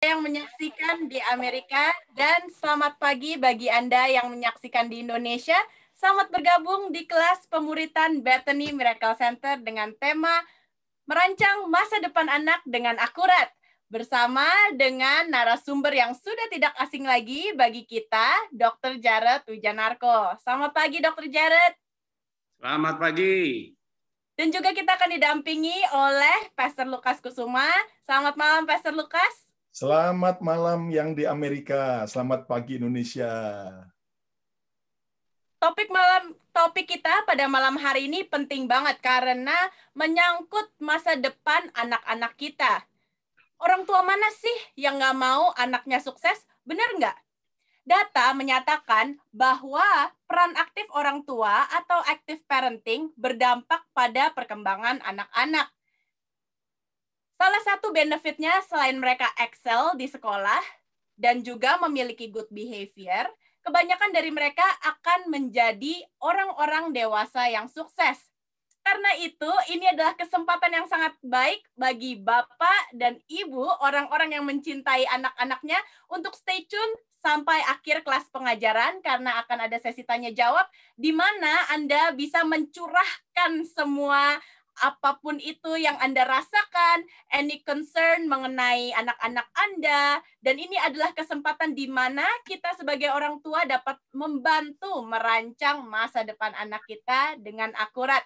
yang menyaksikan di Amerika dan selamat pagi bagi Anda yang menyaksikan di Indonesia. Selamat bergabung di kelas pemuritan Bethany Miracle Center dengan tema Merancang Masa Depan Anak dengan Akurat bersama dengan narasumber yang sudah tidak asing lagi bagi kita, Dr. Jared Wijanarko. Selamat pagi, Dr. Jared. Selamat pagi. Dan juga kita akan didampingi oleh Pastor Lukas Kusuma. Selamat malam, Pastor Lukas. Selamat malam yang di Amerika, selamat pagi Indonesia. Topik malam topik kita pada malam hari ini penting banget karena menyangkut masa depan anak-anak kita. Orang tua mana sih yang nggak mau anaknya sukses? Benar nggak? Data menyatakan bahwa peran aktif orang tua atau active parenting berdampak pada perkembangan anak-anak Salah satu benefitnya selain mereka excel di sekolah dan juga memiliki good behavior, kebanyakan dari mereka akan menjadi orang-orang dewasa yang sukses. Karena itu, ini adalah kesempatan yang sangat baik bagi bapak dan ibu, orang-orang yang mencintai anak-anaknya, untuk stay tune sampai akhir kelas pengajaran karena akan ada sesi tanya jawab di mana Anda bisa mencurahkan semua apapun itu yang Anda rasakan, any concern mengenai anak-anak Anda, dan ini adalah kesempatan di mana kita sebagai orang tua dapat membantu merancang masa depan anak kita dengan akurat.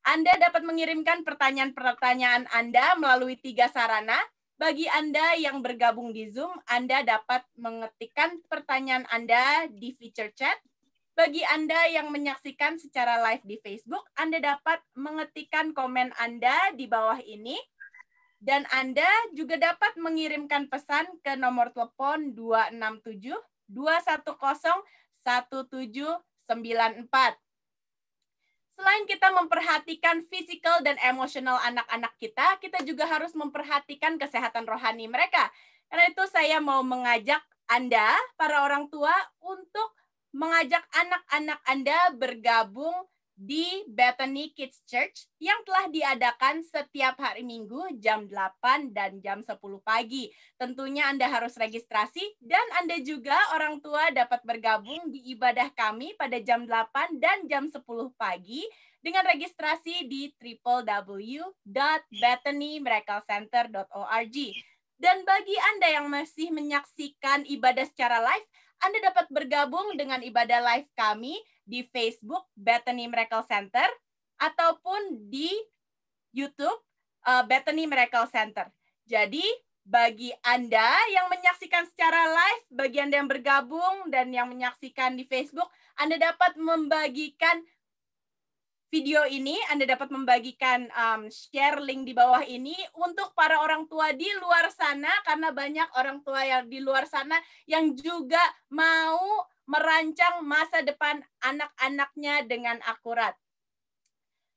Anda dapat mengirimkan pertanyaan-pertanyaan Anda melalui tiga sarana. Bagi Anda yang bergabung di Zoom, Anda dapat mengetikkan pertanyaan Anda di feature chat bagi Anda yang menyaksikan secara live di Facebook, Anda dapat mengetikkan komen Anda di bawah ini. Dan Anda juga dapat mengirimkan pesan ke nomor telepon 267 210 1794. Selain kita memperhatikan fisikal dan emosional anak-anak kita, kita juga harus memperhatikan kesehatan rohani mereka. Karena itu saya mau mengajak Anda, para orang tua, untuk mengajak anak-anak Anda bergabung di Bethany Kids Church yang telah diadakan setiap hari Minggu jam 8 dan jam 10 pagi. Tentunya Anda harus registrasi dan Anda juga orang tua dapat bergabung di ibadah kami pada jam 8 dan jam 10 pagi dengan registrasi di www.bethanymiraclecenter.org. Dan bagi Anda yang masih menyaksikan ibadah secara live, anda dapat bergabung dengan ibadah live kami di Facebook Bethany Miracle Center ataupun di YouTube uh, Bethany Miracle Center. Jadi bagi Anda yang menyaksikan secara live, bagi Anda yang bergabung dan yang menyaksikan di Facebook, Anda dapat membagikan video ini Anda dapat membagikan um, share link di bawah ini untuk para orang tua di luar sana karena banyak orang tua yang di luar sana yang juga mau merancang masa depan anak-anaknya dengan akurat.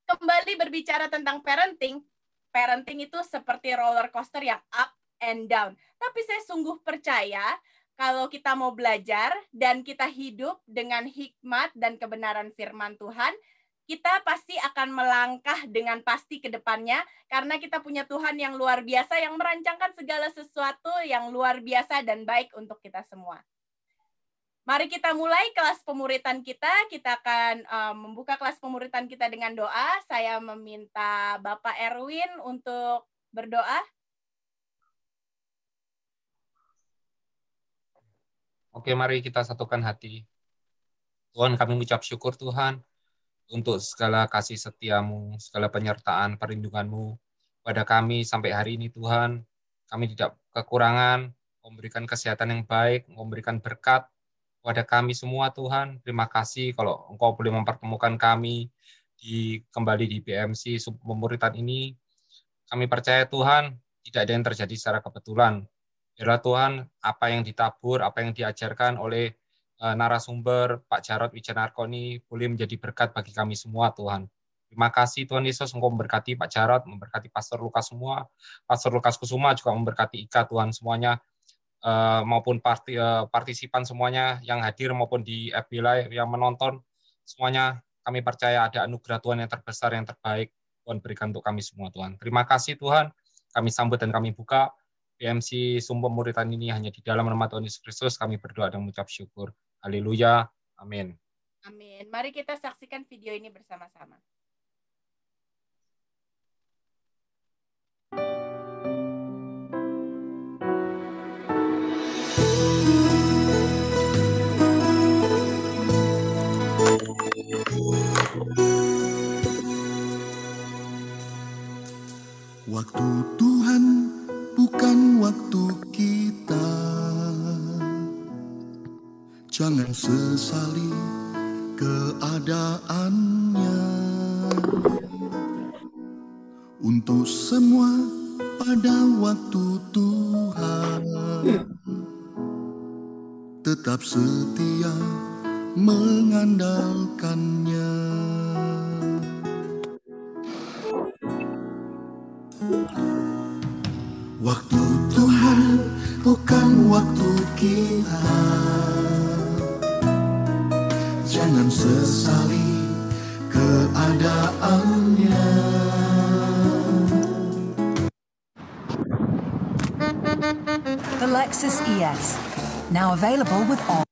Kembali berbicara tentang parenting, parenting itu seperti roller coaster yang up and down. Tapi saya sungguh percaya kalau kita mau belajar dan kita hidup dengan hikmat dan kebenaran firman Tuhan, kita pasti akan melangkah dengan pasti ke depannya karena kita punya Tuhan yang luar biasa yang merancangkan segala sesuatu yang luar biasa dan baik untuk kita semua. Mari kita mulai kelas pemuritan kita. Kita akan um, membuka kelas pemuritan kita dengan doa. Saya meminta Bapak Erwin untuk berdoa. Oke, mari kita satukan hati. Tuhan, kami mengucap syukur Tuhan untuk segala kasih setiamu, segala penyertaan perlindunganmu pada kami sampai hari ini Tuhan. Kami tidak kekurangan, memberikan kesehatan yang baik, memberikan berkat kepada kami semua Tuhan. Terima kasih kalau Engkau boleh mempertemukan kami di kembali di BMC pemuritan ini. Kami percaya Tuhan, tidak ada yang terjadi secara kebetulan. Biarlah Tuhan, apa yang ditabur, apa yang diajarkan oleh Eh, narasumber Pak Jarod Wijanarko ini boleh menjadi berkat bagi kami semua Tuhan. Terima kasih Tuhan Yesus Engkau memberkati Pak Jarod, memberkati Pastor Lukas semua, Pastor Lukas Kusuma juga memberkati Ika Tuhan semuanya eh, maupun parti, eh, partisipan semuanya yang hadir maupun di FB Live yang menonton semuanya kami percaya ada anugerah Tuhan yang terbesar yang terbaik Tuhan berikan untuk kami semua Tuhan. Terima kasih Tuhan. Kami sambut dan kami buka PMC Sumpah Muritan ini hanya di dalam nama Tuhan Yesus Kristus kami berdoa dan mengucap syukur. Haleluya. Amin. Amin. Mari kita saksikan video ini bersama-sama. Waktu Tuhan Bukan waktu kita Jangan sesali keadaannya Untuk semua pada waktu Tuhan Tetap setia mengandalkannya waktu kita Jangan sesali keadaannya The Lexus ES, now available with all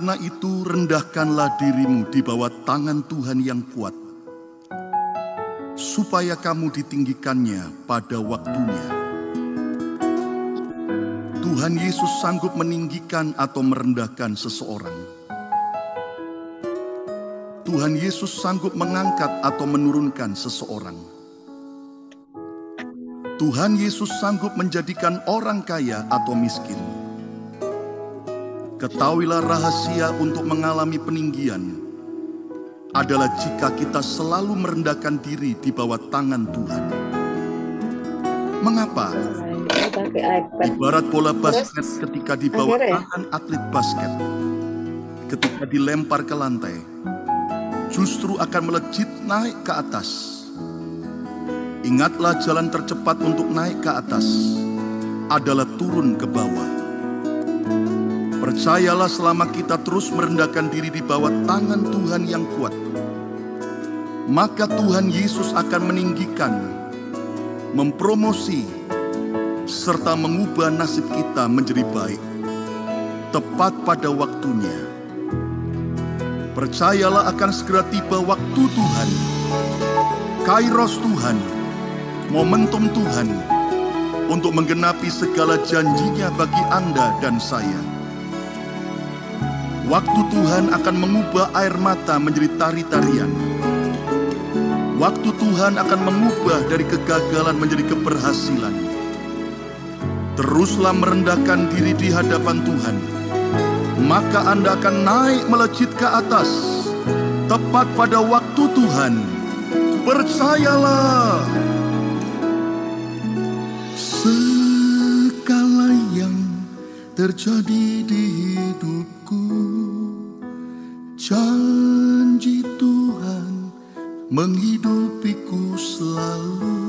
Karena itu rendahkanlah dirimu di bawah tangan Tuhan yang kuat, supaya kamu ditinggikannya pada waktunya. Tuhan Yesus sanggup meninggikan atau merendahkan seseorang. Tuhan Yesus sanggup mengangkat atau menurunkan seseorang. Tuhan Yesus sanggup menjadikan orang kaya atau miskin. Ketahuilah rahasia untuk mengalami peninggian adalah jika kita selalu merendahkan diri di bawah tangan Tuhan. Mengapa? Ibarat bola basket ketika di bawah tangan atlet basket, ketika dilempar ke lantai, justru akan melejit naik ke atas. Ingatlah jalan tercepat untuk naik ke atas adalah turun ke bawah. Percayalah selama kita terus merendahkan diri di bawah tangan Tuhan yang kuat, maka Tuhan Yesus akan meninggikan, mempromosi, serta mengubah nasib kita menjadi baik, tepat pada waktunya. Percayalah akan segera tiba waktu Tuhan, kairos Tuhan, momentum Tuhan, untuk menggenapi segala janjinya bagi Anda dan saya. Waktu Tuhan akan mengubah air mata menjadi tari-tarian. Waktu Tuhan akan mengubah dari kegagalan menjadi keberhasilan. Teruslah merendahkan diri di hadapan Tuhan. Maka Anda akan naik melejit ke atas. Tepat pada waktu Tuhan. Percayalah. terjadi di hidupku Janji Tuhan menghidupiku selalu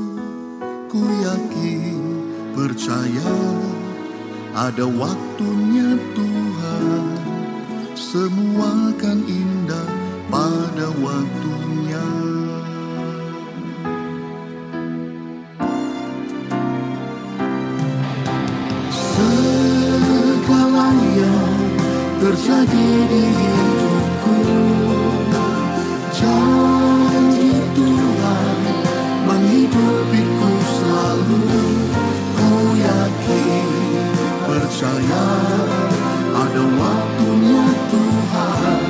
Ku yakin percaya ada waktunya Tuhan Semua akan indah pada waktunya terjadi di hidupku Janji Tuhan menghidupiku selalu Ku yakin percaya ada waktunya Tuhan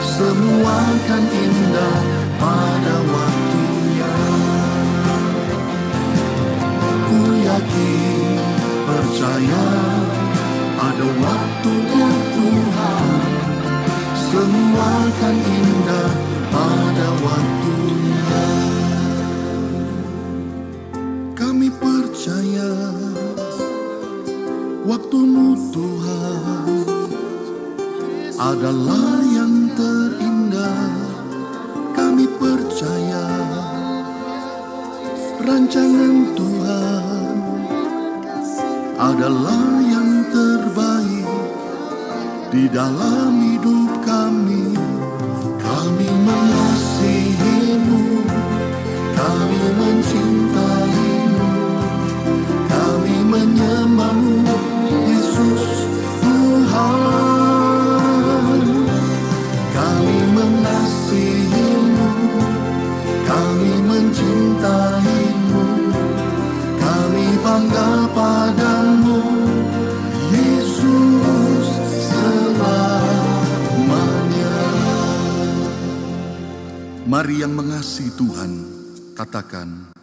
Semua akan ini akan indah pada waktunya. Kami percaya waktumu Tuhan adalah yang terindah. Kami percaya rancangan Tuhan adalah yang terbaik di dalam hidup me, my Lord. Mari yang mengasihi Tuhan, katakan,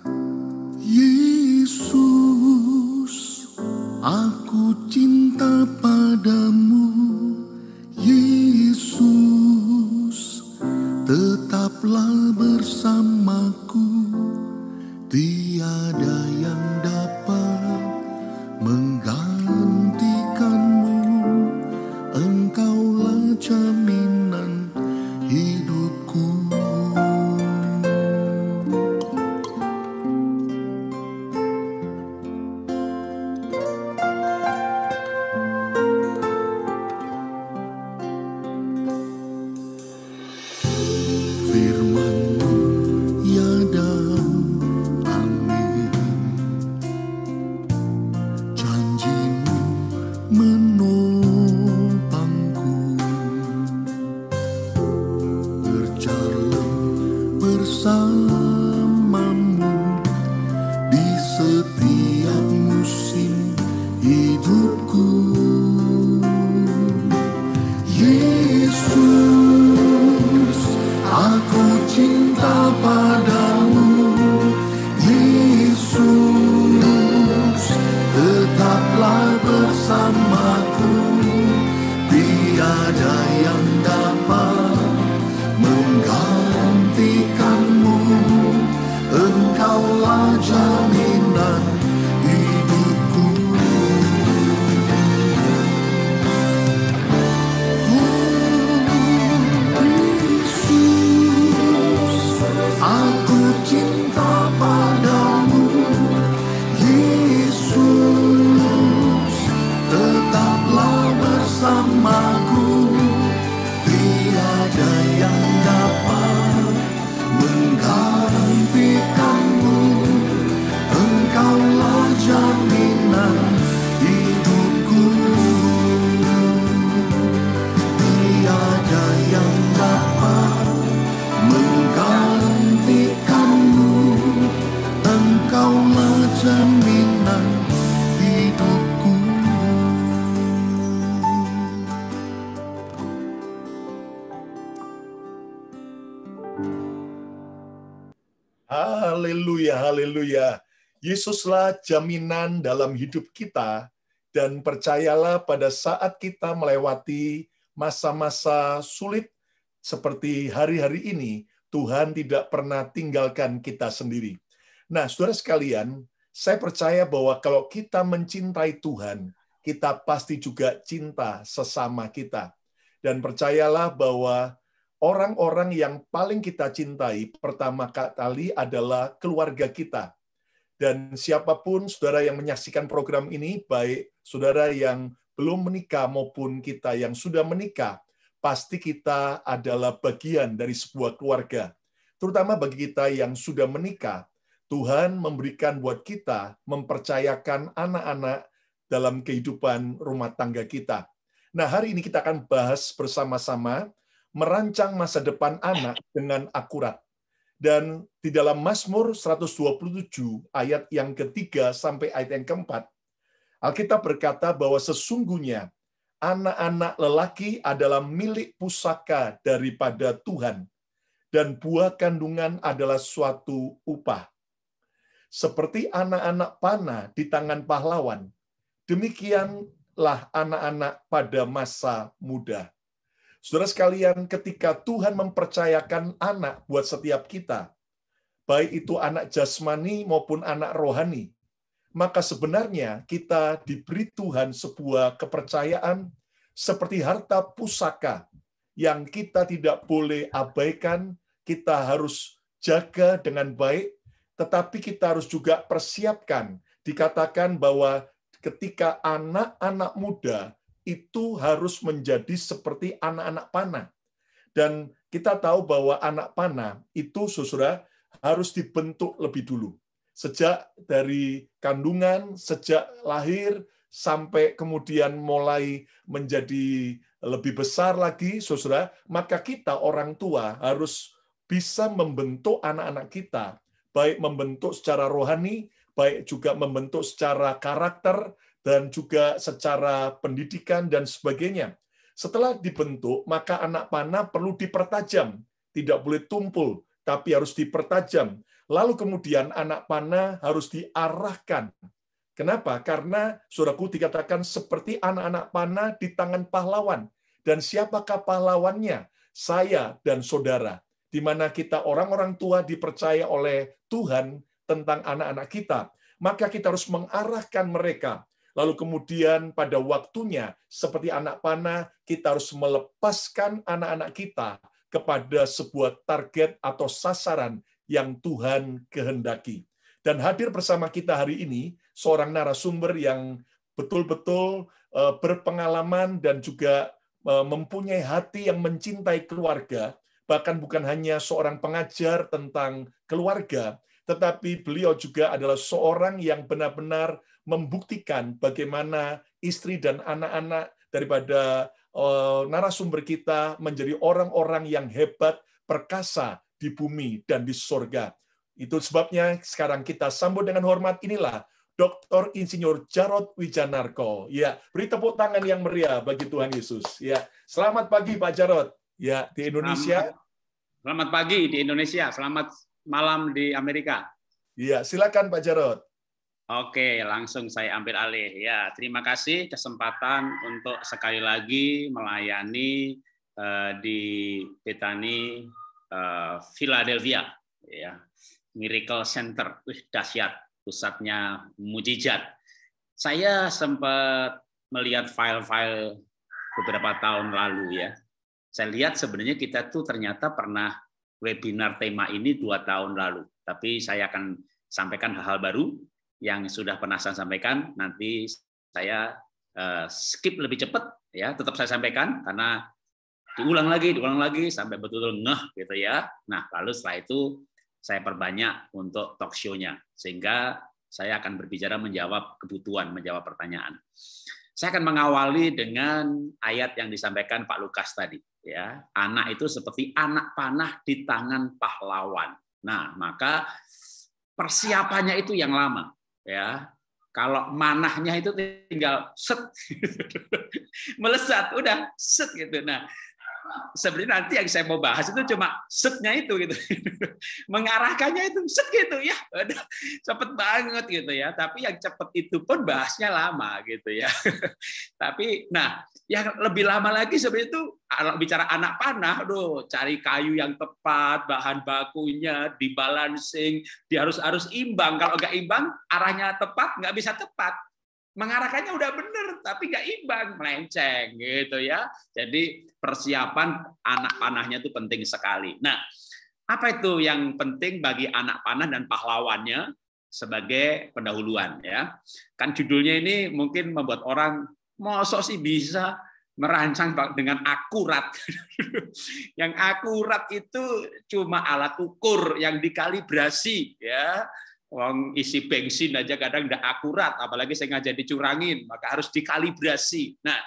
Yesuslah jaminan dalam hidup kita dan percayalah pada saat kita melewati masa-masa sulit seperti hari-hari ini, Tuhan tidak pernah tinggalkan kita sendiri. Nah, saudara sekalian, saya percaya bahwa kalau kita mencintai Tuhan, kita pasti juga cinta sesama kita. Dan percayalah bahwa orang-orang yang paling kita cintai pertama kali adalah keluarga kita. Dan siapapun saudara yang menyaksikan program ini, baik saudara yang belum menikah maupun kita yang sudah menikah, pasti kita adalah bagian dari sebuah keluarga. Terutama bagi kita yang sudah menikah, Tuhan memberikan buat kita mempercayakan anak-anak dalam kehidupan rumah tangga kita. Nah, hari ini kita akan bahas bersama-sama merancang masa depan anak dengan akurat. Dan di dalam Mazmur 127 ayat yang ketiga sampai ayat yang keempat, Alkitab berkata bahwa sesungguhnya anak-anak lelaki adalah milik pusaka daripada Tuhan, dan buah kandungan adalah suatu upah. Seperti anak-anak panah di tangan pahlawan, demikianlah anak-anak pada masa muda. Saudara sekalian, ketika Tuhan mempercayakan anak buat setiap kita, baik itu anak jasmani maupun anak rohani, maka sebenarnya kita diberi Tuhan sebuah kepercayaan seperti harta pusaka yang kita tidak boleh abaikan, kita harus jaga dengan baik, tetapi kita harus juga persiapkan. Dikatakan bahwa ketika anak-anak muda itu harus menjadi seperti anak-anak panah. Dan kita tahu bahwa anak panah itu susura harus dibentuk lebih dulu. Sejak dari kandungan, sejak lahir, sampai kemudian mulai menjadi lebih besar lagi, susura, maka kita orang tua harus bisa membentuk anak-anak kita, baik membentuk secara rohani, baik juga membentuk secara karakter, dan juga secara pendidikan dan sebagainya. Setelah dibentuk, maka anak panah perlu dipertajam, tidak boleh tumpul, tapi harus dipertajam. Lalu kemudian anak panah harus diarahkan. Kenapa? Karena suratku dikatakan seperti anak-anak panah di tangan pahlawan. Dan siapakah pahlawannya? Saya dan saudara. Di mana kita orang-orang tua dipercaya oleh Tuhan tentang anak-anak kita. Maka kita harus mengarahkan mereka Lalu kemudian pada waktunya, seperti anak panah, kita harus melepaskan anak-anak kita kepada sebuah target atau sasaran yang Tuhan kehendaki. Dan hadir bersama kita hari ini, seorang narasumber yang betul-betul eh, berpengalaman dan juga eh, mempunyai hati yang mencintai keluarga, bahkan bukan hanya seorang pengajar tentang keluarga, tetapi beliau juga adalah seorang yang benar-benar membuktikan bagaimana istri dan anak-anak daripada eh, narasumber kita menjadi orang-orang yang hebat, perkasa di bumi dan di sorga. Itu sebabnya sekarang kita sambut dengan hormat inilah Dr. Insinyur Jarod Wijanarko. Ya, beri tepuk tangan yang meriah bagi Tuhan Yesus. Ya, selamat pagi Pak Jarod. Ya, di Indonesia. Selamat, selamat pagi di Indonesia. Selamat malam di Amerika. Iya, silakan Pak Jarod. Oke, langsung saya ambil alih. Ya, terima kasih kesempatan untuk sekali lagi melayani uh, di Petani uh, Philadelphia, ya. Miracle Center. Wih, dahsyat. Pusatnya mujizat. Saya sempat melihat file-file beberapa tahun lalu ya. Saya lihat sebenarnya kita tuh ternyata pernah webinar tema ini dua tahun lalu. Tapi saya akan sampaikan hal-hal baru yang sudah pernah saya sampaikan. Nanti saya eh, skip lebih cepat, ya tetap saya sampaikan karena diulang lagi, diulang lagi sampai betul-betul ngeh gitu ya. Nah lalu setelah itu saya perbanyak untuk talk show-nya sehingga saya akan berbicara menjawab kebutuhan, menjawab pertanyaan. Saya akan mengawali dengan ayat yang disampaikan Pak Lukas tadi ya anak itu seperti anak panah di tangan pahlawan nah maka persiapannya itu yang lama ya kalau manahnya itu tinggal set melesat udah set gitu nah sebenarnya nanti yang saya mau bahas itu cuma setnya itu gitu. Mengarahkannya itu set gitu ya. Udah cepet banget gitu ya. Tapi yang cepet itu pun bahasnya lama gitu ya. Tapi nah yang lebih lama lagi sebenarnya itu bicara anak panah, doh cari kayu yang tepat, bahan bakunya, dibalancing dia harus harus imbang. Kalau nggak imbang, arahnya tepat nggak bisa tepat mengarahkannya udah bener tapi nggak imbang melenceng gitu ya jadi persiapan anak panahnya itu penting sekali nah apa itu yang penting bagi anak panah dan pahlawannya sebagai pendahuluan ya kan judulnya ini mungkin membuat orang mosok sih bisa merancang dengan akurat. yang akurat itu cuma alat ukur yang dikalibrasi ya. Uang isi bensin aja kadang tidak akurat, apalagi sengaja dicurangin, maka harus dikalibrasi. Nah,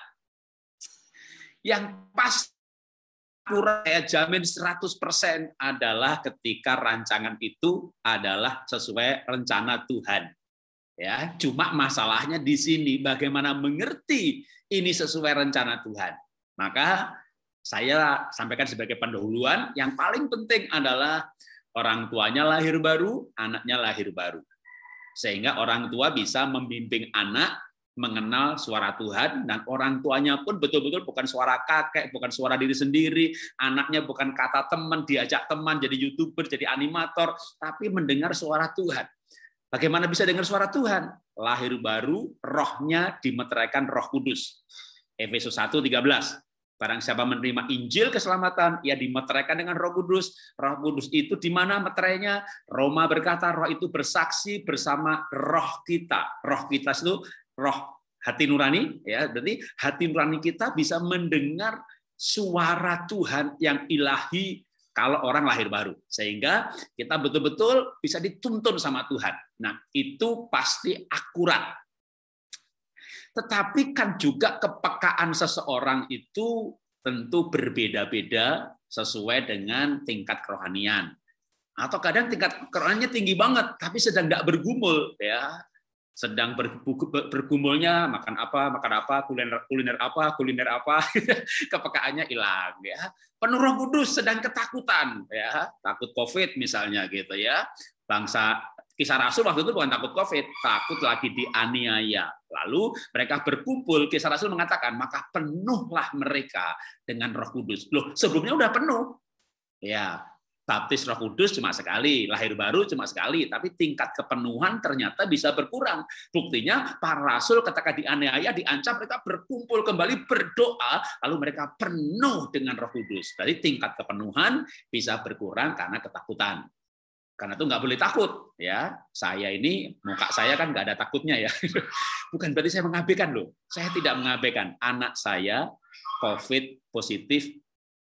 yang pas akurat saya jamin 100% adalah ketika rancangan itu adalah sesuai rencana Tuhan. Ya, cuma masalahnya di sini bagaimana mengerti ini sesuai rencana Tuhan. Maka saya sampaikan sebagai pendahuluan yang paling penting adalah Orang tuanya lahir baru, anaknya lahir baru. Sehingga orang tua bisa membimbing anak mengenal suara Tuhan dan orang tuanya pun betul-betul bukan suara kakek, bukan suara diri sendiri, anaknya bukan kata teman, diajak teman jadi YouTuber, jadi animator, tapi mendengar suara Tuhan. Bagaimana bisa dengar suara Tuhan? Lahir baru, rohnya dimeteraikan roh kudus. Efesus 1, 13. Barang siapa menerima Injil keselamatan, ia dimeteraikan dengan Roh Kudus. Roh Kudus itu di mana meterainya? Roma berkata, roh itu bersaksi bersama roh kita. Roh kita itu roh hati nurani, ya. Berarti hati nurani kita bisa mendengar suara Tuhan yang ilahi kalau orang lahir baru. Sehingga kita betul-betul bisa dituntun sama Tuhan. Nah, itu pasti akurat tetapi kan juga kepekaan seseorang itu tentu berbeda-beda sesuai dengan tingkat kerohanian. Atau kadang tingkat kerohaniannya tinggi banget, tapi sedang tidak bergumul, ya sedang bergumulnya makan apa makan apa kuliner kuliner apa kuliner apa kepekaannya hilang ya penuh roh kudus sedang ketakutan ya takut covid misalnya gitu ya bangsa Kisah Rasul waktu itu bukan takut COVID, takut lagi dianiaya. Lalu mereka berkumpul, Kisah Rasul mengatakan, maka penuhlah mereka dengan roh kudus. Loh, sebelumnya udah penuh. Ya, baptis roh kudus cuma sekali, lahir baru cuma sekali, tapi tingkat kepenuhan ternyata bisa berkurang. Buktinya para rasul ketika dianiaya, diancam, mereka berkumpul kembali berdoa, lalu mereka penuh dengan roh kudus. Jadi tingkat kepenuhan bisa berkurang karena ketakutan. Karena itu nggak boleh takut, ya. Saya ini muka saya kan nggak ada takutnya ya. Bukan berarti saya mengabaikan loh. Saya tidak mengabaikan. Anak saya COVID positif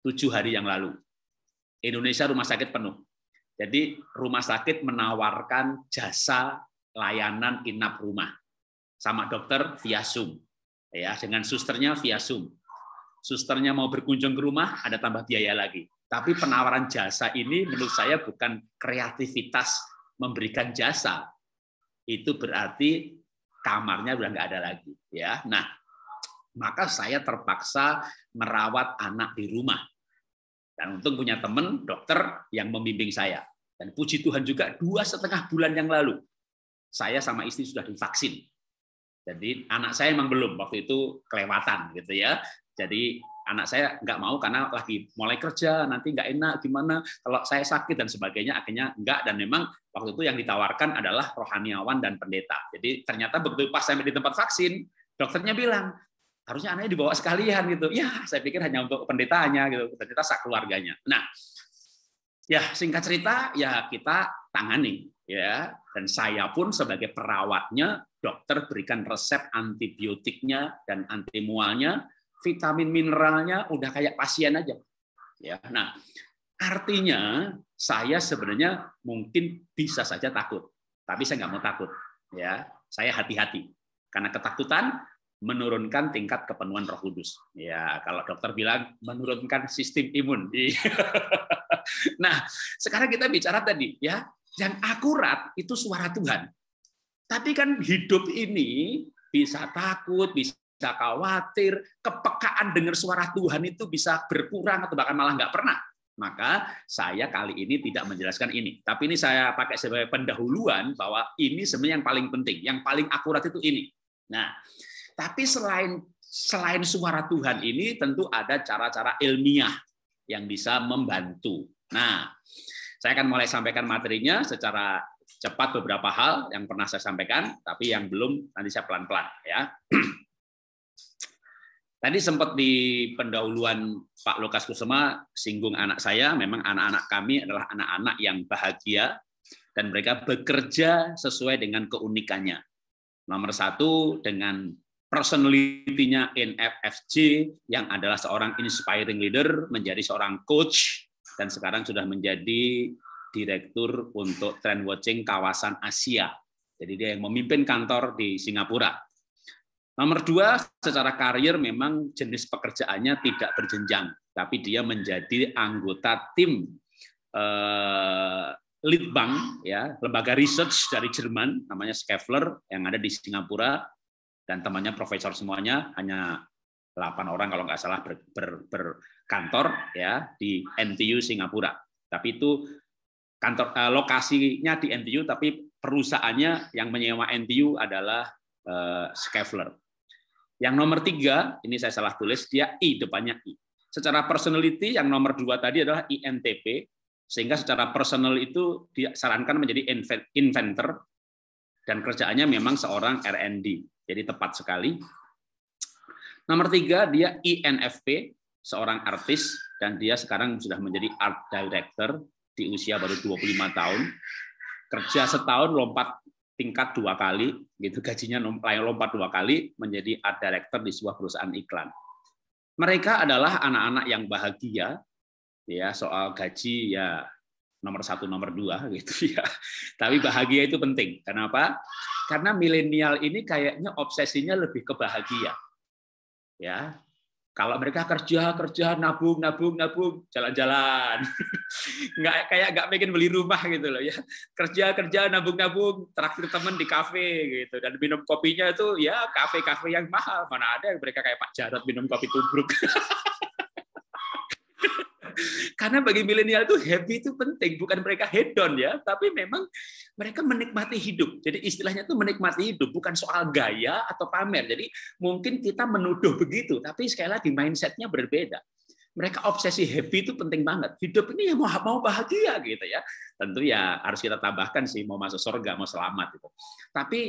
tujuh hari yang lalu. Indonesia rumah sakit penuh. Jadi rumah sakit menawarkan jasa layanan inap rumah sama dokter via Zoom. Ya, dengan susternya via Zoom. Susternya mau berkunjung ke rumah ada tambah biaya lagi. Tapi penawaran jasa ini menurut saya bukan kreativitas memberikan jasa. Itu berarti kamarnya sudah nggak ada lagi. ya. Nah, maka saya terpaksa merawat anak di rumah. Dan untung punya teman dokter yang membimbing saya. Dan puji Tuhan juga dua setengah bulan yang lalu saya sama istri sudah divaksin. Jadi anak saya memang belum waktu itu kelewatan gitu ya. Jadi anak saya nggak mau karena lagi mulai kerja nanti nggak enak gimana kalau saya sakit dan sebagainya akhirnya nggak dan memang waktu itu yang ditawarkan adalah rohaniawan dan pendeta jadi ternyata begitu pas saya di tempat vaksin dokternya bilang harusnya anaknya dibawa sekalian gitu ya saya pikir hanya untuk pendetanya gitu ternyata sak keluarganya nah ya singkat cerita ya kita tangani ya dan saya pun sebagai perawatnya dokter berikan resep antibiotiknya dan antimualnya vitamin mineralnya udah kayak pasien aja. Ya, nah artinya saya sebenarnya mungkin bisa saja takut, tapi saya nggak mau takut. Ya, saya hati-hati karena ketakutan menurunkan tingkat kepenuhan Roh Kudus. Ya, kalau dokter bilang menurunkan sistem imun. nah, sekarang kita bicara tadi ya, yang akurat itu suara Tuhan. Tapi kan hidup ini bisa takut, bisa bisa khawatir, kepekaan dengar suara Tuhan itu bisa berkurang atau bahkan malah nggak pernah. Maka saya kali ini tidak menjelaskan ini. Tapi ini saya pakai sebagai pendahuluan bahwa ini sebenarnya yang paling penting, yang paling akurat itu ini. Nah, tapi selain selain suara Tuhan ini tentu ada cara-cara ilmiah yang bisa membantu. Nah, saya akan mulai sampaikan materinya secara cepat beberapa hal yang pernah saya sampaikan, tapi yang belum nanti saya pelan-pelan ya. Tadi sempat di pendahuluan Pak Lukas Kusuma singgung anak saya, memang anak-anak kami adalah anak-anak yang bahagia dan mereka bekerja sesuai dengan keunikannya. Nomor satu dengan personalitinya NFFC yang adalah seorang inspiring leader, menjadi seorang coach, dan sekarang sudah menjadi direktur untuk trend watching kawasan Asia. Jadi dia yang memimpin kantor di Singapura Nomor dua, secara karir memang jenis pekerjaannya tidak berjenjang, tapi dia menjadi anggota tim eh, Litbang, ya, lembaga research dari Jerman, namanya Schaeffler, yang ada di Singapura, dan temannya profesor semuanya, hanya 8 orang kalau nggak salah ber, ber, berkantor ya di NTU Singapura. Tapi itu kantor eh, lokasinya di NTU, tapi perusahaannya yang menyewa NTU adalah eh, yang nomor tiga, ini saya salah tulis, dia I, depannya I. Secara personality, yang nomor dua tadi adalah INTP, sehingga secara personal itu disarankan menjadi inventor, dan kerjaannya memang seorang R&D, jadi tepat sekali. Nomor tiga, dia INFP, seorang artis, dan dia sekarang sudah menjadi art director di usia baru 25 tahun. Kerja setahun lompat tingkat dua kali, gitu gajinya lompat dua kali menjadi art director di sebuah perusahaan iklan. Mereka adalah anak-anak yang bahagia, ya soal gaji ya nomor satu nomor dua gitu ya. Tapi bahagia itu penting. Kenapa? Karena milenial ini kayaknya obsesinya lebih ke bahagia. Ya, kalau mereka kerja, kerja, nabung, nabung, nabung, jalan-jalan. nggak kayak nggak pengen beli rumah gitu loh ya. Kerja, kerja, nabung, nabung, traktir temen di kafe gitu. Dan minum kopinya itu ya kafe-kafe yang mahal. Mana ada yang mereka kayak Pak Jarot minum kopi tubruk. Karena bagi milenial itu happy itu penting, bukan mereka hedon ya, tapi memang mereka menikmati hidup. Jadi istilahnya itu menikmati hidup, bukan soal gaya atau pamer. Jadi mungkin kita menuduh begitu, tapi sekali lagi mindsetnya berbeda mereka obsesi happy itu penting banget. Hidup ini ya mau mau bahagia gitu ya. Tentu ya harus kita tambahkan sih mau masuk surga, mau selamat itu. Tapi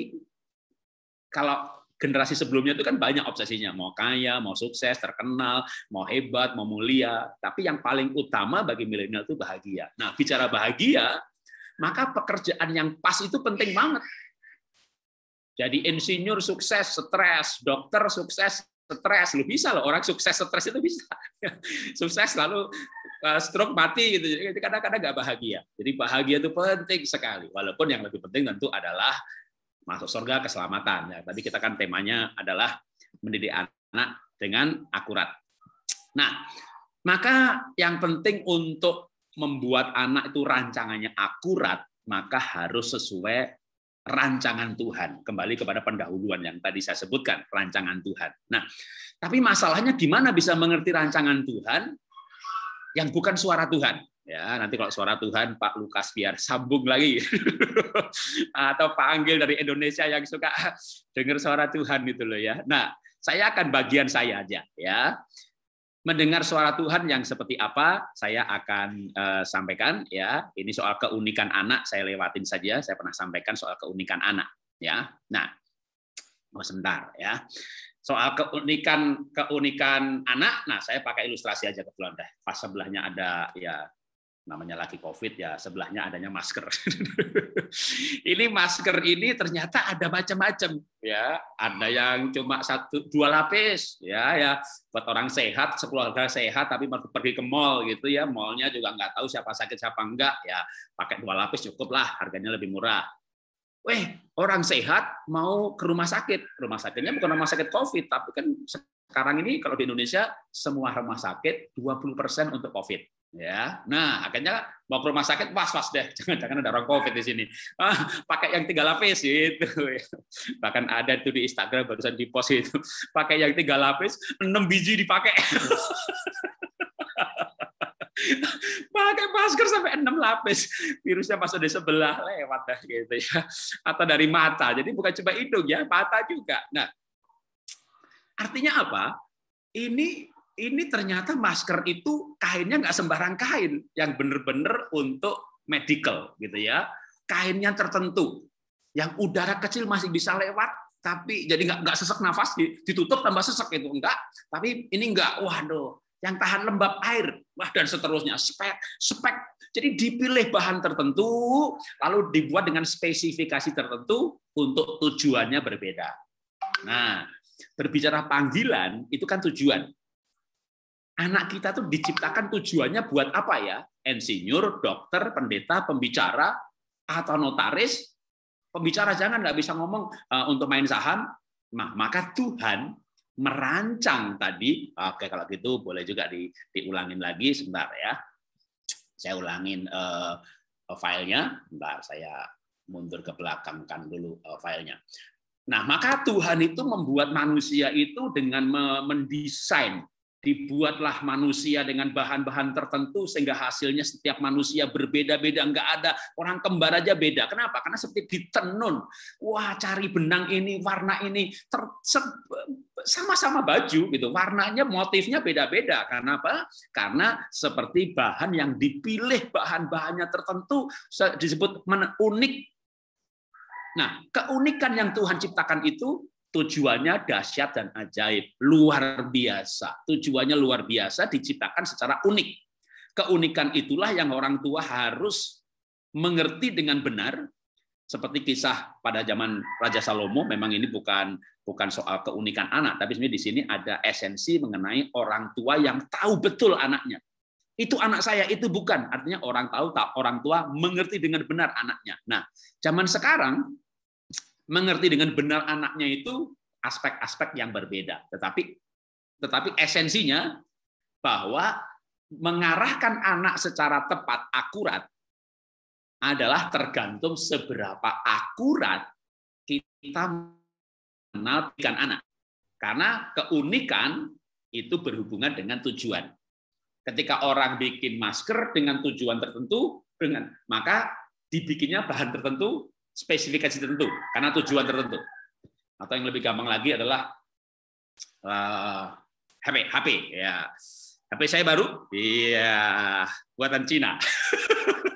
kalau generasi sebelumnya itu kan banyak obsesinya, mau kaya, mau sukses, terkenal, mau hebat, mau mulia. Tapi yang paling utama bagi milenial itu bahagia. Nah, bicara bahagia, maka pekerjaan yang pas itu penting banget. Jadi insinyur sukses, stres, dokter sukses, stres, lu bisa loh orang sukses stres itu bisa. sukses lalu eh, stroke mati gitu. Jadi kadang-kadang nggak bahagia. Jadi bahagia itu penting sekali. Walaupun yang lebih penting tentu adalah masuk surga keselamatan. Ya, tadi kita kan temanya adalah mendidik anak dengan akurat. Nah, maka yang penting untuk membuat anak itu rancangannya akurat, maka harus sesuai rancangan Tuhan. Kembali kepada pendahuluan yang tadi saya sebutkan, rancangan Tuhan. Nah, tapi masalahnya gimana bisa mengerti rancangan Tuhan yang bukan suara Tuhan? ya nanti kalau suara Tuhan Pak Lukas biar sambung lagi atau Pak Anggil dari Indonesia yang suka dengar suara Tuhan gitu loh ya nah saya akan bagian saya aja ya mendengar suara Tuhan yang seperti apa saya akan uh, sampaikan ya ini soal keunikan anak saya lewatin saja saya pernah sampaikan soal keunikan anak ya nah oh sebentar ya soal keunikan keunikan anak nah saya pakai ilustrasi aja kebetulan deh pas sebelahnya ada ya namanya lagi COVID ya sebelahnya adanya masker. ini masker ini ternyata ada macam-macam ya. Ada yang cuma satu dua lapis ya ya buat orang sehat, sekeluarga sehat tapi pergi ke mall gitu ya. Mallnya juga nggak tahu siapa sakit siapa enggak ya. Pakai dua lapis cukup lah, harganya lebih murah. Weh, orang sehat mau ke rumah sakit. Rumah sakitnya bukan rumah sakit COVID, tapi kan sekarang ini kalau di Indonesia semua rumah sakit 20% untuk COVID ya. Nah, akhirnya mau ke rumah sakit was-was deh, jangan-jangan ada orang COVID di sini. Ah, pakai yang tiga lapis itu. Bahkan ada tuh di Instagram barusan di post itu, pakai yang tiga lapis, enam biji dipakai. pakai masker sampai enam lapis virusnya masuk di sebelah lewat dah gitu ya atau dari mata jadi bukan cuma hidung ya mata juga nah artinya apa ini ini ternyata masker itu kainnya nggak sembarang kain yang benar-benar untuk medical gitu ya kainnya tertentu yang udara kecil masih bisa lewat tapi jadi nggak nggak sesek nafas ditutup tambah sesek itu enggak tapi ini enggak waduh yang tahan lembab air wah dan seterusnya spek spek jadi dipilih bahan tertentu lalu dibuat dengan spesifikasi tertentu untuk tujuannya berbeda nah berbicara panggilan itu kan tujuan anak kita tuh diciptakan tujuannya buat apa ya? Insinyur, dokter, pendeta, pembicara, atau notaris, pembicara jangan nggak bisa ngomong uh, untuk main saham. Nah, maka Tuhan merancang tadi, oke kalau gitu boleh juga di, diulangin lagi sebentar ya. Saya ulangin uh, filenya, sebentar saya mundur ke belakang kan dulu uh, filenya. Nah, maka Tuhan itu membuat manusia itu dengan mendesain dibuatlah manusia dengan bahan-bahan tertentu sehingga hasilnya setiap manusia berbeda-beda enggak ada orang kembar aja beda kenapa karena seperti ditenun wah cari benang ini warna ini sama-sama baju gitu warnanya motifnya beda-beda karena apa karena seperti bahan yang dipilih bahan-bahannya tertentu disebut unik nah keunikan yang Tuhan ciptakan itu tujuannya dahsyat dan ajaib, luar biasa. Tujuannya luar biasa diciptakan secara unik. Keunikan itulah yang orang tua harus mengerti dengan benar. Seperti kisah pada zaman Raja Salomo, memang ini bukan bukan soal keunikan anak, tapi sebenarnya di sini ada esensi mengenai orang tua yang tahu betul anaknya. Itu anak saya, itu bukan. Artinya orang tahu, orang tua mengerti dengan benar anaknya. Nah, zaman sekarang mengerti dengan benar anaknya itu aspek-aspek yang berbeda. Tetapi tetapi esensinya bahwa mengarahkan anak secara tepat akurat adalah tergantung seberapa akurat kita mengenalkan anak. Karena keunikan itu berhubungan dengan tujuan. Ketika orang bikin masker dengan tujuan tertentu, dengan maka dibikinnya bahan tertentu spesifikasi tertentu karena tujuan tertentu. Atau yang lebih gampang lagi adalah uh, eh, HP, HP ya. HP saya baru, iya buatan Cina.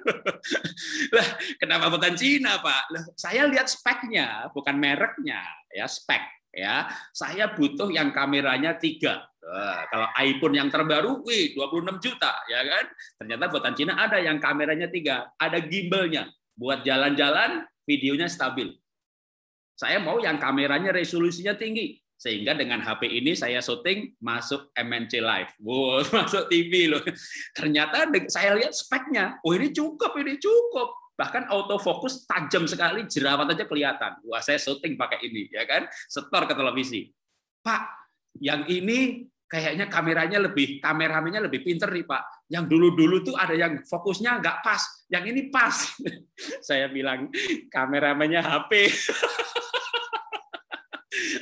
lah, kenapa buatan Cina Pak? Lah, saya lihat speknya, bukan mereknya, ya spek ya. Saya butuh yang kameranya tiga. Nah, kalau iPhone yang terbaru, wih 26 juta, ya kan? Ternyata buatan Cina ada yang kameranya tiga, ada gimbalnya buat jalan-jalan videonya stabil. Saya mau yang kameranya resolusinya tinggi, sehingga dengan HP ini saya syuting masuk MNC Live, wow, masuk TV loh. Ternyata saya lihat speknya, oh ini cukup, ini cukup. Bahkan autofokus tajam sekali, jerawat aja kelihatan. Wah saya syuting pakai ini, ya kan? Setor ke televisi. Pak, yang ini kayaknya kameranya lebih kameramennya lebih pinter nih Pak. Yang dulu-dulu tuh ada yang fokusnya nggak pas, yang ini pas. Saya bilang kameramennya HP.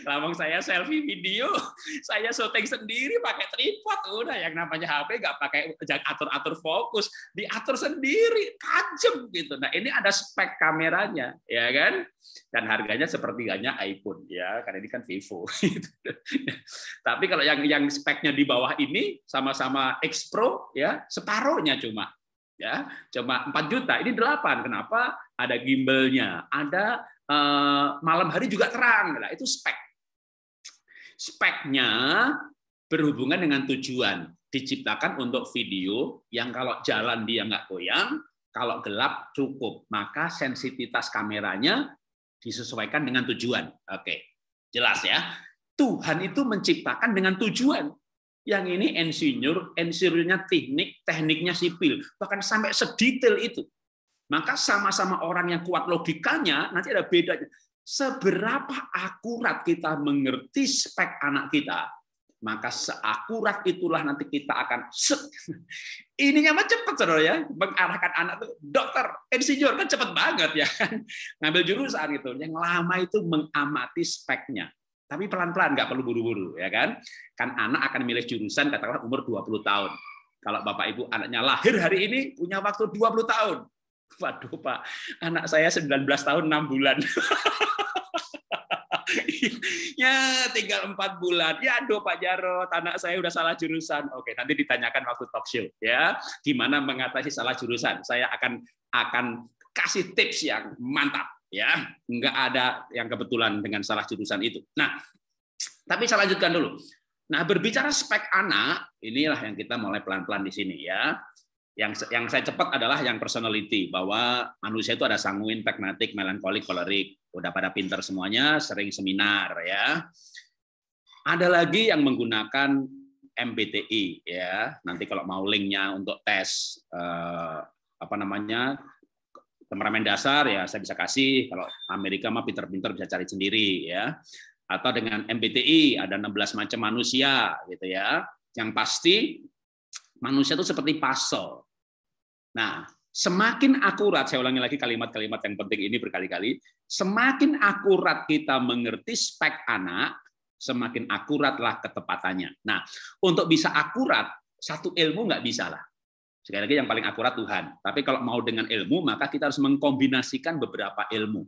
Lambang saya selfie video, saya syuting sendiri pakai tripod. Udah yang namanya HP nggak pakai atur-atur fokus, diatur sendiri, tajam gitu. Nah ini ada spek kameranya, ya kan? Dan harganya seperti sepertiganya iPhone ya, karena ini kan Vivo. Gitu. Tapi kalau yang yang speknya di bawah ini sama-sama X Pro ya, separuhnya cuma ya cuma 4 juta ini 8 kenapa ada gimbalnya ada eh, malam hari juga terang lah itu spek speknya berhubungan dengan tujuan. Diciptakan untuk video yang kalau jalan dia nggak goyang, kalau gelap cukup. Maka sensitivitas kameranya disesuaikan dengan tujuan. Oke, jelas ya. Tuhan itu menciptakan dengan tujuan. Yang ini insinyur, insinyurnya teknik, tekniknya sipil. Bahkan sampai sedetail itu. Maka sama-sama orang yang kuat logikanya, nanti ada bedanya. Seberapa akurat kita mengerti spek anak kita, maka seakurat itulah nanti kita akan set. Ininya mah cepat saudara ya, mengarahkan anak tuh dokter, insinyur kan cepat banget ya kan, ngambil jurusan gitu. Yang lama itu mengamati speknya. Tapi pelan-pelan nggak perlu buru-buru ya kan. Kan anak akan milih jurusan katakanlah umur 20 tahun. Kalau Bapak Ibu anaknya lahir hari ini punya waktu 20 tahun. Waduh Pak, anak saya 19 tahun 6 bulan. ya tinggal 4 bulan. Ya aduh Pak Jarot, anak saya udah salah jurusan. Oke, nanti ditanyakan waktu talk show ya, gimana mengatasi salah jurusan. Saya akan akan kasih tips yang mantap ya. Enggak ada yang kebetulan dengan salah jurusan itu. Nah, tapi saya lanjutkan dulu. Nah, berbicara spek anak, inilah yang kita mulai pelan-pelan di sini ya yang yang saya cepat adalah yang personality bahwa manusia itu ada sanguin, pragmatik, melankolik, kolerik. Udah pada pinter semuanya, sering seminar ya. Ada lagi yang menggunakan MBTI ya. Nanti kalau mau linknya untuk tes eh, apa namanya temperamen dasar ya saya bisa kasih. Kalau Amerika mah pinter-pinter bisa cari sendiri ya. Atau dengan MBTI ada 16 macam manusia gitu ya. Yang pasti Manusia itu seperti puzzle. Nah, semakin akurat, saya ulangi lagi kalimat-kalimat yang penting ini berkali-kali, semakin akurat kita mengerti spek anak, semakin akuratlah ketepatannya. Nah, untuk bisa akurat, satu ilmu nggak bisa lah. Sekali lagi yang paling akurat Tuhan. Tapi kalau mau dengan ilmu, maka kita harus mengkombinasikan beberapa ilmu.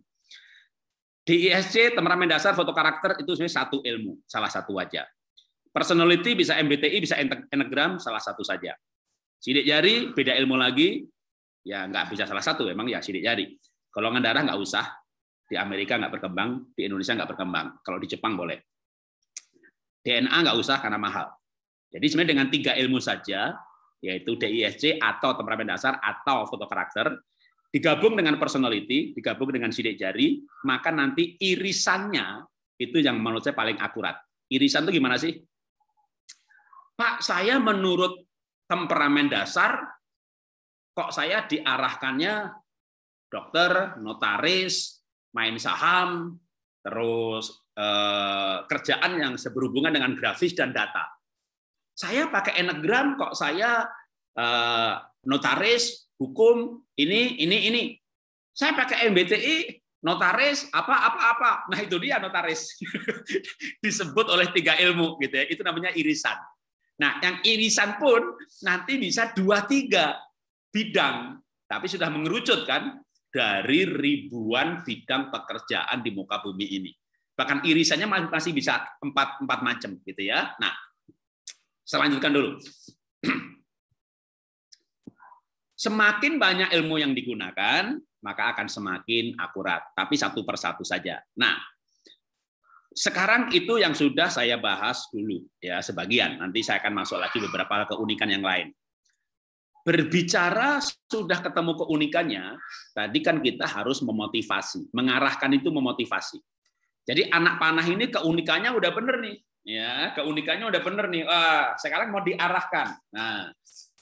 Di ISC, temperamen dasar, foto karakter, itu sebenarnya satu ilmu, salah satu wajah. Personality bisa MBTI, bisa Enneagram, salah satu saja. Sidik jari, beda ilmu lagi, ya nggak bisa salah satu, memang ya sidik jari. Golongan darah nggak usah, di Amerika nggak berkembang, di Indonesia nggak berkembang. Kalau di Jepang boleh. DNA nggak usah karena mahal. Jadi sebenarnya dengan tiga ilmu saja, yaitu DISC atau temperamen dasar atau foto karakter, digabung dengan personality, digabung dengan sidik jari, maka nanti irisannya itu yang menurut saya paling akurat. Irisan itu gimana sih? Pak, saya menurut temperamen dasar, kok saya diarahkannya dokter, notaris, main saham, terus eh, kerjaan yang berhubungan dengan grafis dan data. Saya pakai enegram, kok saya eh, notaris, hukum, ini, ini, ini. Saya pakai MBTI, notaris apa apa apa nah itu dia notaris disebut oleh tiga ilmu gitu ya itu namanya irisan Nah, yang irisan pun nanti bisa dua tiga bidang, tapi sudah mengerucut kan dari ribuan bidang pekerjaan di muka bumi ini. Bahkan irisannya masih bisa empat empat macam gitu ya. Nah, selanjutkan dulu. Semakin banyak ilmu yang digunakan, maka akan semakin akurat. Tapi satu persatu saja. Nah, sekarang itu yang sudah saya bahas dulu ya sebagian. Nanti saya akan masuk lagi beberapa keunikan yang lain. Berbicara sudah ketemu keunikannya, tadi kan kita harus memotivasi, mengarahkan itu memotivasi. Jadi anak panah ini keunikannya udah bener nih, ya keunikannya udah bener nih. Wah, sekarang mau diarahkan. Nah,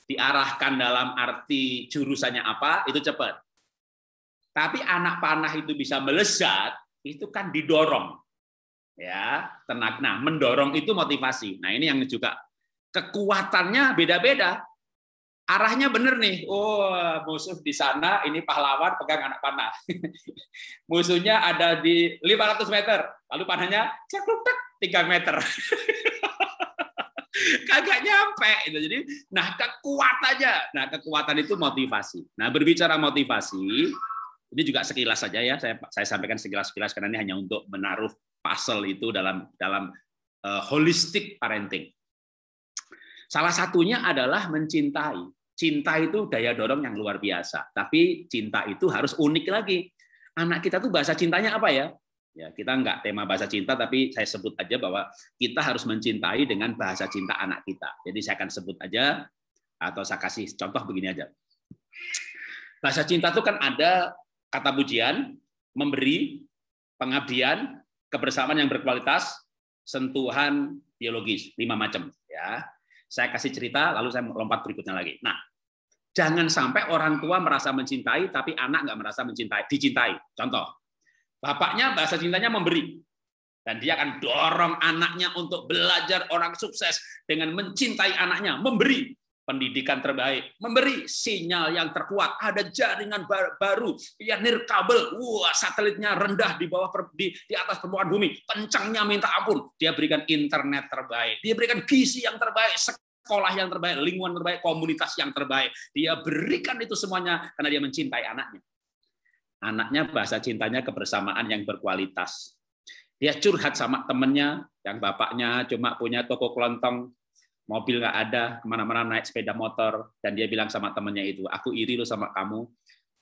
diarahkan dalam arti jurusannya apa itu cepat. Tapi anak panah itu bisa melesat, itu kan didorong ya tenaga. Nah, mendorong itu motivasi. Nah, ini yang juga kekuatannya beda-beda. Arahnya bener nih. Oh, musuh di sana, ini pahlawan pegang anak panah. Musuhnya ada di 500 meter. Lalu panahnya ceklutek tiga meter. Kagak nyampe. Jadi, nah kekuatannya. Nah, kekuatan itu motivasi. Nah, berbicara motivasi, ini juga sekilas saja ya, saya, saya sampaikan sekilas-sekilas karena ini hanya untuk menaruh pasal itu dalam dalam uh, holistic parenting. Salah satunya adalah mencintai. Cinta itu daya dorong yang luar biasa, tapi cinta itu harus unik lagi. Anak kita tuh bahasa cintanya apa ya? Ya, kita nggak tema bahasa cinta, tapi saya sebut aja bahwa kita harus mencintai dengan bahasa cinta anak kita. Jadi saya akan sebut aja atau saya kasih contoh begini aja. Bahasa cinta itu kan ada kata pujian, memberi, pengabdian, kebersamaan yang berkualitas, sentuhan biologis, lima macam ya. Saya kasih cerita lalu saya lompat berikutnya lagi. Nah, jangan sampai orang tua merasa mencintai tapi anak nggak merasa mencintai, dicintai. Contoh, bapaknya bahasa cintanya memberi dan dia akan dorong anaknya untuk belajar orang sukses dengan mencintai anaknya, memberi pendidikan terbaik, memberi sinyal yang terkuat, ada jaringan baru, ya nirkabel, wah satelitnya rendah di bawah di, di atas permukaan bumi, kencangnya minta ampun, dia berikan internet terbaik, dia berikan gizi yang terbaik, sekolah yang terbaik, lingkungan terbaik, komunitas yang terbaik, dia berikan itu semuanya karena dia mencintai anaknya. Anaknya bahasa cintanya kebersamaan yang berkualitas. Dia curhat sama temennya, yang bapaknya cuma punya toko kelontong, mobil nggak ada, kemana-mana naik sepeda motor, dan dia bilang sama temennya itu, aku iri lo sama kamu,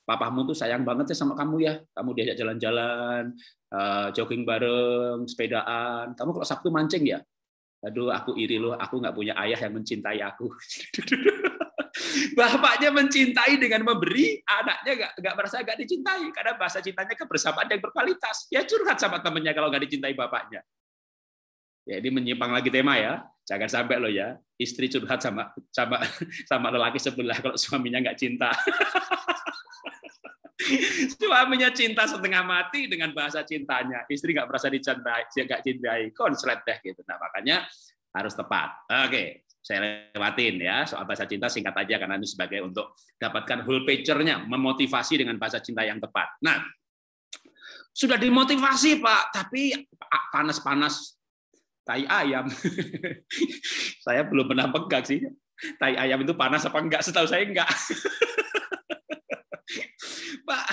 papamu tuh sayang banget sih sama kamu ya, kamu diajak jalan-jalan, eh, jogging bareng, sepedaan, kamu kalau Sabtu mancing ya, aduh aku iri lo, aku nggak punya ayah yang mencintai aku. Bapaknya mencintai dengan memberi, anaknya nggak nggak merasa nggak dicintai karena bahasa cintanya kebersamaan yang berkualitas. Ya curhat sama temennya kalau nggak dicintai bapaknya. Jadi ya, menyimpang lagi tema ya. Jangan sampai lo ya, istri curhat sama sama sama lelaki sebelah kalau suaminya nggak cinta. suaminya cinta setengah mati dengan bahasa cintanya, istri nggak merasa dicintai, dia nggak cintai, konslet deh gitu. Nah makanya harus tepat. Oke, saya lewatin ya soal bahasa cinta singkat aja karena ini sebagai untuk dapatkan whole picture-nya, memotivasi dengan bahasa cinta yang tepat. Nah, sudah dimotivasi Pak, tapi panas-panas tai ayam. saya belum pernah pegang sih. Tai ayam itu panas apa enggak? Setahu saya enggak. Pak,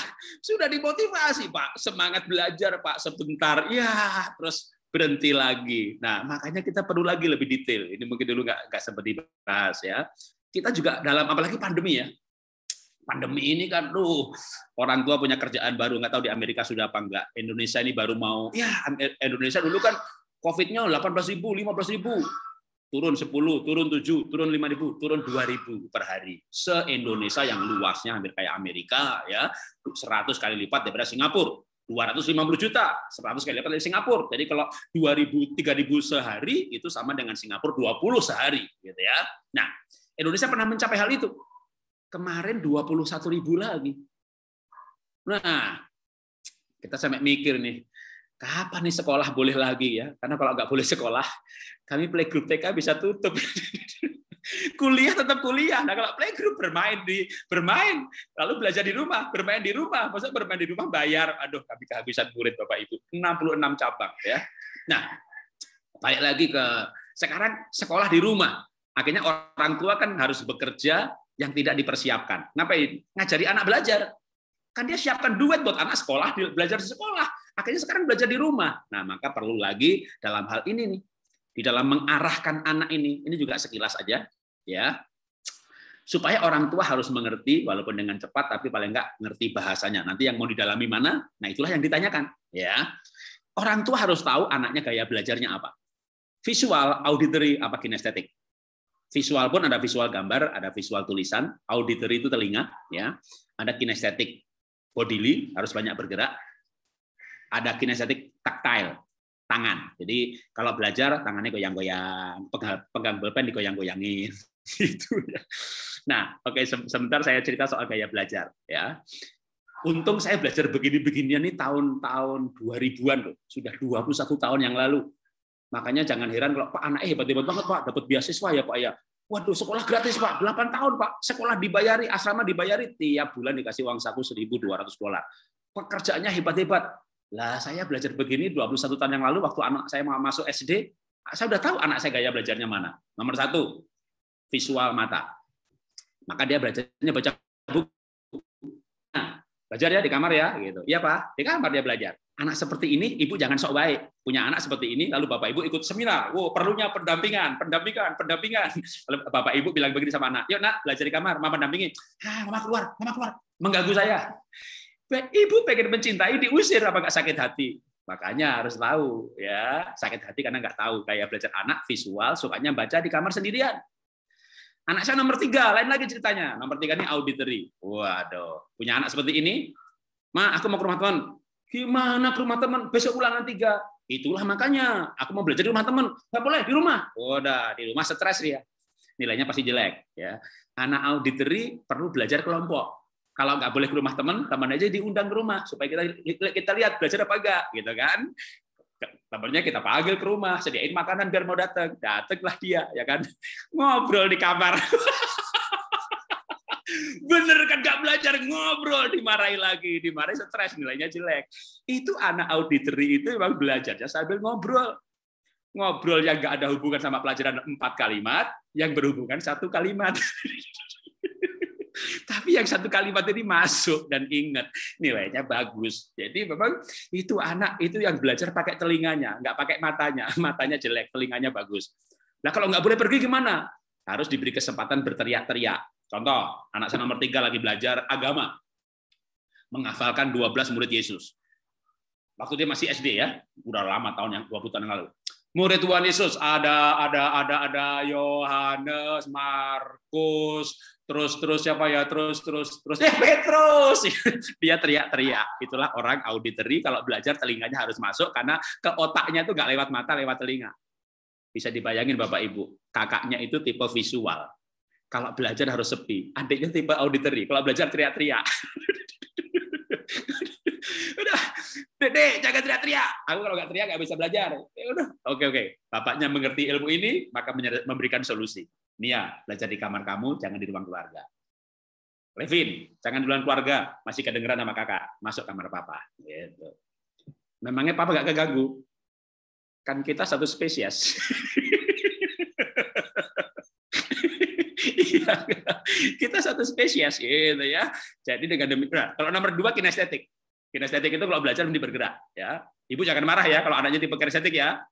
sudah dimotivasi, Pak. Semangat belajar, Pak. Sebentar. Ya, terus berhenti lagi. Nah, makanya kita perlu lagi lebih detail. Ini mungkin dulu nggak nggak sempat dibahas ya. Kita juga dalam apalagi pandemi ya. Pandemi ini kan tuh orang tua punya kerjaan baru nggak tahu di Amerika sudah apa enggak. Indonesia ini baru mau ya eh, Indonesia dulu kan Covid-nya 18 ribu, 15 ribu. Turun 10, turun 7, turun 5 ribu, turun 2 ribu per hari. Se-Indonesia yang luasnya hampir kayak Amerika, ya 100 kali lipat daripada Singapura. 250 juta, 100 kali lipat dari Singapura. Jadi kalau 2000 3000 sehari itu sama dengan Singapura 20 sehari gitu ya. Nah, Indonesia pernah mencapai hal itu. Kemarin 21 ribu lagi. Nah, kita sampai mikir nih, kapan nih sekolah boleh lagi ya? Karena kalau nggak boleh sekolah, kami playgroup TK bisa tutup. kuliah tetap kuliah. Nah kalau playgroup bermain di bermain, lalu belajar di rumah, bermain di rumah, masa bermain di rumah bayar. Aduh, kami kehabisan murid Bapak Ibu. 66 cabang ya. Nah, balik lagi ke sekarang sekolah di rumah. Akhirnya orang tua kan harus bekerja yang tidak dipersiapkan. Ngapain? Ngajari anak belajar. Kan dia siapkan duit buat anak sekolah, belajar di sekolah. Akhirnya sekarang belajar di rumah. Nah, maka perlu lagi dalam hal ini nih, di dalam mengarahkan anak ini, ini juga sekilas aja, ya. Supaya orang tua harus mengerti, walaupun dengan cepat, tapi paling enggak ngerti bahasanya. Nanti yang mau didalami mana, nah itulah yang ditanyakan. ya. Orang tua harus tahu anaknya gaya belajarnya apa. Visual, auditory, apa kinestetik visual pun ada visual gambar, ada visual tulisan, auditory itu telinga, ya, ada kinestetik bodily, harus banyak bergerak. Ada kinestetik taktil, tangan. Jadi kalau belajar tangannya goyang-goyang, pegang pulpen digoyang-goyangin gitu ya. Nah, oke okay, sebentar saya cerita soal gaya belajar ya. Untung saya belajar begini-beginian ini tahun-tahun 2000-an loh, sudah 21 tahun yang lalu. Makanya jangan heran kalau Pak anaknya hebat-hebat banget Pak, dapat beasiswa ya Pak ya. Waduh, sekolah gratis Pak, 8 tahun Pak. Sekolah dibayari, asrama dibayari, tiap bulan dikasih uang saku 1.200 dolar. Pekerjaannya hebat-hebat. Lah, saya belajar begini 21 tahun yang lalu waktu anak saya mau masuk SD, saya udah tahu anak saya gaya belajarnya mana. Nomor satu, visual mata. Maka dia belajarnya baca buku. Nah, belajar ya di kamar ya, gitu. Iya Pak, di kamar dia belajar anak seperti ini ibu jangan sok baik punya anak seperti ini lalu bapak ibu ikut seminar wow perlunya pendampingan pendampingan pendampingan lalu bapak ibu bilang begini sama anak yuk nak belajar di kamar mama dampingin. ah mama keluar mama keluar mengganggu saya ibu pengen mencintai diusir apa nggak sakit hati makanya harus tahu ya sakit hati karena nggak tahu kayak belajar anak visual sukanya baca di kamar sendirian anak saya nomor tiga lain lagi ceritanya nomor tiga ini auditory waduh punya anak seperti ini ma aku mau ke rumah teman Gimana ke rumah teman? Besok ulangan tiga. Itulah makanya aku mau belajar di rumah teman. Nggak boleh di rumah. Udah, di rumah stres dia. Nilainya pasti jelek. Ya. Anak auditori perlu belajar kelompok. Kalau nggak boleh ke rumah teman, teman aja diundang ke rumah supaya kita kita lihat belajar apa enggak, gitu kan? temennya kita panggil ke rumah, sediain makanan biar mau datang. Datanglah dia, ya kan? Ngobrol di kamar. bener kan gak belajar ngobrol dimarahi lagi dimarahi stres nilainya jelek itu anak auditory itu memang belajarnya sambil ngobrol ngobrol yang gak ada hubungan sama pelajaran empat kalimat yang berhubungan satu kalimat tapi yang satu kalimat ini masuk dan ingat nilainya bagus. Jadi memang itu anak itu yang belajar pakai telinganya, nggak pakai matanya. Matanya jelek, telinganya bagus. Nah kalau nggak boleh pergi gimana? Harus diberi kesempatan berteriak-teriak. Contoh, anak saya nomor tiga lagi belajar agama. Menghafalkan 12 murid Yesus. Waktu dia masih SD ya, udah lama tahun yang 20 tahun yang lalu. Murid Tuhan Yesus ada ada ada ada Yohanes, Markus, terus terus siapa ya terus terus terus eh Petrus dia teriak-teriak itulah orang auditory kalau belajar telinganya harus masuk karena ke otaknya itu nggak lewat mata lewat telinga bisa dibayangin bapak ibu kakaknya itu tipe visual kalau belajar harus sepi. Adiknya tipe auditori, kalau belajar teriak-teriak. udah, Dede, jangan teriak-teriak. Aku kalau nggak teriak nggak bisa belajar. Ya udah, oke oke. Bapaknya mengerti ilmu ini, maka memberikan solusi. Nia, belajar di kamar kamu, jangan di ruang keluarga. Levin, jangan di ruang keluarga, masih kedengeran sama kakak. Masuk kamar papa. Gitu. Memangnya papa nggak keganggu? Kan kita satu spesies. kita satu spesies gitu ya. Jadi dengan demi, nah, kalau nomor dua kinestetik. Kinestetik itu kalau belajar mesti bergerak ya. Ibu jangan marah ya kalau anaknya tipe kinestetik ya.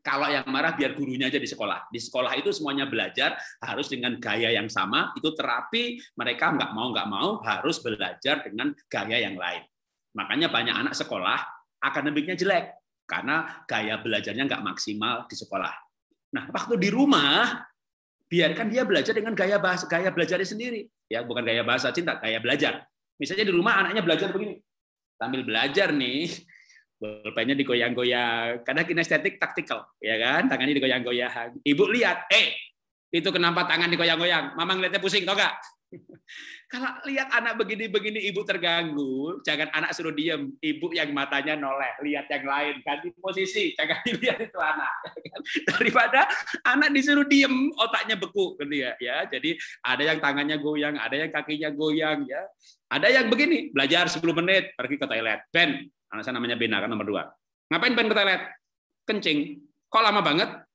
Kalau yang marah biar gurunya aja di sekolah. Di sekolah itu semuanya belajar harus dengan gaya yang sama. Itu terapi mereka nggak mau nggak mau harus belajar dengan gaya yang lain. Makanya banyak anak sekolah akademiknya jelek karena gaya belajarnya nggak maksimal di sekolah. Nah, waktu di rumah biarkan dia belajar dengan gaya bahasa gaya belajarnya sendiri ya bukan gaya bahasa cinta gaya belajar misalnya di rumah anaknya belajar begini sambil belajar nih bolpennya digoyang-goyang karena kinestetik taktikal ya kan tangannya digoyang-goyang ibu lihat eh itu kenapa tangan digoyang-goyang mama ngeliatnya pusing tau gak Kalau lihat anak begini-begini ibu terganggu, jangan anak suruh diem. Ibu yang matanya noleh, lihat yang lain, ganti posisi, jangan dilihat itu anak. Daripada anak disuruh diem, otaknya beku, gitu ya. Jadi ada yang tangannya goyang, ada yang kakinya goyang, ya. Ada yang begini, belajar 10 menit, pergi ke toilet. Ben, anak saya namanya Ben kan nomor dua. Ngapain Ben ke toilet? Kencing. Kok lama banget?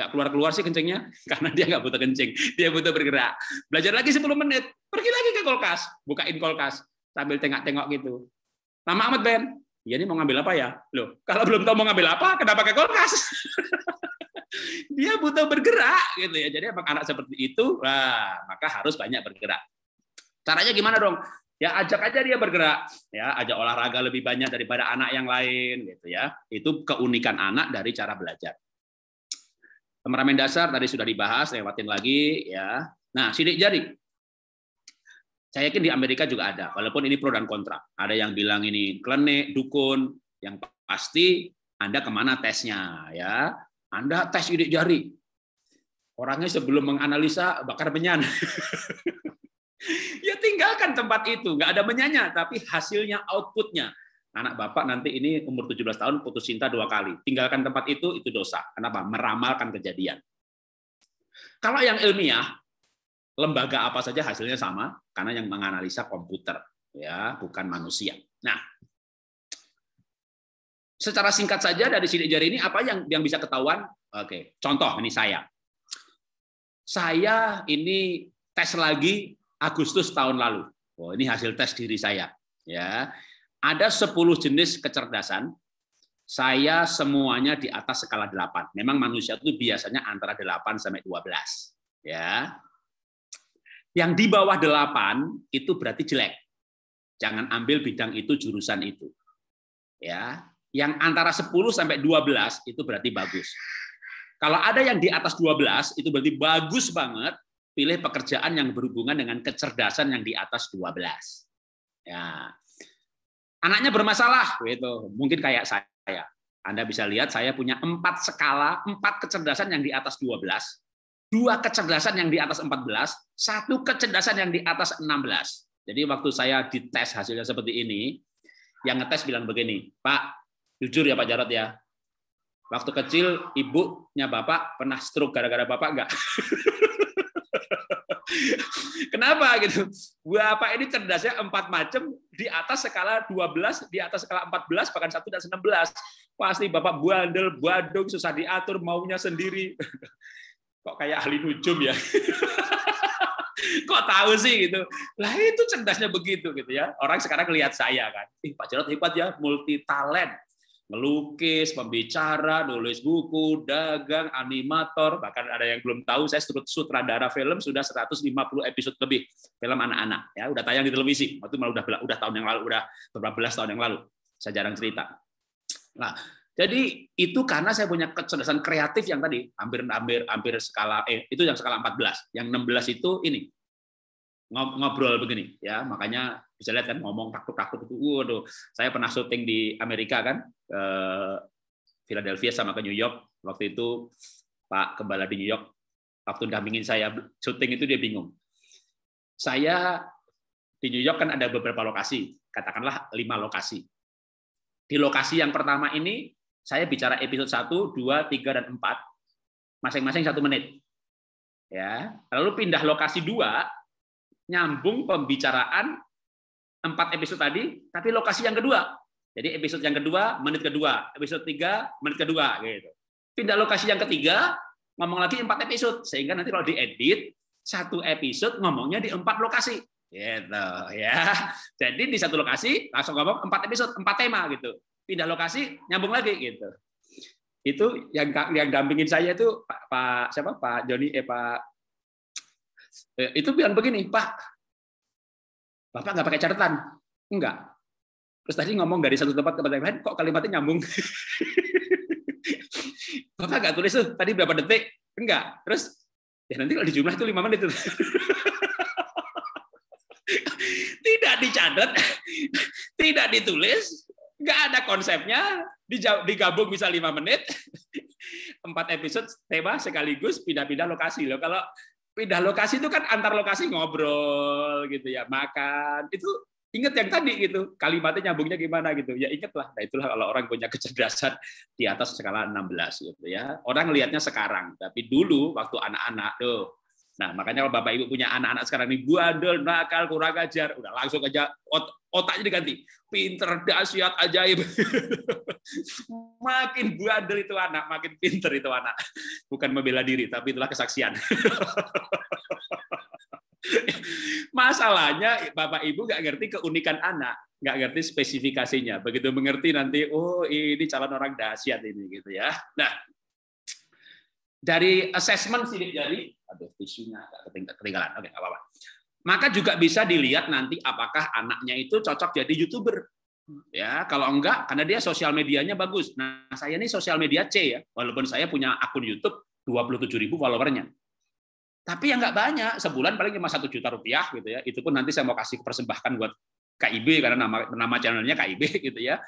Nggak keluar-keluar sih kencingnya, karena dia nggak butuh kencing. Dia butuh bergerak. Belajar lagi 10 menit, pergi lagi ke kulkas. Bukain kulkas, sambil tengok-tengok gitu. Lama amat, Ben. Iya nih mau ngambil apa ya? Loh, kalau belum tahu mau ngambil apa, kenapa ke kulkas? dia butuh bergerak gitu ya. Jadi emang anak seperti itu, wah maka harus banyak bergerak. Caranya gimana dong? Ya ajak aja dia bergerak, ya ajak olahraga lebih banyak daripada anak yang lain gitu ya. Itu keunikan anak dari cara belajar. Temperamen dasar tadi sudah dibahas, lewatin lagi ya. Nah, sidik jari. Saya yakin di Amerika juga ada, walaupun ini pro dan kontra. Ada yang bilang ini klenek dukun, yang pasti Anda kemana tesnya ya. Anda tes sidik jari. Orangnya sebelum menganalisa bakar menyan. ya tinggalkan tempat itu, nggak ada menyanya, tapi hasilnya, outputnya anak bapak nanti ini umur 17 tahun putus cinta dua kali. Tinggalkan tempat itu, itu dosa. Kenapa? Meramalkan kejadian. Kalau yang ilmiah, lembaga apa saja hasilnya sama, karena yang menganalisa komputer, ya bukan manusia. Nah, secara singkat saja dari sidik jari ini apa yang yang bisa ketahuan? Oke, contoh ini saya. Saya ini tes lagi Agustus tahun lalu. Oh, ini hasil tes diri saya. Ya, ada 10 jenis kecerdasan, saya semuanya di atas skala 8. Memang manusia itu biasanya antara 8 sampai 12. Ya. Yang di bawah 8 itu berarti jelek. Jangan ambil bidang itu, jurusan itu. Ya. Yang antara 10 sampai 12 itu berarti bagus. Kalau ada yang di atas 12 itu berarti bagus banget, pilih pekerjaan yang berhubungan dengan kecerdasan yang di atas 12. Ya anaknya bermasalah gitu mungkin kayak saya anda bisa lihat saya punya empat skala empat kecerdasan yang di atas 12 dua kecerdasan yang di atas 14 satu kecerdasan yang di atas 16 jadi waktu saya dites hasilnya seperti ini yang ngetes bilang begini Pak jujur ya Pak Jarot ya waktu kecil ibunya bapak pernah stroke gara-gara bapak enggak Kenapa gitu? Bapak ini cerdasnya empat macam di atas skala 12, di atas skala 14, bahkan satu dan 16. Pasti Bapak bandel, badung, susah diatur, maunya sendiri. Kok kayak ahli nujum ya? Kok tahu sih gitu? Lah itu cerdasnya begitu gitu ya. Orang sekarang lihat saya kan. Ih, Pak Jarot hebat ya, multi talent melukis, pembicara, nulis buku, dagang, animator, bahkan ada yang belum tahu saya sutradara film sudah 150 episode lebih film anak-anak ya udah tayang di televisi waktu malah udah udah tahun yang lalu udah beberapa belas tahun yang lalu saya jarang cerita. Nah, jadi itu karena saya punya kecerdasan kreatif yang tadi hampir hampir hampir skala eh itu yang skala 14, yang 16 itu ini ngobrol begini ya makanya bisa lihat kan ngomong takut-takut itu waduh saya pernah syuting di Amerika kan ke eh, Philadelphia sama ke New York waktu itu Pak Kembala di New York waktu dampingin saya syuting itu dia bingung saya di New York kan ada beberapa lokasi katakanlah lima lokasi di lokasi yang pertama ini saya bicara episode 1, 2, 3, dan 4 masing-masing satu menit ya lalu pindah lokasi dua nyambung pembicaraan empat episode tadi, tapi lokasi yang kedua. Jadi episode yang kedua, menit kedua. Episode tiga, menit kedua. gitu. Pindah lokasi yang ketiga, ngomong lagi empat episode. Sehingga nanti kalau diedit, satu episode ngomongnya di empat lokasi. Gitu ya. Jadi di satu lokasi langsung ngomong empat episode, empat tema gitu. Pindah lokasi, nyambung lagi gitu. Itu yang yang dampingin saya itu Pak, Pak siapa Pak Joni eh Pak Eh, itu bilang begini, Pak, Bapak nggak pakai catatan? Enggak. Terus tadi ngomong dari satu tempat ke tempat lain, kok kalimatnya nyambung? Bapak nggak tulis tuh, tadi berapa detik? Enggak. Terus, ya nanti kalau dijumlah itu lima menit. tidak dicatat, tidak ditulis, nggak ada konsepnya, digabung bisa lima menit, empat episode tema sekaligus pindah-pindah lokasi loh. Kalau pindah lokasi itu kan antar lokasi ngobrol gitu ya, makan. Itu inget yang tadi gitu. Kalimatnya nyambungnya gimana gitu. Ya ingetlah. Nah itulah kalau orang punya kecerdasan di atas skala 16 gitu ya. Orang lihatnya sekarang, tapi dulu waktu anak-anak tuh Nah, makanya kalau Bapak Ibu punya anak-anak sekarang ini buandel, nakal, kurang ajar, udah langsung aja otaknya diganti. Pinter, dahsyat, ajaib. makin bandel itu anak, makin pinter itu anak. Bukan membela diri, tapi itulah kesaksian. Masalahnya Bapak Ibu nggak ngerti keunikan anak, nggak ngerti spesifikasinya. Begitu mengerti nanti, oh ini calon orang dahsyat ini gitu ya. Nah, dari assessment sidik jari, aduh tisunya agak ketinggalan, oke nggak apa-apa. Maka juga bisa dilihat nanti apakah anaknya itu cocok jadi YouTuber. Ya, kalau enggak karena dia sosial medianya bagus. Nah, saya ini sosial media C ya, walaupun saya punya akun YouTube 27.000 followernya. Tapi yang enggak banyak, sebulan paling cuma satu juta rupiah gitu ya. Itu pun nanti saya mau kasih persembahkan buat KIB karena nama nama channelnya KIB gitu ya.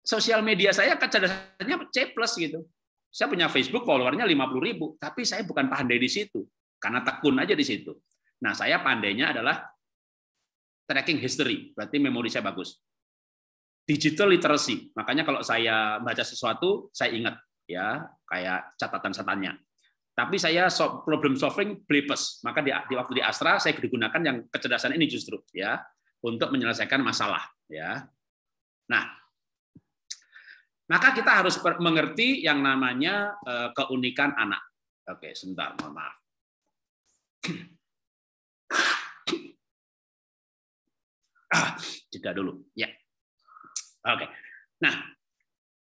Sosial media saya kecerdasannya C plus gitu. Saya punya Facebook followernya 50 ribu, tapi saya bukan pandai di situ karena tekun aja di situ. Nah, saya pandainya adalah tracking history, berarti memori saya bagus. Digital literacy, makanya kalau saya baca sesuatu, saya ingat ya, kayak catatan-catatannya. Tapi saya problem solving blipes, maka di, waktu di Astra saya digunakan yang kecerdasan ini justru ya untuk menyelesaikan masalah ya. Nah, maka kita harus mengerti yang namanya eh, keunikan anak. Oke, sebentar, maaf. Ah, jeda dulu. Ya. Oke. Okay. Nah,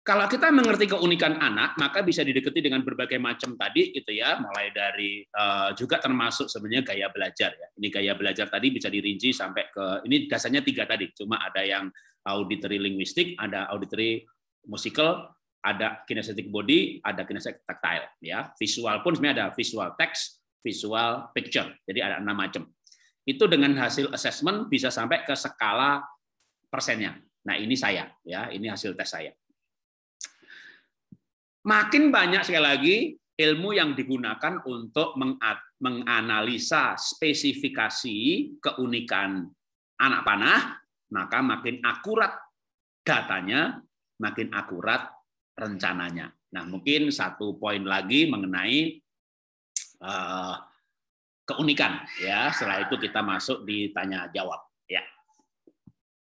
kalau kita mengerti keunikan anak, maka bisa didekati dengan berbagai macam tadi, gitu ya, mulai dari uh, juga termasuk sebenarnya gaya belajar. Ya. Ini gaya belajar tadi bisa dirinci sampai ke ini dasarnya tiga tadi, cuma ada yang auditory linguistik, ada auditory musical, ada kinesthetic body, ada kinesthetic tactile. Ya, visual pun sebenarnya ada visual text, visual picture. Jadi ada enam macam itu dengan hasil assessment bisa sampai ke skala persennya. Nah, ini saya ya, ini hasil tes saya. Makin banyak sekali lagi ilmu yang digunakan untuk menganalisa spesifikasi keunikan anak panah, maka makin akurat datanya, makin akurat rencananya. Nah, mungkin satu poin lagi mengenai eh, keunikan ya. Setelah itu kita masuk di tanya jawab ya.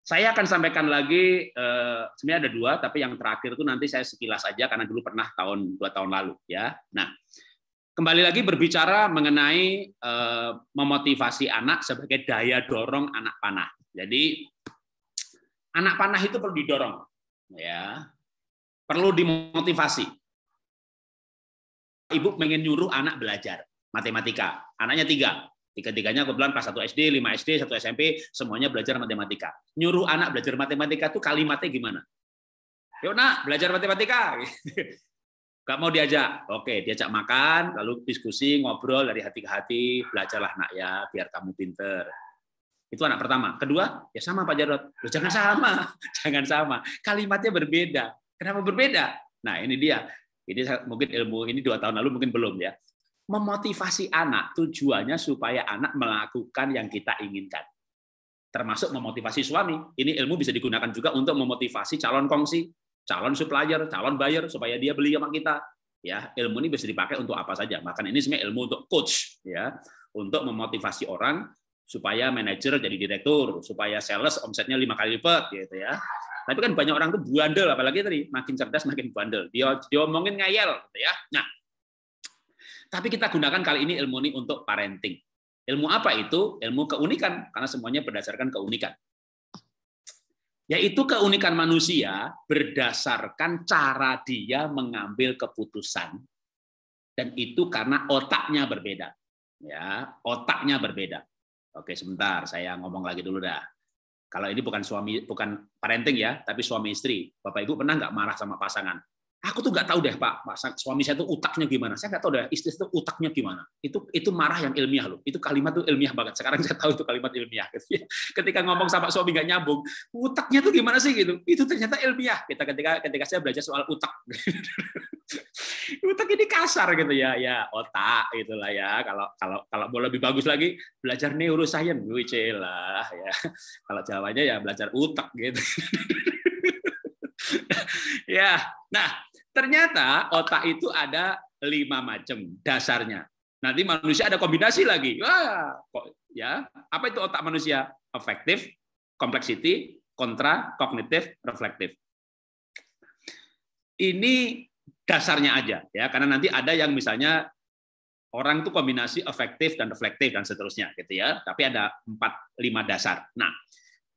Saya akan sampaikan lagi eh, sebenarnya ada dua tapi yang terakhir itu nanti saya sekilas aja karena dulu pernah tahun dua tahun lalu ya. Nah, kembali lagi berbicara mengenai eh, memotivasi anak sebagai daya dorong anak panah. Jadi anak panah itu perlu didorong ya. Perlu dimotivasi. Ibu pengen nyuruh anak belajar matematika. Anaknya tiga. Tiga-tiganya kebetulan pas satu SD, 5 SD, satu SMP, semuanya belajar matematika. Nyuruh anak belajar matematika tuh kalimatnya gimana? Yuk nak, belajar matematika. Gak mau diajak? Oke, diajak makan, lalu diskusi, ngobrol dari hati ke hati, belajarlah nak ya, biar kamu pinter. Itu anak pertama. Kedua, ya sama Pak Jarot. Loh, jangan sama, jangan sama. Kalimatnya berbeda. Kenapa berbeda? Nah ini dia. Ini mungkin ilmu ini dua tahun lalu mungkin belum ya memotivasi anak tujuannya supaya anak melakukan yang kita inginkan. Termasuk memotivasi suami. Ini ilmu bisa digunakan juga untuk memotivasi calon kongsi, calon supplier, calon buyer supaya dia beli sama kita. Ya, ilmu ini bisa dipakai untuk apa saja. Bahkan ini sebenarnya ilmu untuk coach ya, untuk memotivasi orang supaya manajer jadi direktur, supaya sales omsetnya lima kali lipat gitu ya. Tapi kan banyak orang tuh bandel apalagi tadi makin cerdas makin bandel. Dia diomongin ngayel gitu ya. Nah, tapi kita gunakan kali ini ilmu ini untuk parenting. Ilmu apa itu? Ilmu keunikan, karena semuanya berdasarkan keunikan. Yaitu keunikan manusia berdasarkan cara dia mengambil keputusan. Dan itu karena otaknya berbeda. ya Otaknya berbeda. Oke, sebentar. Saya ngomong lagi dulu dah. Kalau ini bukan suami, bukan parenting ya, tapi suami istri. Bapak Ibu pernah nggak marah sama pasangan? aku tuh nggak tahu deh pak, pak suami saya tuh utaknya gimana saya nggak tahu deh istri itu utaknya gimana itu itu marah yang ilmiah loh itu kalimat tuh ilmiah banget sekarang saya tahu itu kalimat ilmiah ketika ngomong sama suami nggak nyambung utaknya tuh gimana sih gitu itu ternyata ilmiah kita ketika ketika saya belajar soal utak utak ini kasar gitu ya ya otak itulah ya kalau kalau kalau mau lebih bagus lagi belajar neuroscience lah ya kalau jawabannya ya belajar utak gitu Ya, nah ternyata otak itu ada lima macam dasarnya. Nanti manusia ada kombinasi lagi. Wah, kok ya? Apa itu otak manusia? Efektif, complexity, kontra, kognitif, reflektif. Ini dasarnya aja ya, karena nanti ada yang misalnya orang itu kombinasi efektif dan reflektif dan seterusnya gitu ya. Tapi ada empat lima dasar. Nah,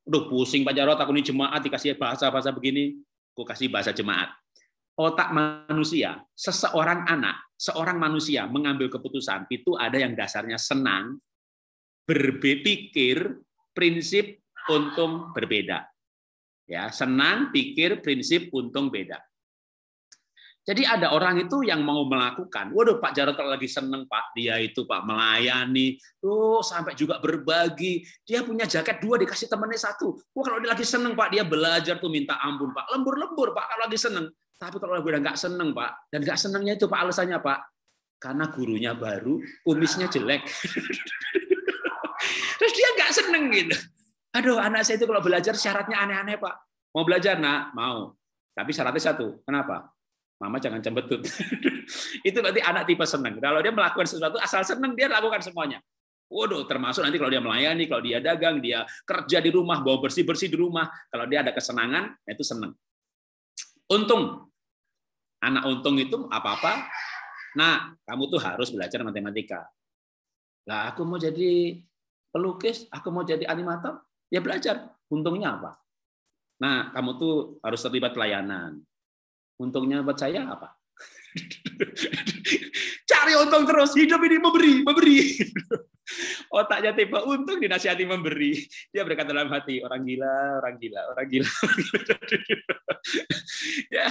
udah pusing Pak Jarot, aku ini jemaat dikasih bahasa-bahasa begini. Aku kasih bahasa jemaat. Otak manusia, seseorang anak, seorang manusia mengambil keputusan itu ada yang dasarnya senang, berpikir, prinsip untung berbeda. Ya, senang, pikir, prinsip untung beda. Jadi ada orang itu yang mau melakukan, waduh Pak Jarod kalau lagi seneng Pak, dia itu Pak melayani, tuh oh, sampai juga berbagi, dia punya jaket dua dikasih temannya satu. Wah kalau dia lagi seneng Pak, dia belajar tuh minta ampun Pak, lembur-lembur Pak kalau lagi seneng. Tapi kalau udah nggak seneng Pak, dan nggak senengnya itu Pak alasannya Pak, karena gurunya baru, kumisnya jelek. Terus dia nggak seneng gitu. Aduh anak saya itu kalau belajar syaratnya aneh-aneh Pak. Mau belajar nak? Mau. Tapi syaratnya satu. Kenapa? Mama jangan cembetut. itu berarti anak tipe senang. Kalau dia melakukan sesuatu asal senang, dia lakukan semuanya. Waduh, termasuk nanti kalau dia melayani, kalau dia dagang, dia kerja di rumah, bawa bersih-bersih di rumah. Kalau dia ada kesenangan, ya itu senang. Untung. Anak untung itu apa-apa. Nah, kamu tuh harus belajar matematika. Lah, aku mau jadi pelukis, aku mau jadi animator, ya belajar. Untungnya apa? Nah, kamu tuh harus terlibat pelayanan Untungnya buat saya apa? Cari untung terus, hidup ini memberi, memberi. Otaknya tipe untung dinasihati memberi. Dia berkata dalam hati, orang gila, orang gila, orang gila. ya,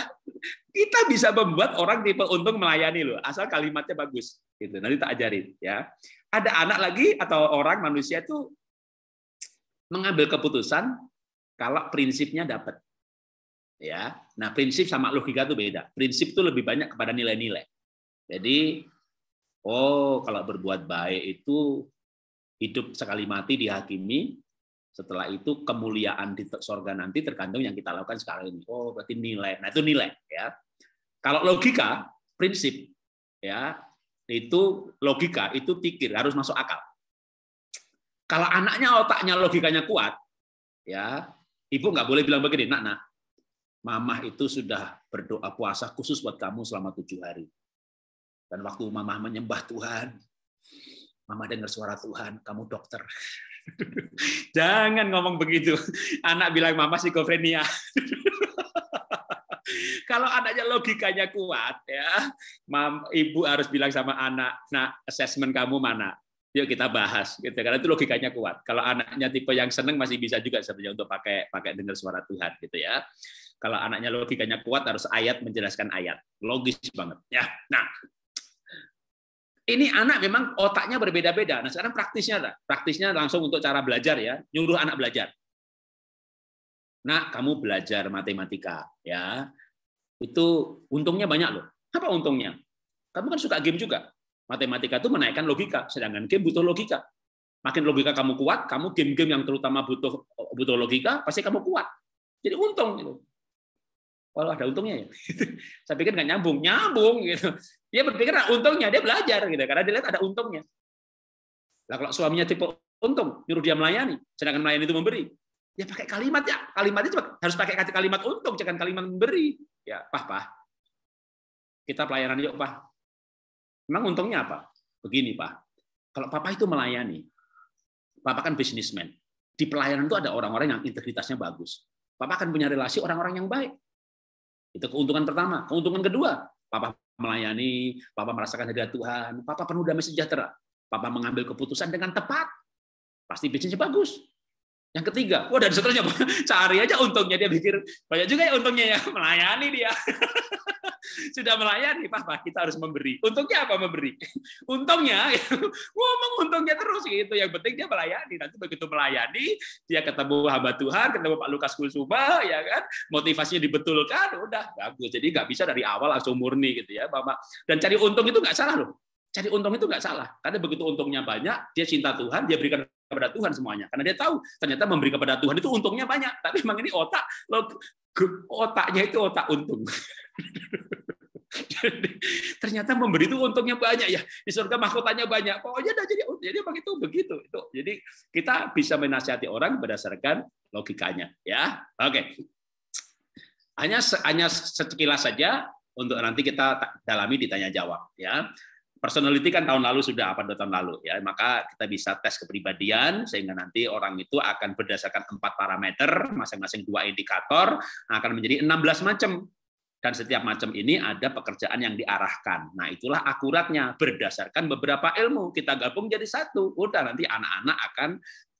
kita bisa membuat orang tipe untung melayani loh, asal kalimatnya bagus. Gitu. Nanti tak ajarin ya. Ada anak lagi atau orang manusia itu mengambil keputusan kalau prinsipnya dapat ya nah prinsip sama logika itu beda prinsip itu lebih banyak kepada nilai-nilai jadi oh kalau berbuat baik itu hidup sekali mati dihakimi setelah itu kemuliaan di sorga nanti tergantung yang kita lakukan sekarang ini oh berarti nilai nah itu nilai ya kalau logika prinsip ya itu logika itu pikir harus masuk akal kalau anaknya otaknya logikanya kuat ya ibu nggak boleh bilang begini nak nak Mamah itu sudah berdoa puasa khusus buat kamu selama tujuh hari. Dan waktu mamah menyembah Tuhan, Mama dengar suara Tuhan, kamu dokter. Jangan ngomong begitu. Anak bilang mama psikofrenia. Kalau anaknya logikanya kuat ya, mam, ibu harus bilang sama anak, Nah, assessment kamu mana?" Yuk kita bahas gitu. Karena itu logikanya kuat. Kalau anaknya tipe yang seneng masih bisa juga sebenarnya untuk pakai pakai dengar suara Tuhan gitu ya. Kalau anaknya logikanya kuat harus ayat menjelaskan ayat. Logis banget. Ya. Nah, ini anak memang otaknya berbeda-beda. Nah, sekarang praktisnya Praktisnya langsung untuk cara belajar ya, nyuruh anak belajar. Nah, kamu belajar matematika ya. Itu untungnya banyak loh. Apa untungnya? Kamu kan suka game juga. Matematika itu menaikkan logika, sedangkan game butuh logika. Makin logika kamu kuat, kamu game-game yang terutama butuh butuh logika, pasti kamu kuat. Jadi untung gitu. Kalau ada untungnya ya. Gitu. Saya pikir nggak nyambung, nyambung gitu. Dia berpikir nah, untungnya dia belajar gitu karena dia lihat ada untungnya. Nah, kalau suaminya tipe untung, nyuruh dia melayani, sedangkan melayani itu memberi. Ya pakai kalimat ya, kalimatnya cuma harus pakai kalimat untung, jangan kalimat memberi. Ya, pah, pah. Kita pelayanan yuk, pah. Memang untungnya apa? Begini, pah. Kalau papa itu melayani, papa kan bisnismen. Di pelayanan itu ada orang-orang yang integritasnya bagus. Papa akan punya relasi orang-orang yang baik. Itu keuntungan pertama. Keuntungan kedua, Papa melayani, Papa merasakan hadirat Tuhan, Papa penuh damai sejahtera, Papa mengambil keputusan dengan tepat, pasti bisnisnya bagus. Yang ketiga, wah dan seterusnya cari aja untungnya dia pikir banyak juga ya untungnya ya melayani dia. Sudah melayani, Pak, kita harus memberi. Untungnya apa memberi? Untungnya, ngomong untungnya terus gitu. Yang penting dia melayani. Nanti begitu melayani, dia ketemu hamba Tuhan, ketemu Pak Lukas Kusuma, ya kan? Motivasinya dibetulkan, udah bagus. Jadi nggak bisa dari awal langsung murni gitu ya, Bapak. Dan cari untung itu nggak salah loh. Cari untung itu nggak salah. Karena begitu untungnya banyak, dia cinta Tuhan, dia berikan kepada Tuhan semuanya. Karena dia tahu ternyata memberi kepada Tuhan itu untungnya banyak. Tapi memang ini otak, otaknya itu otak untung. jadi, ternyata memberi itu untungnya banyak ya di surga mahkotanya banyak pokoknya dah jadi jadi begitu begitu itu jadi kita bisa menasihati orang berdasarkan logikanya ya oke hanya hanya sekilas saja untuk nanti kita dalami ditanya jawab ya personality kan tahun lalu sudah apa dua tahun lalu ya maka kita bisa tes kepribadian sehingga nanti orang itu akan berdasarkan empat parameter masing-masing dua indikator akan menjadi 16 macam dan setiap macam ini ada pekerjaan yang diarahkan. Nah, itulah akuratnya berdasarkan beberapa ilmu kita gabung jadi satu. Udah nanti anak-anak akan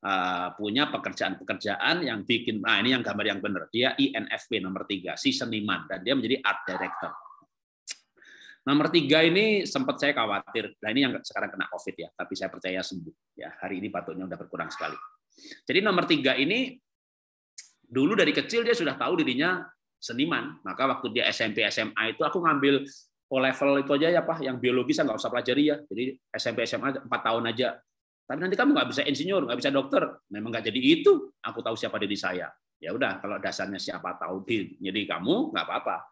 Uh, punya pekerjaan-pekerjaan yang bikin nah ini yang gambar yang benar dia INFP nomor tiga si seniman dan dia menjadi art director Nomor tiga ini sempat saya khawatir. Nah ini yang sekarang kena COVID ya, tapi saya percaya sembuh. Ya hari ini patutnya udah berkurang sekali. Jadi nomor tiga ini dulu dari kecil dia sudah tahu dirinya seniman. Maka waktu dia SMP SMA itu aku ngambil O level itu aja ya pak, yang biologi saya nggak usah pelajari ya. Jadi SMP SMA 4 tahun aja. Tapi nanti kamu nggak bisa insinyur, nggak bisa dokter. Memang nggak jadi itu. Aku tahu siapa diri saya. Ya udah, kalau dasarnya siapa tahu diri kamu nggak apa-apa.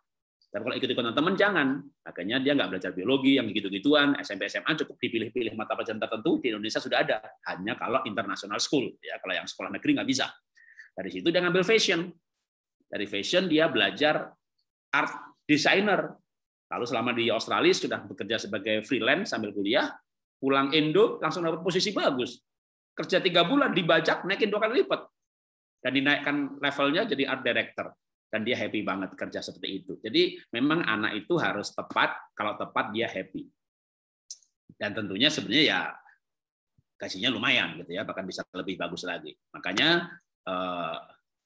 Tapi kalau ikut-ikutan teman jangan. Akhirnya dia nggak belajar biologi yang begitu gituan SMP SMA cukup dipilih-pilih mata pelajaran tertentu di Indonesia sudah ada. Hanya kalau international school ya kalau yang sekolah negeri nggak bisa. Dari situ dia ngambil fashion. Dari fashion dia belajar art designer. Lalu selama di Australia sudah bekerja sebagai freelance sambil kuliah, pulang Indo langsung dapat posisi bagus. Kerja tiga bulan dibajak naikin dua kali lipat dan dinaikkan levelnya jadi art director dan dia happy banget kerja seperti itu. Jadi memang anak itu harus tepat, kalau tepat dia happy. Dan tentunya sebenarnya ya kasihnya lumayan gitu ya, bahkan bisa lebih bagus lagi. Makanya eh,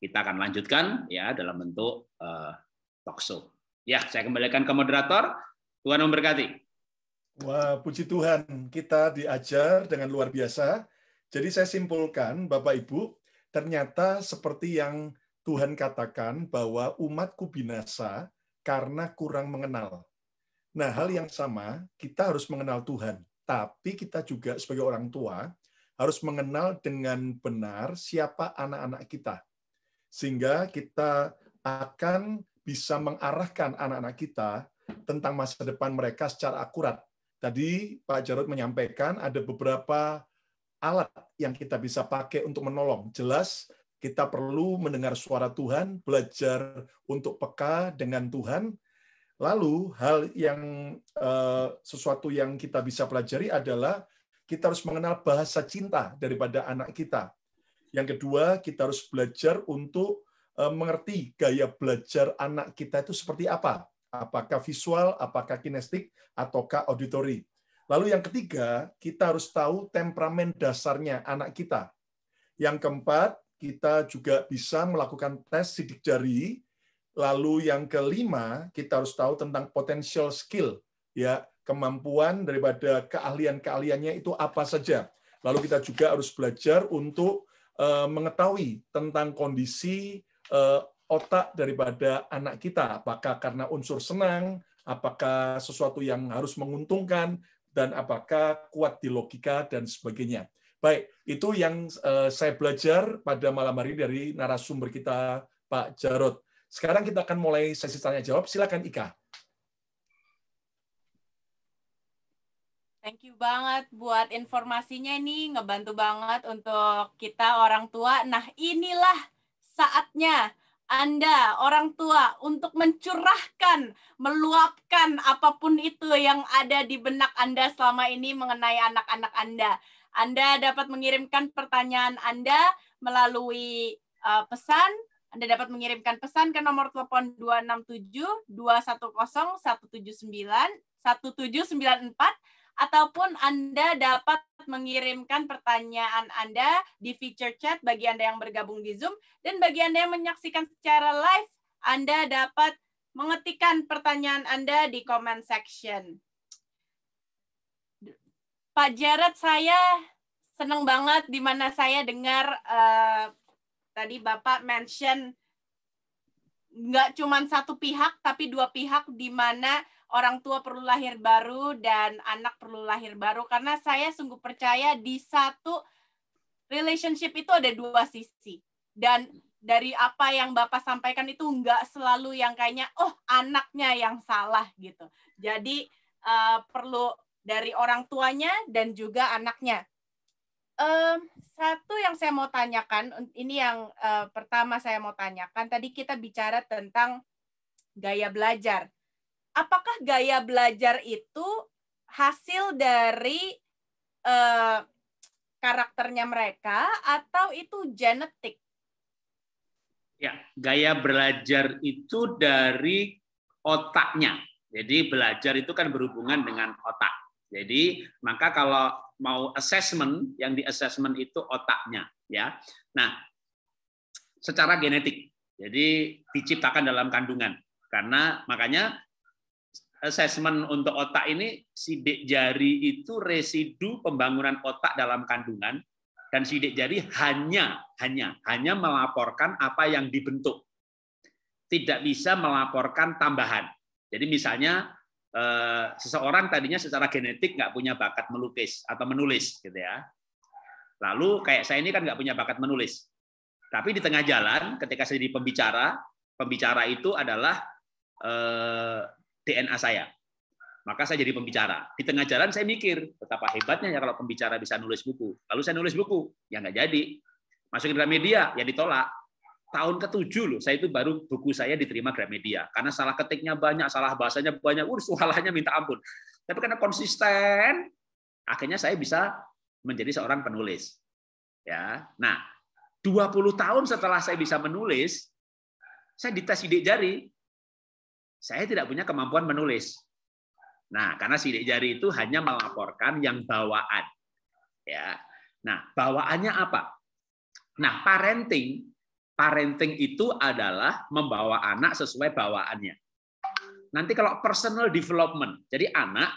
kita akan lanjutkan ya dalam bentuk eh, talkshow. Ya, saya kembalikan ke moderator. Tuhan memberkati. Wah, puji Tuhan, kita diajar dengan luar biasa. Jadi saya simpulkan, Bapak Ibu, ternyata seperti yang Tuhan katakan bahwa umatku binasa karena kurang mengenal. Nah, hal yang sama, kita harus mengenal Tuhan. Tapi kita juga sebagai orang tua harus mengenal dengan benar siapa anak-anak kita. Sehingga kita akan bisa mengarahkan anak-anak kita tentang masa depan mereka secara akurat. Tadi Pak Jarod menyampaikan ada beberapa alat yang kita bisa pakai untuk menolong. Jelas kita perlu mendengar suara Tuhan, belajar untuk peka dengan Tuhan. Lalu hal yang eh, sesuatu yang kita bisa pelajari adalah kita harus mengenal bahasa cinta daripada anak kita. Yang kedua, kita harus belajar untuk eh, mengerti gaya belajar anak kita itu seperti apa. Apakah visual, apakah kinestik, ataukah auditory. Lalu yang ketiga, kita harus tahu temperamen dasarnya anak kita. Yang keempat, kita juga bisa melakukan tes sidik jari. Lalu yang kelima, kita harus tahu tentang potential skill, ya kemampuan daripada keahlian-keahliannya itu apa saja. Lalu kita juga harus belajar untuk eh, mengetahui tentang kondisi eh, otak daripada anak kita, apakah karena unsur senang, apakah sesuatu yang harus menguntungkan, dan apakah kuat di logika dan sebagainya. Baik, itu yang eh, saya belajar pada malam hari dari narasumber kita Pak Jarod. Sekarang kita akan mulai sesi tanya jawab. Silakan Ika. Thank you banget buat informasinya ini ngebantu banget untuk kita orang tua. Nah, inilah saatnya anda, orang tua, untuk mencurahkan, meluapkan apapun itu yang ada di benak Anda selama ini mengenai anak-anak Anda. Anda dapat mengirimkan pertanyaan Anda melalui uh, pesan. Anda dapat mengirimkan pesan ke nomor telepon 267 210 179 1794 ataupun Anda dapat mengirimkan pertanyaan Anda di feature chat bagi Anda yang bergabung di Zoom dan bagi Anda yang menyaksikan secara live, Anda dapat mengetikkan pertanyaan Anda di comment section. Pak Jarod saya senang banget di mana saya dengar uh, tadi Bapak mention nggak cuma satu pihak tapi dua pihak di mana orang tua perlu lahir baru dan anak perlu lahir baru karena saya sungguh percaya di satu relationship itu ada dua sisi dan dari apa yang Bapak sampaikan itu nggak selalu yang kayaknya oh anaknya yang salah gitu. Jadi uh, perlu dari orang tuanya dan juga anaknya. Um, satu yang saya mau tanyakan, ini yang uh, pertama saya mau tanyakan. Tadi kita bicara tentang gaya belajar. Apakah gaya belajar itu hasil dari uh, karakternya mereka atau itu genetik? Ya, gaya belajar itu dari otaknya. Jadi belajar itu kan berhubungan dengan otak. Jadi maka kalau mau assessment yang di assessment itu otaknya ya. Nah, secara genetik. Jadi diciptakan dalam kandungan. Karena makanya assessment untuk otak ini sidik jari itu residu pembangunan otak dalam kandungan dan sidik jari hanya hanya hanya melaporkan apa yang dibentuk. Tidak bisa melaporkan tambahan. Jadi misalnya Eh, seseorang tadinya secara genetik nggak punya bakat melukis atau menulis gitu ya. Lalu kayak saya ini kan nggak punya bakat menulis. Tapi di tengah jalan ketika saya jadi pembicara, pembicara itu adalah eh, DNA saya. Maka saya jadi pembicara. Di tengah jalan saya mikir betapa hebatnya ya kalau pembicara bisa nulis buku. Lalu saya nulis buku, ya nggak jadi. Masukin ke media, ya ditolak tahun ke-7 loh, saya itu baru buku saya diterima Gramedia. Karena salah ketiknya banyak, salah bahasanya banyak, uh, suhalahnya minta ampun. Tapi karena konsisten, akhirnya saya bisa menjadi seorang penulis. Ya. Nah, 20 tahun setelah saya bisa menulis, saya dites sidik jari. Saya tidak punya kemampuan menulis. Nah, karena sidik jari itu hanya melaporkan yang bawaan. Ya. Nah, bawaannya apa? Nah, parenting parenting itu adalah membawa anak sesuai bawaannya. Nanti kalau personal development, jadi anak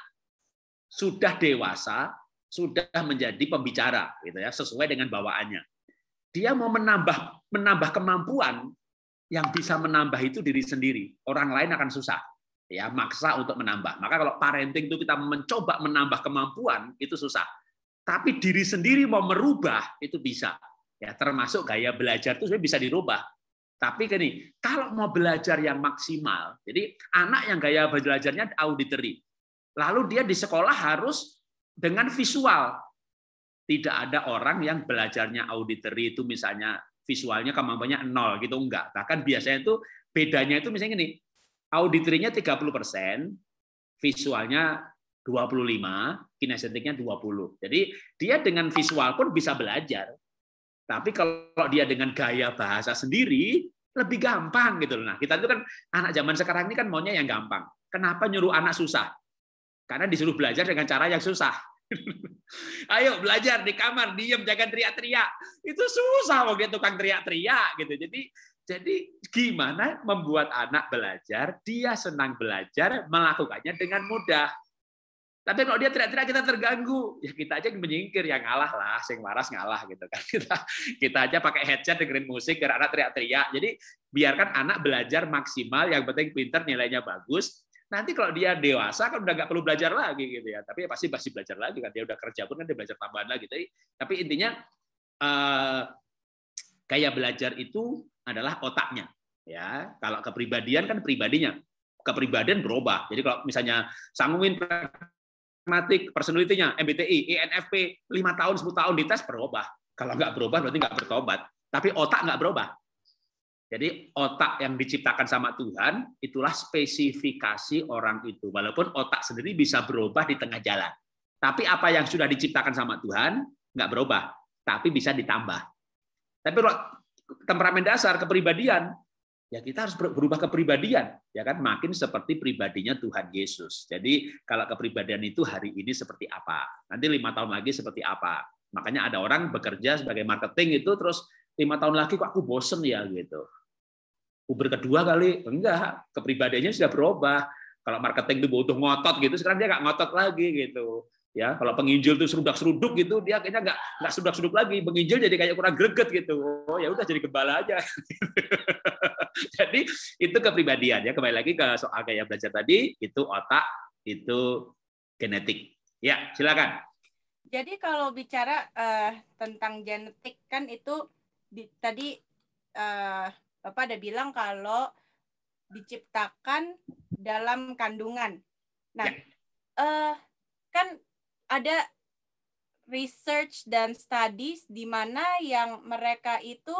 sudah dewasa, sudah menjadi pembicara gitu ya, sesuai dengan bawaannya. Dia mau menambah menambah kemampuan yang bisa menambah itu diri sendiri. Orang lain akan susah ya maksa untuk menambah. Maka kalau parenting itu kita mencoba menambah kemampuan itu susah. Tapi diri sendiri mau merubah itu bisa Ya, termasuk gaya belajar itu bisa dirubah. Tapi gini, kalau mau belajar yang maksimal, jadi anak yang gaya belajarnya auditory. Lalu dia di sekolah harus dengan visual. Tidak ada orang yang belajarnya auditory itu misalnya visualnya kemampuannya nol gitu enggak. Bahkan biasanya itu bedanya itu misalnya gini, auditorinya 30%, visualnya 25, kinestetiknya 20. Jadi dia dengan visual pun bisa belajar. Tapi kalau dia dengan gaya bahasa sendiri, lebih gampang gitu loh. Nah, kita itu kan anak zaman sekarang ini kan maunya yang gampang. Kenapa nyuruh anak susah? Karena disuruh belajar dengan cara yang susah. Ayo belajar di kamar, diem, jangan teriak-teriak. Itu susah waktu gitu kan teriak-teriak gitu. Jadi jadi gimana membuat anak belajar, dia senang belajar, melakukannya dengan mudah. Tapi kalau dia teriak-teriak kita terganggu, ya kita aja menyingkir, yang ngalah lah, sing waras ngalah gitu kan. Kita kita aja pakai headset dengerin musik biar anak teriak-teriak. Jadi biarkan anak belajar maksimal, yang penting pinter nilainya bagus. Nanti kalau dia dewasa kan udah nggak perlu belajar lagi gitu ya. Tapi ya pasti pasti belajar lagi kan. Dia udah kerja pun kan dia belajar tambahan lagi. Tapi, tapi intinya eh, kayak belajar itu adalah otaknya ya. Kalau kepribadian kan pribadinya kepribadian berubah. Jadi kalau misalnya sanguin matematik, personalitinya, MBTI, INFP, e 5 tahun, 10 tahun dites berubah. Kalau nggak berubah berarti nggak bertobat. Tapi otak nggak berubah. Jadi otak yang diciptakan sama Tuhan, itulah spesifikasi orang itu. Walaupun otak sendiri bisa berubah di tengah jalan. Tapi apa yang sudah diciptakan sama Tuhan, nggak berubah. Tapi bisa ditambah. Tapi temperamen dasar, kepribadian, ya kita harus berubah kepribadian ya kan makin seperti pribadinya Tuhan Yesus jadi kalau kepribadian itu hari ini seperti apa nanti lima tahun lagi seperti apa makanya ada orang bekerja sebagai marketing itu terus lima tahun lagi kok aku bosen ya gitu Uber kedua kali enggak kepribadiannya sudah berubah kalau marketing itu butuh ngotot gitu sekarang dia nggak ngotot lagi gitu ya kalau penginjil itu seruduk seruduk gitu dia kayaknya nggak nggak serudak seruduk lagi penginjil jadi kayak kurang greget gitu oh ya udah jadi gembala aja jadi itu kepribadian ya kembali lagi ke soal gaya belajar tadi itu otak itu genetik ya silakan jadi kalau bicara uh, tentang genetik kan itu di, tadi uh, bapak ada bilang kalau diciptakan dalam kandungan nah ya. uh, kan ada research dan studies di mana yang mereka itu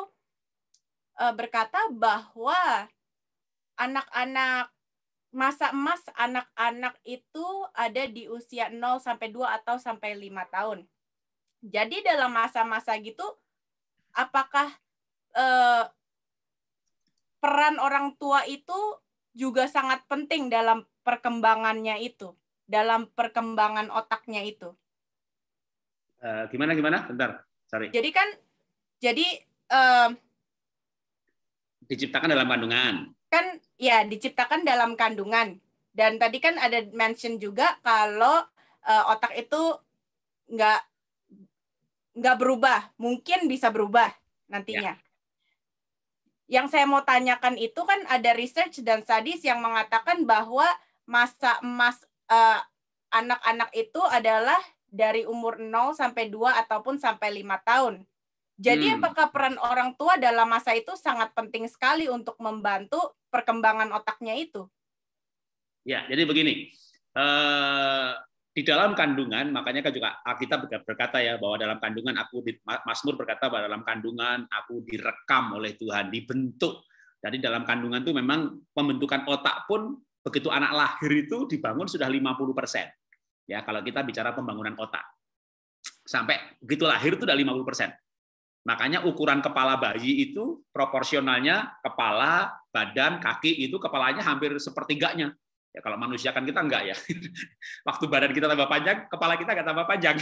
uh, berkata bahwa anak-anak masa emas anak-anak itu ada di usia 0 sampai 2 atau sampai 5 tahun. Jadi dalam masa-masa gitu apakah uh, peran orang tua itu juga sangat penting dalam perkembangannya itu? dalam perkembangan otaknya itu. Uh, gimana gimana? Bentar, sorry. Jadi kan, jadi uh, diciptakan dalam kandungan. Kan ya diciptakan dalam kandungan. Dan tadi kan ada mention juga kalau uh, otak itu nggak nggak berubah, mungkin bisa berubah nantinya. Ya. Yang saya mau tanyakan itu kan ada research dan studies yang mengatakan bahwa masa emas anak eh, anak-anak itu adalah dari umur 0 sampai 2 ataupun sampai 5 tahun. Jadi hmm. apakah peran orang tua dalam masa itu sangat penting sekali untuk membantu perkembangan otaknya itu? Ya, jadi begini. Uh, di dalam kandungan, makanya kan juga Alkitab berkata ya bahwa dalam kandungan aku di, Mur berkata bahwa dalam kandungan aku direkam oleh Tuhan, dibentuk. Jadi dalam kandungan itu memang pembentukan otak pun begitu anak lahir itu dibangun sudah 50 persen. Ya, kalau kita bicara pembangunan kota. Sampai begitu lahir itu udah 50 persen. Makanya ukuran kepala bayi itu proporsionalnya kepala, badan, kaki itu kepalanya hampir sepertiganya. Ya kalau manusia kan kita enggak ya. Waktu badan kita tambah panjang, kepala kita enggak tambah panjang.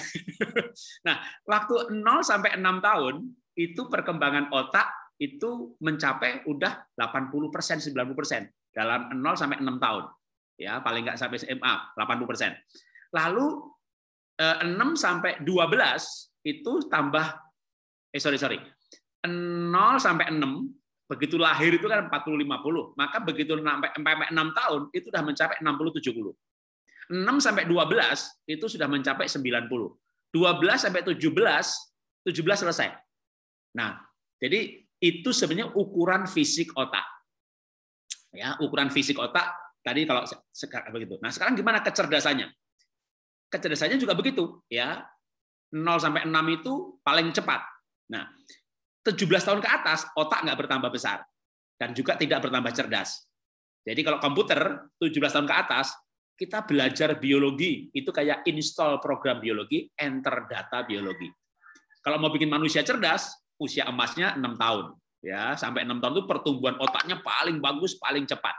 nah, waktu 0 sampai 6 tahun itu perkembangan otak itu mencapai udah 80 persen, 90 persen dalam 0 sampai 6 tahun. Ya, paling nggak sampai SMA 80%. Lalu 6 eh, sampai 12 itu tambah eh sorry sorry. 0 sampai 6 begitu lahir itu kan 40 50. Maka begitu sampai 6 tahun itu sudah mencapai 60 70. 6 sampai 12 itu sudah mencapai 90. 12 sampai 17 17 selesai. Nah, jadi itu sebenarnya ukuran fisik otak. Ya, ukuran fisik otak tadi kalau sekarang begitu. Nah, sekarang gimana kecerdasannya? Kecerdasannya juga begitu, ya. 0 sampai 6 itu paling cepat. Nah, 17 tahun ke atas otak nggak bertambah besar dan juga tidak bertambah cerdas. Jadi kalau komputer 17 tahun ke atas kita belajar biologi itu kayak install program biologi, enter data biologi. Kalau mau bikin manusia cerdas, usia emasnya 6 tahun ya sampai enam tahun itu pertumbuhan otaknya paling bagus, paling cepat.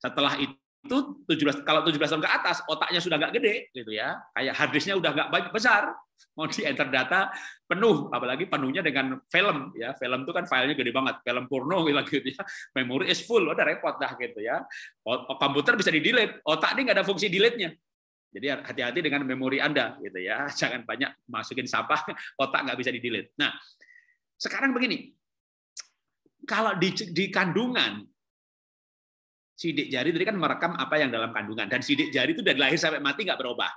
Setelah itu 17 kalau 17 tahun ke atas otaknya sudah nggak gede gitu ya kayak harddisknya udah nggak banyak besar mau di enter data penuh apalagi penuhnya dengan film ya film itu kan filenya gede banget film porno gitu ya memori is full udah repot dah gitu ya komputer bisa di delete otak ini nggak ada fungsi delete nya jadi hati-hati dengan memori anda gitu ya jangan banyak masukin sampah otak nggak bisa di delete nah sekarang begini kalau di, di kandungan sidik jari tadi kan merekam apa yang dalam kandungan dan sidik jari itu dari lahir sampai mati nggak berubah.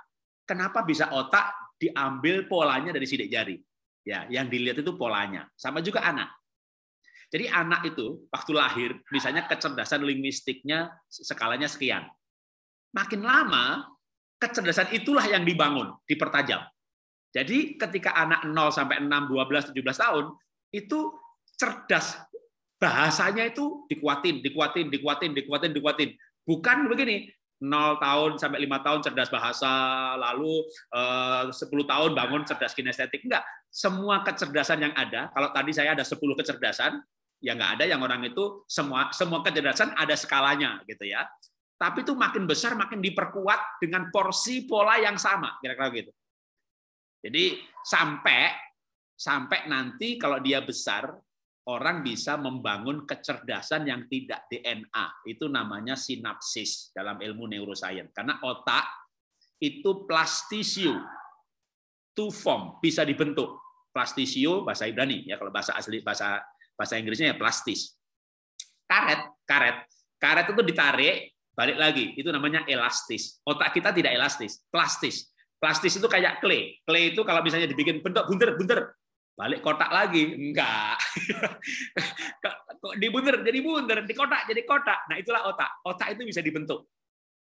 Kenapa bisa otak diambil polanya dari sidik jari? Ya, yang dilihat itu polanya. Sama juga anak. Jadi anak itu waktu lahir misalnya kecerdasan linguistiknya skalanya sekian. Makin lama kecerdasan itulah yang dibangun, dipertajam. Jadi ketika anak 0 sampai 6, 12, 17 tahun itu cerdas bahasanya itu dikuatin, dikuatin, dikuatin, dikuatin, dikuatin. Bukan begini, 0 tahun sampai 5 tahun cerdas bahasa, lalu 10 eh, tahun bangun cerdas kinestetik. Enggak, semua kecerdasan yang ada, kalau tadi saya ada 10 kecerdasan, ya enggak ada yang orang itu semua semua kecerdasan ada skalanya gitu ya. Tapi itu makin besar makin diperkuat dengan porsi pola yang sama, kira-kira gitu. Jadi sampai sampai nanti kalau dia besar orang bisa membangun kecerdasan yang tidak DNA. Itu namanya sinapsis dalam ilmu neuroscience. Karena otak itu plastisio, two form, bisa dibentuk. Plastisio bahasa Ibrani ya kalau bahasa asli bahasa bahasa Inggrisnya ya plastis. Karet, karet. Karet itu ditarik, balik lagi. Itu namanya elastis. Otak kita tidak elastis, plastis. Plastis itu kayak clay. Clay itu kalau misalnya dibikin bentuk bundar-bundar, balik kotak lagi enggak kok dibunder jadi bunder di kotak jadi kotak nah itulah otak otak itu bisa dibentuk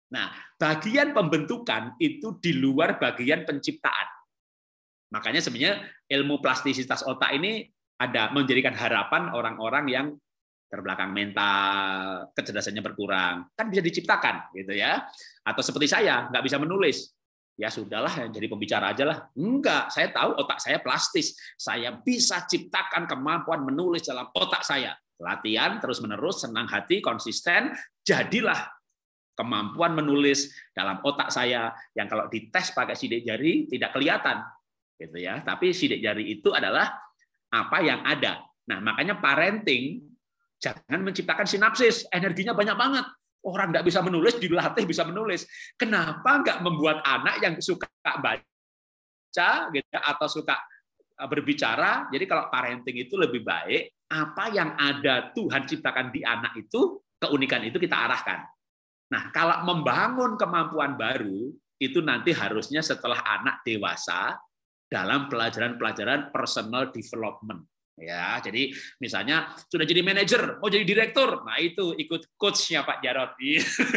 nah bagian pembentukan itu di luar bagian penciptaan makanya sebenarnya ilmu plastisitas otak ini ada menjadikan harapan orang-orang yang terbelakang mental kecerdasannya berkurang kan bisa diciptakan gitu ya atau seperti saya nggak bisa menulis ya sudahlah ya, jadi pembicara aja lah. Enggak, saya tahu otak saya plastis. Saya bisa ciptakan kemampuan menulis dalam otak saya. Latihan terus-menerus, senang hati, konsisten, jadilah kemampuan menulis dalam otak saya yang kalau dites pakai sidik jari tidak kelihatan gitu ya. Tapi sidik jari itu adalah apa yang ada. Nah, makanya parenting jangan menciptakan sinapsis, energinya banyak banget. Orang nggak bisa menulis, dilatih bisa menulis. Kenapa nggak membuat anak yang suka baca gitu, ya, atau suka e, berbicara? Jadi kalau parenting itu lebih baik, apa yang ada Tuhan ciptakan di anak itu, keunikan itu kita arahkan. Nah, kalau membangun kemampuan baru, itu nanti harusnya setelah anak dewasa dalam pelajaran-pelajaran personal development Ya, jadi misalnya sudah jadi manajer, mau jadi direktur, nah itu ikut coachnya Pak Jarot.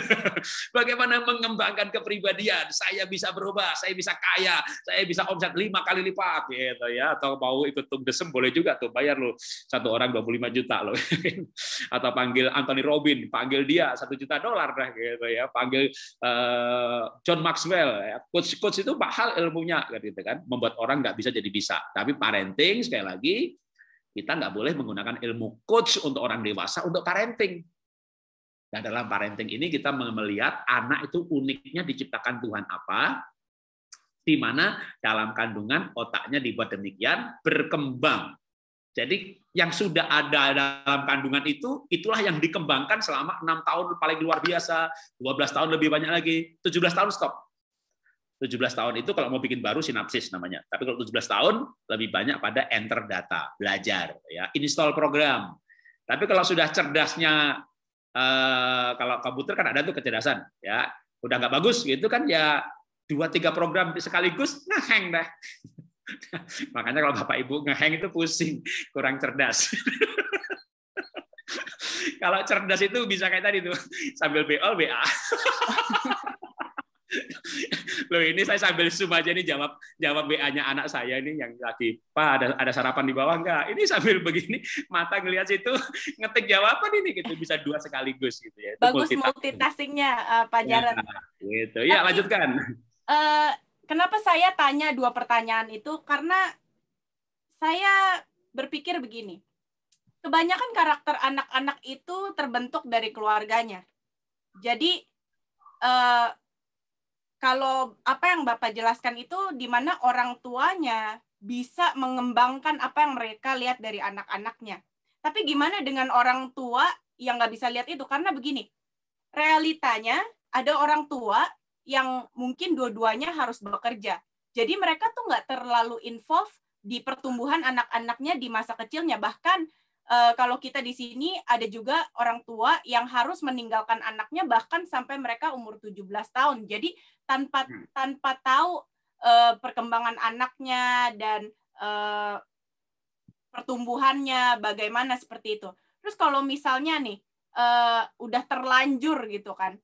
Bagaimana mengembangkan kepribadian? Saya bisa berubah, saya bisa kaya, saya bisa omset lima kali lipat, gitu ya. Atau mau ikut tung desem boleh juga tuh, bayar lo satu orang 25 juta lo Atau panggil Anthony Robin, panggil dia satu juta dolar dah, gitu ya. Panggil uh, John Maxwell, ya. coach coach itu mahal ilmunya, gitu kan. Membuat orang nggak bisa jadi bisa. Tapi parenting sekali lagi kita nggak boleh menggunakan ilmu coach untuk orang dewasa untuk parenting. Nah, dalam parenting ini kita melihat anak itu uniknya diciptakan Tuhan apa, di mana dalam kandungan otaknya dibuat demikian berkembang. Jadi yang sudah ada dalam kandungan itu, itulah yang dikembangkan selama enam tahun paling luar biasa, 12 tahun lebih banyak lagi, 17 tahun stop 17 tahun itu kalau mau bikin baru sinapsis namanya. Tapi kalau 17 tahun lebih banyak pada enter data, belajar ya, install program. Tapi kalau sudah cerdasnya eh, kalau komputer kan ada tuh kecerdasan ya. Udah nggak bagus gitu kan ya dua tiga program sekaligus ngeheng dah. Makanya kalau Bapak Ibu ngeheng itu pusing, kurang cerdas. kalau cerdas itu bisa kayak tadi tuh sambil BO BA. Loh ini saya sambil zoom aja nih jawab jawab BA-nya anak saya ini yang lagi, Pak ada ada sarapan di bawah enggak? Ini sambil begini mata ngelihat situ ngetik jawaban ini gitu bisa dua sekaligus gitu ya. Bagus Bagus multitaskingnya uh, Pak Jaran. Ya, gitu. Ya, Tapi, ya lanjutkan. Uh, kenapa saya tanya dua pertanyaan itu? Karena saya berpikir begini. Kebanyakan karakter anak-anak itu terbentuk dari keluarganya. Jadi uh, kalau apa yang Bapak jelaskan itu di mana orang tuanya bisa mengembangkan apa yang mereka lihat dari anak-anaknya. Tapi gimana dengan orang tua yang nggak bisa lihat itu? Karena begini, realitanya ada orang tua yang mungkin dua-duanya harus bekerja. Jadi mereka tuh nggak terlalu involved di pertumbuhan anak-anaknya di masa kecilnya. Bahkan uh, kalau kita di sini ada juga orang tua yang harus meninggalkan anaknya bahkan sampai mereka umur 17 tahun. Jadi tanpa hmm. tanpa tahu uh, perkembangan anaknya dan uh, pertumbuhannya bagaimana seperti itu. Terus kalau misalnya nih uh, udah terlanjur gitu kan.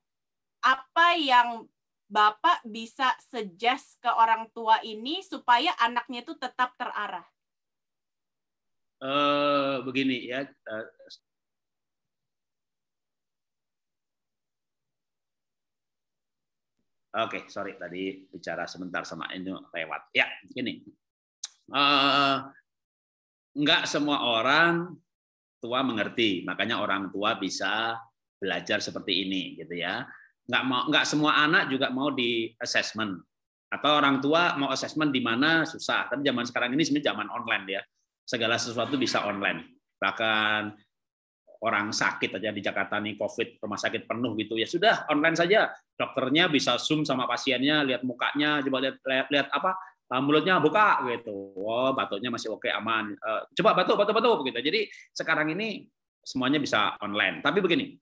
Apa yang Bapak bisa suggest ke orang tua ini supaya anaknya itu tetap terarah? eh, begini ya. Eh, Oke, okay, sorry tadi bicara sebentar sama ini lewat. Ya, gini. Uh, eh, nggak semua orang tua mengerti, makanya orang tua bisa belajar seperti ini, gitu ya. Nggak mau, nggak semua anak juga mau di assessment atau orang tua mau assessment di mana susah. Tapi zaman sekarang ini sebenarnya zaman online ya segala sesuatu bisa online. Bahkan orang sakit aja di Jakarta nih COVID rumah sakit penuh gitu ya sudah online saja dokternya bisa zoom sama pasiennya lihat mukanya coba lihat lihat, lihat apa eh, mulutnya buka gitu oh batuknya masih oke okay, aman eh, coba batuk batuk batuk gitu jadi sekarang ini semuanya bisa online tapi begini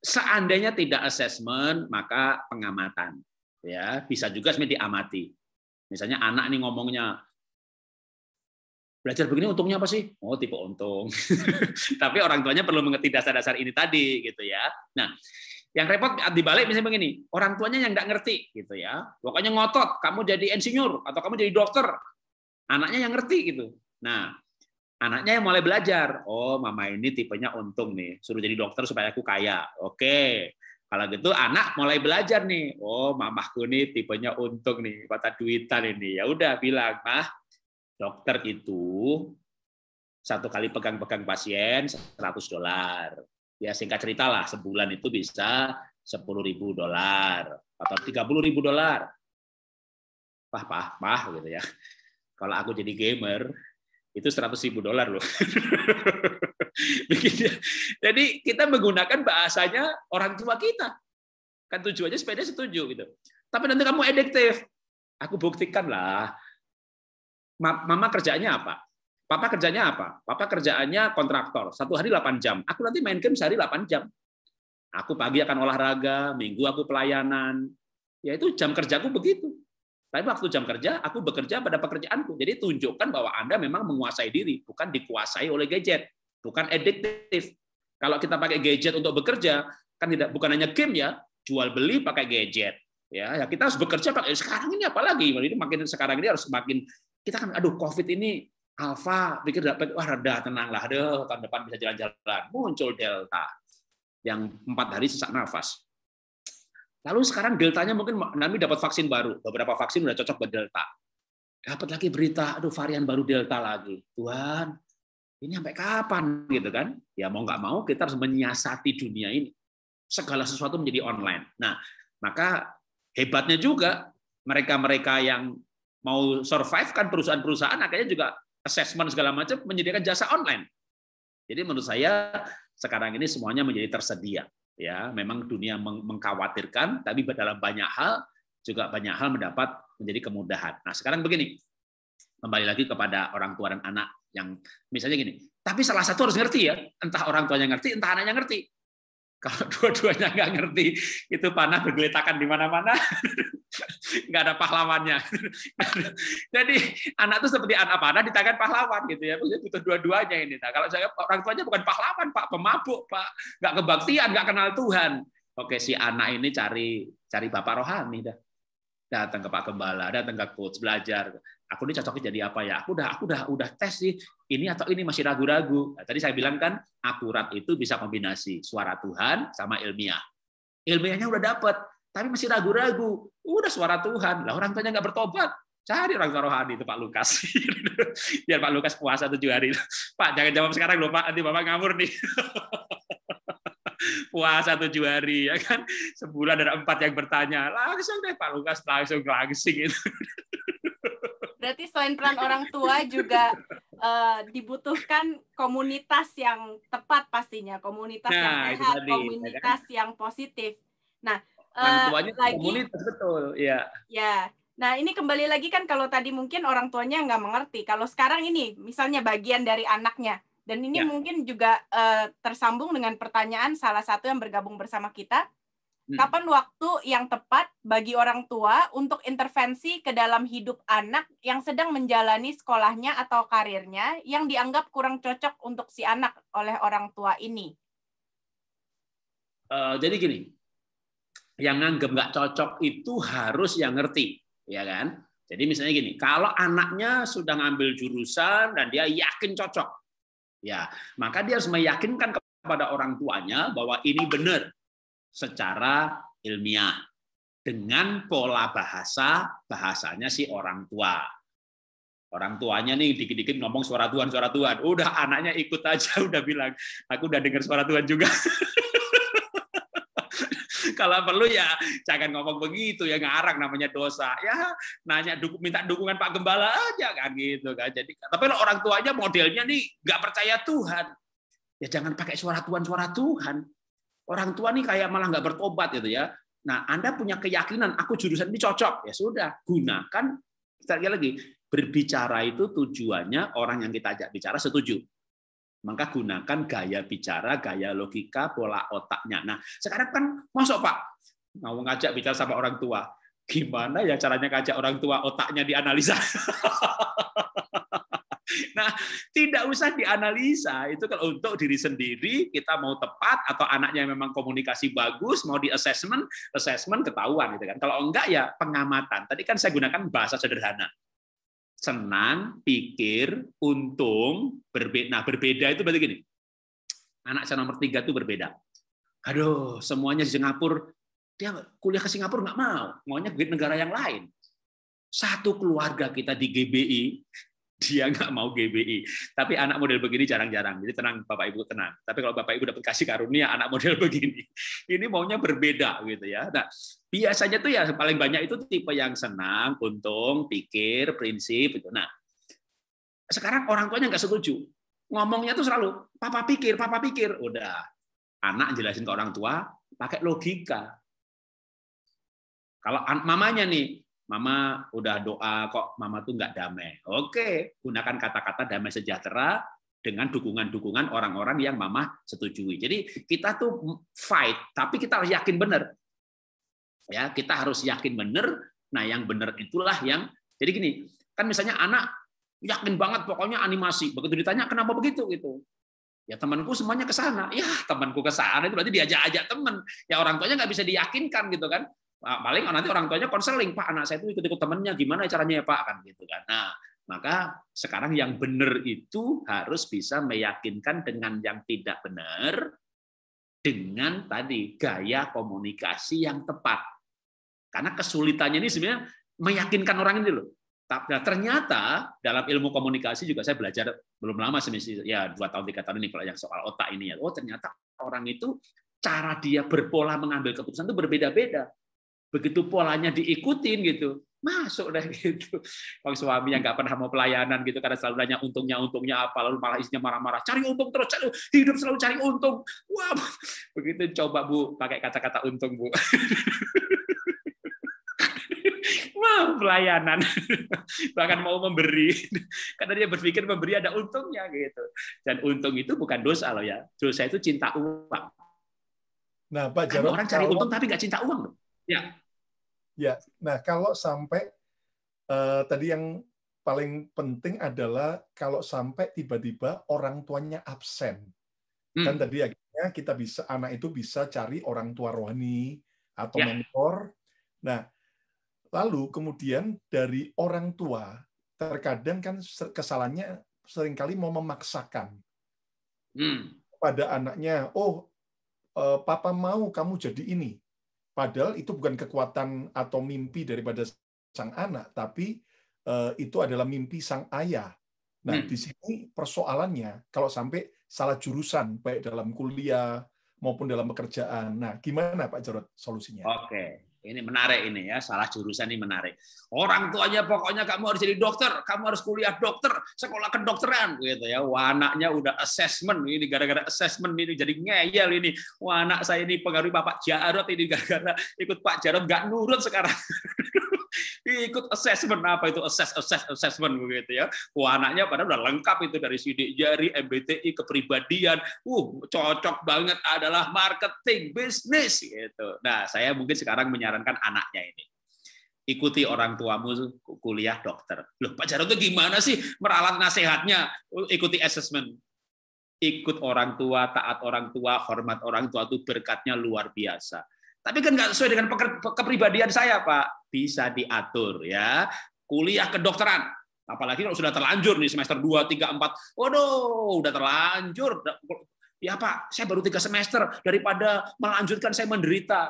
seandainya tidak assessment maka pengamatan ya bisa juga sebenarnya diamati misalnya anak nih ngomongnya belajar begini untungnya apa sih? Oh, tipe untung. Tapi orang tuanya perlu mengerti dasar-dasar ini tadi gitu ya. Nah, yang repot di balik misalnya begini, orang tuanya yang nggak ngerti gitu ya. Pokoknya ngotot, kamu jadi insinyur atau kamu jadi dokter. Anaknya yang ngerti gitu. Nah, anaknya yang mulai belajar. Oh, mama ini tipenya untung nih, suruh jadi dokter supaya aku kaya. Oke. Kalau gitu anak mulai belajar nih. Oh, mamahku ini tipenya untung nih, mata duitan ini. Ya udah bilang, "Mah, dokter itu satu kali pegang-pegang pasien 100 dolar. Ya singkat cerita lah, sebulan itu bisa 10 ribu dolar atau 30 ribu dolar. Pah, pah, pah gitu ya. Kalau aku jadi gamer, itu 100 ribu dolar loh. jadi kita menggunakan bahasanya orang tua kita. Kan tujuannya sepeda setuju gitu. Tapi nanti kamu ediktif. Aku buktikan lah Mama kerjanya apa? Papa kerjanya apa? Papa kerjaannya kontraktor, satu hari 8 jam. Aku nanti main game sehari 8 jam. Aku pagi akan olahraga, minggu aku pelayanan. Ya itu jam kerjaku begitu. Tapi waktu jam kerja, aku bekerja pada pekerjaanku. Jadi tunjukkan bahwa Anda memang menguasai diri, bukan dikuasai oleh gadget, bukan addiktif. Kalau kita pakai gadget untuk bekerja, kan tidak bukan hanya game ya, jual beli pakai gadget. Ya, ya kita harus bekerja pakai sekarang ini apalagi ini makin sekarang ini harus makin kita kan aduh covid ini alfa pikir dapat wah reda lah deh tahun depan bisa jalan-jalan muncul delta yang empat hari sesak nafas lalu sekarang deltanya mungkin nanti dapat vaksin baru beberapa vaksin udah cocok buat delta dapat lagi berita aduh varian baru delta lagi Tuhan ini sampai kapan gitu kan ya mau nggak mau kita harus menyiasati dunia ini segala sesuatu menjadi online nah maka hebatnya juga mereka-mereka yang mau survive kan perusahaan-perusahaan akhirnya juga assessment segala macam menyediakan jasa online. Jadi menurut saya sekarang ini semuanya menjadi tersedia. Ya, memang dunia meng mengkhawatirkan, tapi dalam banyak hal juga banyak hal mendapat menjadi kemudahan. Nah sekarang begini, kembali lagi kepada orang tua dan anak yang misalnya gini. Tapi salah satu harus ngerti ya, entah orang tuanya ngerti, entah anaknya ngerti. Kalau dua-duanya nggak ngerti, itu panah bergeletakan di mana-mana. nggak ada pahlawannya. Jadi anak itu seperti anak panah di tangan pahlawan gitu ya. Maksudnya butuh dua-duanya ini. Nah, kalau saya orang tuanya bukan pahlawan, Pak, pemabuk, Pak, nggak kebaktian, nggak kenal Tuhan. Oke, si anak ini cari cari bapak rohani dah. Datang ke Pak Gembala, datang ke coach, belajar. Aku ini cocoknya jadi apa ya? Aku udah aku udah udah tes sih ini atau ini masih ragu-ragu. Nah, tadi saya bilang kan akurat itu bisa kombinasi suara Tuhan sama ilmiah. Ilmiahnya udah dapet tapi masih ragu-ragu. Udah suara Tuhan. Lah orang tuanya nggak bertobat. Cari orang tua rohani itu Pak Lukas. Biar Pak Lukas puasa tujuh hari. Pak, jangan jawab sekarang loh Pak, nanti Bapak ngamur nih. puasa tujuh hari ya kan sebulan ada empat yang bertanya langsung deh Pak Lukas langsung langsing gitu. berarti selain peran orang tua juga uh, dibutuhkan komunitas yang tepat pastinya komunitas nah, yang sehat ya kan? komunitas yang positif Nah, orang eh, tuanya uh, lagi, komunitas betul ya ya nah ini kembali lagi kan kalau tadi mungkin orang tuanya nggak mengerti kalau sekarang ini misalnya bagian dari anaknya dan ini ya. mungkin juga uh, tersambung dengan pertanyaan salah satu yang bergabung bersama kita hmm. kapan waktu yang tepat bagi orang tua untuk intervensi ke dalam hidup anak yang sedang menjalani sekolahnya atau karirnya yang dianggap kurang cocok untuk si anak oleh orang tua ini uh, jadi gini yang nganggap nggak cocok itu harus yang ngerti, ya kan? Jadi misalnya gini, kalau anaknya sudah ngambil jurusan dan dia yakin cocok, ya maka dia harus meyakinkan kepada orang tuanya bahwa ini benar secara ilmiah dengan pola bahasa bahasanya si orang tua. Orang tuanya nih dikit-dikit ngomong suara Tuhan, suara Tuhan. Udah anaknya ikut aja, udah bilang, aku udah dengar suara Tuhan juga. kalau perlu ya jangan ngomong begitu ya ngarang namanya dosa. Ya nanya duk, minta dukungan Pak Gembala aja kan gitu kan. Jadi tapi kalau orang tuanya modelnya nih nggak percaya Tuhan. Ya jangan pakai suara Tuhan suara Tuhan. Orang tua nih kayak malah nggak bertobat gitu ya. Nah, Anda punya keyakinan aku jurusan ini cocok. Ya sudah, gunakan sekali lagi berbicara itu tujuannya orang yang kita ajak bicara setuju. Maka gunakan gaya bicara, gaya logika, pola otaknya. Nah, sekarang kan masuk Pak, mau nah, ngajak bicara sama orang tua. Gimana ya caranya ngajak orang tua otaknya dianalisa? nah, tidak usah dianalisa. Itu kalau untuk diri sendiri, kita mau tepat atau anaknya memang komunikasi bagus, mau di assessment, assessment ketahuan gitu kan. Kalau enggak ya pengamatan. Tadi kan saya gunakan bahasa sederhana senang, pikir, untung, berbeda. Nah, berbeda itu berarti gini. Anak saya nomor tiga itu berbeda. Aduh, semuanya di Singapura, dia kuliah ke Singapura nggak mau. Maunya ke negara yang lain. Satu keluarga kita di GBI, dia nggak mau GBI. E. Tapi anak model begini jarang-jarang. Jadi tenang Bapak Ibu tenang. Tapi kalau Bapak Ibu dapat kasih karunia anak model begini, ini maunya berbeda gitu ya. Nah, biasanya tuh ya paling banyak itu tipe yang senang, untung, pikir, prinsip itu. Nah, sekarang orang tuanya nggak setuju. Ngomongnya tuh selalu papa pikir, papa pikir. Udah. Anak jelasin ke orang tua pakai logika. Kalau mamanya nih, Mama udah doa kok mama tuh nggak damai. Oke, gunakan kata-kata damai sejahtera dengan dukungan-dukungan orang-orang yang mama setujui. Jadi kita tuh fight, tapi kita harus yakin benar. Ya, kita harus yakin benar. Nah, yang benar itulah yang jadi gini, kan misalnya anak yakin banget pokoknya animasi. Begitu ditanya kenapa begitu gitu. Ya temanku semuanya ke sana. Ya temanku ke sana itu berarti diajak-ajak teman. Ya orang tuanya nggak bisa diyakinkan gitu kan. Nah, paling nanti orang tuanya konseling pak anak saya itu ikut ikut temennya gimana caranya ya pak kan gitu kan nah maka sekarang yang benar itu harus bisa meyakinkan dengan yang tidak benar dengan tadi gaya komunikasi yang tepat karena kesulitannya ini sebenarnya meyakinkan orang ini loh nah, ternyata dalam ilmu komunikasi juga saya belajar belum lama semester ya dua tahun tiga tahun ini yang soal otak ini ya oh ternyata orang itu cara dia berpola mengambil keputusan itu berbeda-beda begitu polanya diikutin gitu masuk deh gitu kalau suami nggak pernah mau pelayanan gitu karena selalu nanya untungnya untungnya apa lalu malah isinya marah-marah cari untung terus cari hidup selalu cari untung wah wow. begitu coba bu pakai kata-kata untung bu mau pelayanan bahkan mau memberi karena dia berpikir memberi ada untungnya gitu dan untung itu bukan dosa loh ya dosa itu cinta uang nah pak Jarod, orang cari untung tapi nggak cinta uang loh ya Ya, nah kalau sampai uh, tadi yang paling penting adalah kalau sampai tiba-tiba orang tuanya absen. Kan hmm. Kan tadi akhirnya kita bisa anak itu bisa cari orang tua rohani atau ya. mentor. Nah, lalu kemudian dari orang tua terkadang kan kesalahannya seringkali mau memaksakan hmm. pada anaknya, oh eh, papa mau kamu jadi ini, Padahal itu bukan kekuatan atau mimpi daripada sang anak, tapi uh, itu adalah mimpi sang ayah. Nah, hmm. di sini persoalannya kalau sampai salah jurusan baik dalam kuliah maupun dalam pekerjaan. Nah, gimana Pak Jarod solusinya? Oke. Okay. Ini menarik ini ya, salah jurusan ini menarik. Orang tuanya pokoknya kamu harus jadi dokter, kamu harus kuliah dokter, sekolah kedokteran gitu ya. Wah, anaknya udah assessment ini gara-gara assessment ini jadi ngeyel ini. Wah, anak saya ini pengaruh Bapak Jarot ini gara-gara ikut Pak jarod nggak nurut sekarang. ikut assessment apa itu assess assess assessment begitu ya. Wah anaknya pada udah lengkap itu dari sidik jari, MBTI, kepribadian. Uh cocok banget adalah marketing bisnis gitu. Nah saya mungkin sekarang menyarankan anaknya ini ikuti orang tuamu kuliah dokter. Loh, Pak Jarod itu gimana sih meralat nasihatnya? Uh, ikuti assessment. Ikut orang tua, taat orang tua, hormat orang tua itu berkatnya luar biasa. Tapi kan nggak sesuai dengan kepribadian saya, Pak. Bisa diatur ya. Kuliah kedokteran. Apalagi kalau sudah terlanjur nih semester 2, 3, 4. Waduh, udah terlanjur. Ya Pak, saya baru tiga semester. Daripada melanjutkan saya menderita.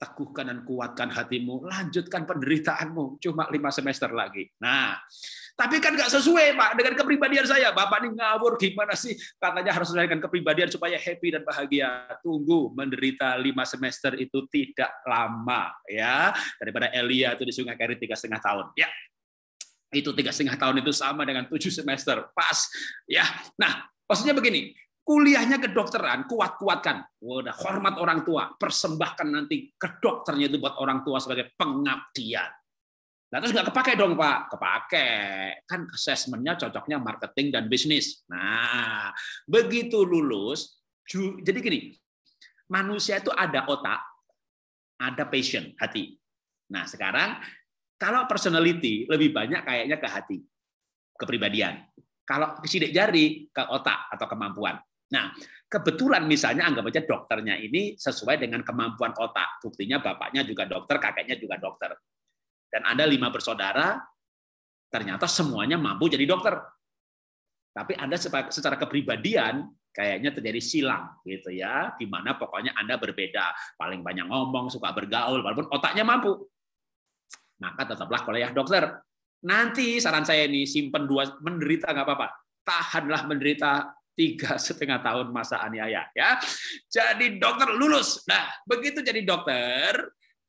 Teguhkan dan kuatkan hatimu. Lanjutkan penderitaanmu. Cuma lima semester lagi. Nah, tapi kan nggak sesuai Pak dengan kepribadian saya. Bapak ini ngawur gimana sih? Katanya harus sesuai dengan kepribadian supaya happy dan bahagia. Tunggu menderita lima semester itu tidak lama ya daripada Elia itu di Sungai Kari tiga setengah tahun. Ya, itu tiga setengah tahun itu sama dengan tujuh semester pas ya nah maksudnya begini kuliahnya kedokteran kuat-kuatkan udah hormat orang tua persembahkan nanti ke dokternya itu buat orang tua sebagai pengabdian Nah, terus nggak kepake dong, Pak. Kepake. Kan asesmennya cocoknya marketing dan bisnis. Nah, begitu lulus, jadi gini, manusia itu ada otak, ada passion, hati. Nah, sekarang kalau personality lebih banyak kayaknya ke hati, kepribadian. Kalau ke sidik jari, ke otak atau kemampuan. Nah, kebetulan misalnya anggap aja dokternya ini sesuai dengan kemampuan otak. Buktinya bapaknya juga dokter, kakeknya juga dokter dan ada lima bersaudara, ternyata semuanya mampu jadi dokter. Tapi Anda secara kepribadian kayaknya terjadi silang gitu ya, di mana pokoknya Anda berbeda, paling banyak ngomong, suka bergaul, walaupun otaknya mampu. Maka tetaplah kuliah dokter. Nanti saran saya ini simpen dua menderita nggak apa-apa. Tahanlah menderita tiga setengah tahun masa aniaya ya. Jadi dokter lulus. Nah begitu jadi dokter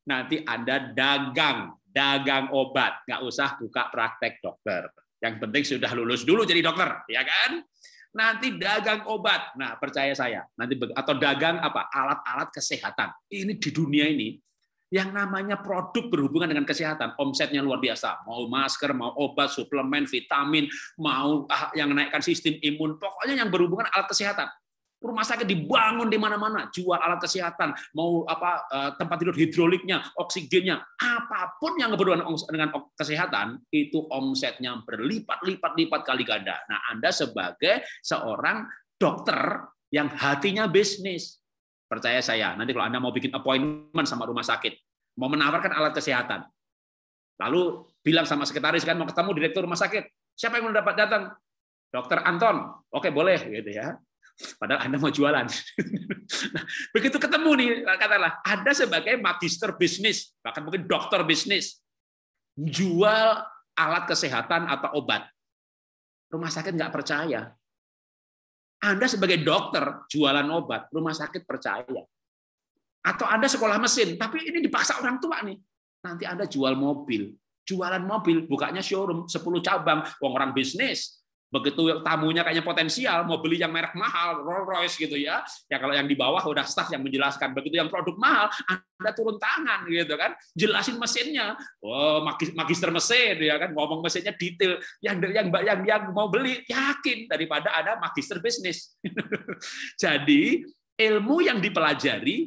nanti Anda dagang dagang obat, nggak usah buka praktek dokter. Yang penting sudah lulus dulu jadi dokter, ya kan? Nanti dagang obat, nah percaya saya, nanti atau dagang apa? Alat-alat kesehatan. Ini di dunia ini yang namanya produk berhubungan dengan kesehatan, omsetnya luar biasa. Mau masker, mau obat, suplemen, vitamin, mau ah, yang menaikkan sistem imun, pokoknya yang berhubungan alat kesehatan. Rumah sakit dibangun di mana-mana, jual alat kesehatan, mau apa eh, tempat tidur hidroliknya, oksigennya, apapun yang berhubungan dengan kesehatan itu omsetnya berlipat-lipat-lipat kali ganda. Nah, Anda sebagai seorang dokter yang hatinya bisnis, percaya saya, nanti kalau Anda mau bikin appointment sama rumah sakit, mau menawarkan alat kesehatan, lalu bilang sama sekretaris kan mau ketemu direktur rumah sakit, siapa yang mau dapat datang? Dokter Anton, oke boleh gitu ya Padahal Anda mau jualan. nah, begitu ketemu nih, katalah Anda sebagai magister bisnis, bahkan mungkin dokter bisnis, jual alat kesehatan atau obat. Rumah sakit nggak percaya. Anda sebagai dokter jualan obat, rumah sakit percaya. Atau Anda sekolah mesin, tapi ini dipaksa orang tua nih. Nanti Anda jual mobil. Jualan mobil, bukanya showroom, 10 cabang, orang bisnis Begitu tamunya kayaknya potensial, mau beli yang merek mahal, Rolls Royce gitu ya. Ya kalau yang di bawah udah staff yang menjelaskan. Begitu yang produk mahal, Anda turun tangan gitu kan. Jelasin mesinnya. Oh, magister mesin ya kan, ngomong mesinnya detail. Yang yang yang, yang mau beli yakin daripada ada magister bisnis. Jadi ilmu yang dipelajari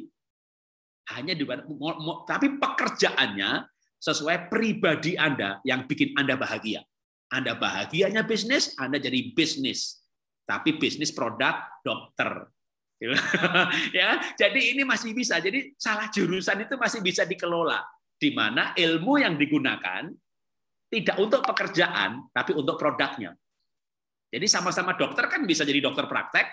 hanya di tapi pekerjaannya sesuai pribadi Anda yang bikin Anda bahagia. Anda bahagianya bisnis, Anda jadi bisnis. Tapi bisnis produk dokter. ya, jadi ini masih bisa. Jadi salah jurusan itu masih bisa dikelola. Di mana ilmu yang digunakan tidak untuk pekerjaan, tapi untuk produknya. Jadi sama-sama dokter kan bisa jadi dokter praktek,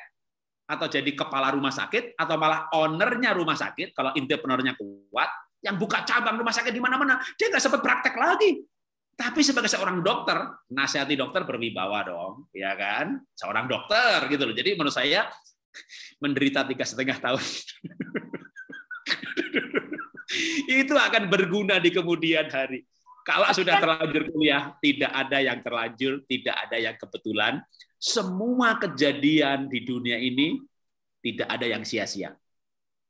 atau jadi kepala rumah sakit, atau malah ownernya rumah sakit, kalau entrepreneurnya kuat, yang buka cabang rumah sakit di mana-mana, dia nggak sempat praktek lagi. Tapi sebagai seorang dokter, nasihati dokter berwibawa dong, ya kan? Seorang dokter gitu loh. Jadi menurut saya menderita tiga setengah tahun itu akan berguna di kemudian hari. Kalau sudah terlanjur kuliah, tidak ada yang terlanjur, tidak ada yang kebetulan. Semua kejadian di dunia ini tidak ada yang sia-sia.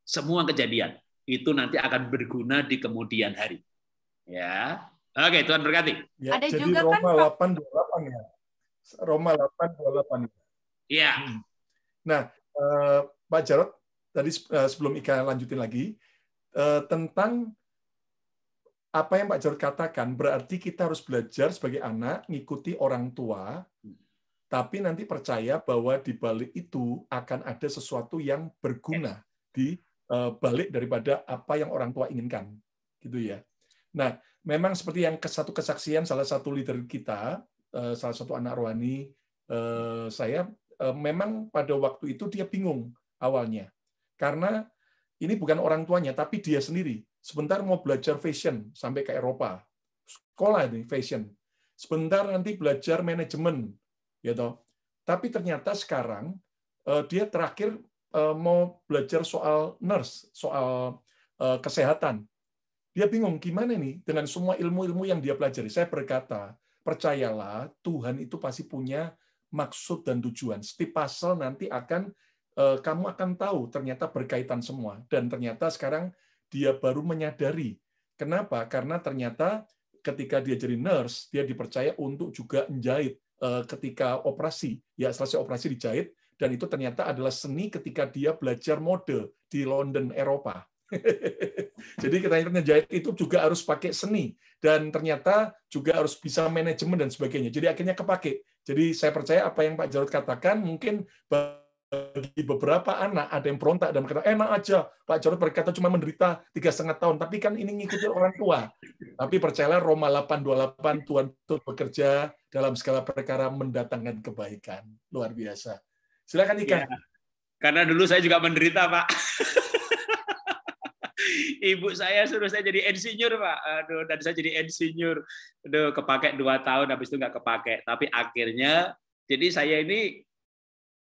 Semua kejadian itu nanti akan berguna di kemudian hari. Ya, Oke, Tuhan berkati. Ya, Ada jadi juga kan Roma kan 828 ya. Roma 828. Ya? Iya. Hmm. Nah, eh, Pak Jarot tadi eh, sebelum Ika lanjutin lagi eh, tentang apa yang Pak Jarot katakan berarti kita harus belajar sebagai anak ngikuti orang tua hmm. tapi nanti percaya bahwa di balik itu akan ada sesuatu yang berguna di balik daripada apa yang orang tua inginkan gitu ya. Nah, memang seperti yang satu kesaksian salah satu leader kita, eh, salah satu anak rohani eh, saya, eh, memang pada waktu itu dia bingung awalnya. Karena ini bukan orang tuanya, tapi dia sendiri. Sebentar mau belajar fashion sampai ke Eropa. Sekolah ini fashion. Sebentar nanti belajar manajemen. Gitu. Tapi ternyata sekarang dia terakhir mau belajar soal nurse, soal kesehatan. Dia bingung gimana nih dengan semua ilmu-ilmu yang dia pelajari. Saya berkata, percayalah Tuhan itu pasti punya maksud dan tujuan. Setiap pasal nanti akan eh, kamu akan tahu ternyata berkaitan semua dan ternyata sekarang dia baru menyadari. Kenapa? Karena ternyata ketika dia jadi nurse, dia dipercaya untuk juga menjahit eh, ketika operasi. Ya selesai operasi dijahit dan itu ternyata adalah seni ketika dia belajar mode di London Eropa. Jadi kita ngejahit itu juga harus pakai seni dan ternyata juga harus bisa manajemen dan sebagainya. Jadi akhirnya kepake. Jadi saya percaya apa yang Pak Jarod katakan mungkin bagi beberapa anak ada yang berontak dan berkata enak aja Pak Jarod berkata cuma menderita tiga setengah tahun tapi kan ini ngikutin orang tua tapi percayalah Roma 828 Tuhan itu bekerja dalam segala perkara mendatangkan kebaikan luar biasa silakan Ika ya, karena dulu saya juga menderita Pak ibu saya suruh saya jadi insinyur pak aduh dan saya jadi insinyur aduh kepake dua tahun habis itu nggak kepake tapi akhirnya jadi saya ini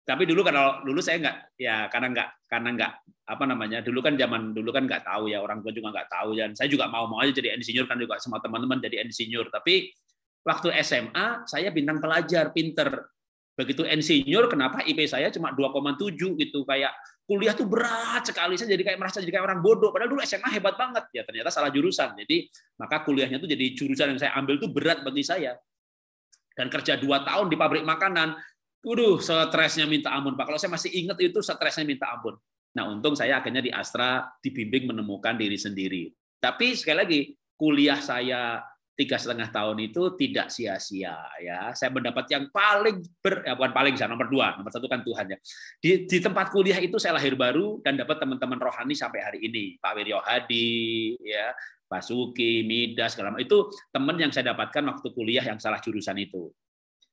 tapi dulu karena dulu saya nggak ya karena nggak karena nggak apa namanya dulu kan zaman dulu kan nggak tahu ya orang tua juga nggak tahu dan ya. saya juga mau mau aja jadi insinyur kan juga sama teman-teman jadi insinyur tapi waktu SMA saya bintang pelajar pinter begitu insinyur kenapa IP saya cuma 2,7 gitu kayak kuliah tuh berat sekali saya jadi kayak merasa jadi kayak orang bodoh padahal dulu SMA hebat banget ya ternyata salah jurusan jadi maka kuliahnya tuh jadi jurusan yang saya ambil tuh berat bagi saya dan kerja dua tahun di pabrik makanan Waduh, stresnya minta ampun Pak. Kalau saya masih ingat itu stresnya minta ampun. Nah, untung saya akhirnya di Astra dibimbing menemukan diri sendiri. Tapi sekali lagi, kuliah saya tiga setengah tahun itu tidak sia-sia ya saya mendapat yang paling ber ya bukan paling saya nomor dua nomor satu kan Tuhan ya di, di tempat kuliah itu saya lahir baru dan dapat teman-teman rohani sampai hari ini Pak Wiryo Hadi ya Basuki Midas segala macam itu teman yang saya dapatkan waktu kuliah yang salah jurusan itu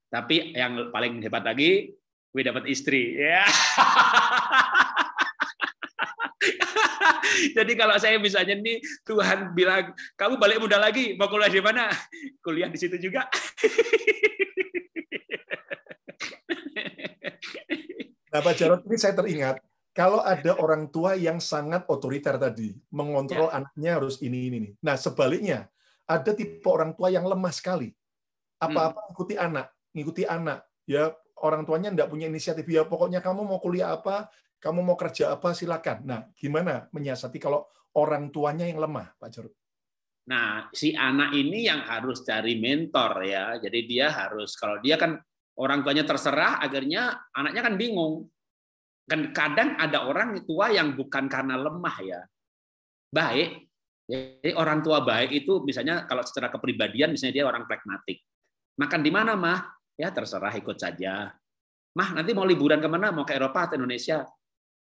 tapi yang paling hebat lagi gue dapat istri ya Jadi kalau saya misalnya nih Tuhan bilang kamu balik muda lagi mau kuliah di mana? Kuliah di situ juga. Nah, Pak Jarod ini saya teringat kalau ada orang tua yang sangat otoriter tadi mengontrol ya. anaknya harus ini ini ini. Nah sebaliknya ada tipe orang tua yang lemah sekali apa-apa hmm. ikuti anak, ngikuti anak ya orang tuanya tidak punya inisiatif ya pokoknya kamu mau kuliah apa kamu mau kerja apa silakan. Nah, gimana menyiasati kalau orang tuanya yang lemah, Pak Jarod? Nah, si anak ini yang harus cari mentor ya. Jadi dia harus kalau dia kan orang tuanya terserah, akhirnya anaknya kan bingung. Kan kadang ada orang tua yang bukan karena lemah ya. Baik. Jadi orang tua baik itu misalnya kalau secara kepribadian misalnya dia orang pragmatik. Makan di mana, Mah? Ya terserah ikut saja. Mah, nanti mau liburan kemana? Mau ke Eropa atau Indonesia?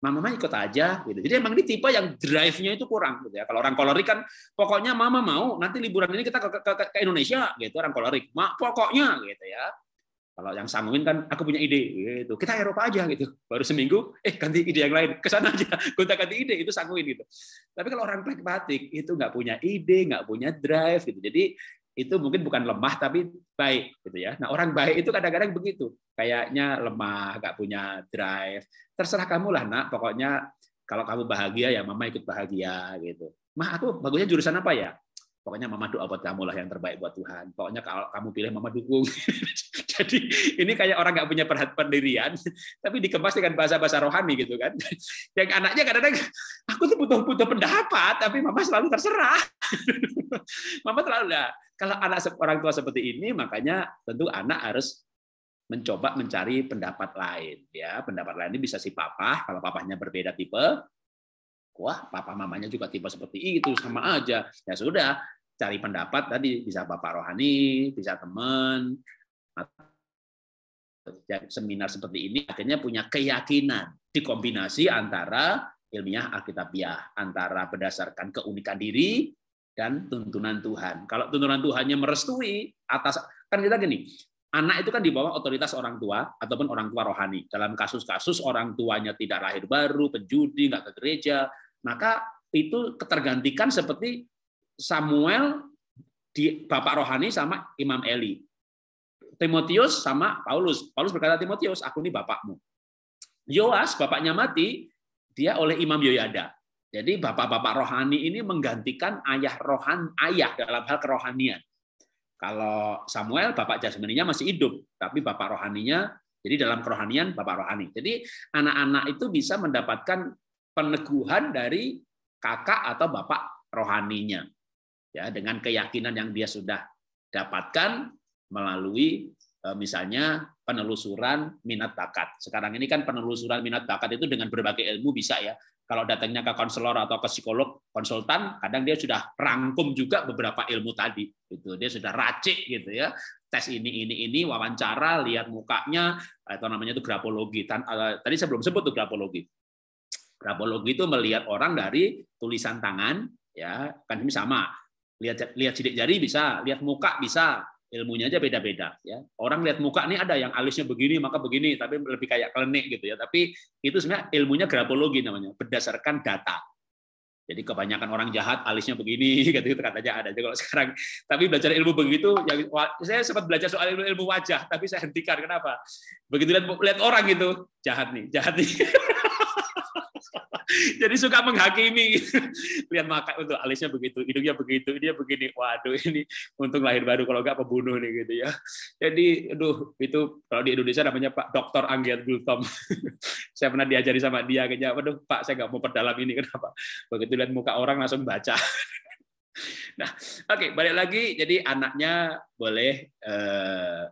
mama ikut aja gitu. Jadi emang ini tipe yang drive-nya itu kurang gitu ya. Kalau orang kolorik kan pokoknya mama mau nanti liburan ini kita ke, ke, ke Indonesia gitu orang kolorik. Mak pokoknya gitu ya. Kalau yang sanguin kan aku punya ide gitu. Kita Eropa aja gitu. Baru seminggu eh ganti ide yang lain. Ke sana aja. Gonta ganti ide itu sanguin gitu. Tapi kalau orang pragmatik itu nggak punya ide, nggak punya drive gitu. Jadi itu mungkin bukan lemah tapi baik gitu ya. Nah orang baik itu kadang-kadang begitu, kayaknya lemah, gak punya drive. Terserah kamu lah nak, pokoknya kalau kamu bahagia ya mama ikut bahagia gitu. Mah aku bagusnya jurusan apa ya? pokoknya mama doa buat kamu lah yang terbaik buat Tuhan. Pokoknya kalau kamu pilih mama dukung. Jadi ini kayak orang nggak punya perhatian pendirian, tapi dikemas dengan bahasa-bahasa rohani gitu kan. Yang anaknya kadang-kadang aku tuh butuh-butuh pendapat, tapi mama selalu terserah. mama terlalu lah. Kalau anak orang tua seperti ini, makanya tentu anak harus mencoba mencari pendapat lain ya pendapat lain ini bisa si papa kalau papahnya berbeda tipe Wah, papa mamanya juga tipe seperti itu, sama aja. Ya sudah, cari pendapat tadi bisa bapak rohani, bisa teman, seminar seperti ini akhirnya punya keyakinan dikombinasi antara ilmiah alkitabiah antara berdasarkan keunikan diri dan tuntunan Tuhan. Kalau tuntunan Tuhannya merestui atas kan kita gini, anak itu kan di bawah otoritas orang tua ataupun orang tua rohani. Dalam kasus-kasus orang tuanya tidak lahir baru, penjudi, nggak ke gereja, maka itu ketergantikan seperti Samuel di bapak rohani sama Imam Eli. Timotius sama Paulus. Paulus berkata Timotius, aku ini bapakmu. Yoas, bapaknya mati, dia oleh Imam Yoyada. Jadi bapak-bapak rohani ini menggantikan ayah rohan ayah dalam hal kerohanian. Kalau Samuel, bapak jasmaninya masih hidup, tapi bapak rohaninya, jadi dalam kerohanian bapak rohani. Jadi anak-anak itu bisa mendapatkan peneguhan dari kakak atau bapak rohaninya, ya dengan keyakinan yang dia sudah dapatkan melalui eh, misalnya penelusuran minat bakat. Sekarang ini kan penelusuran minat bakat itu dengan berbagai ilmu bisa ya. Kalau datangnya ke konselor atau ke psikolog, konsultan, kadang dia sudah rangkum juga beberapa ilmu tadi. Itu Dia sudah racik gitu ya. Tes ini, ini, ini, wawancara, lihat mukanya, atau namanya itu grafologi. Eh, tadi saya belum sebut tuh grafologi. Grafologi itu melihat orang dari tulisan tangan, ya kan ini sama. Lihat, lihat sidik jari bisa, lihat muka bisa, ilmunya aja beda-beda ya. Orang lihat muka nih ada yang alisnya begini maka begini tapi lebih kayak klenik gitu ya. Tapi itu sebenarnya ilmunya grafologi namanya berdasarkan data. Jadi kebanyakan orang jahat alisnya begini gitu, gitu katanya ada aja kalau sekarang. Tapi belajar ilmu begitu ya, saya sempat belajar soal ilmu, ilmu wajah tapi saya hentikan kenapa? Begitu lihat, lihat orang gitu jahat nih, jahat nih. jadi suka menghakimi lihat maka untuk alisnya begitu hidungnya begitu dia begini waduh ini untung lahir baru kalau nggak pembunuh nih gitu ya jadi aduh itu kalau di Indonesia namanya Pak Dokter Anggiat Gultom saya pernah diajari sama dia kayaknya aduh Pak saya nggak mau perdalam ini kenapa begitu lihat muka orang langsung baca nah oke okay, balik lagi jadi anaknya boleh eh,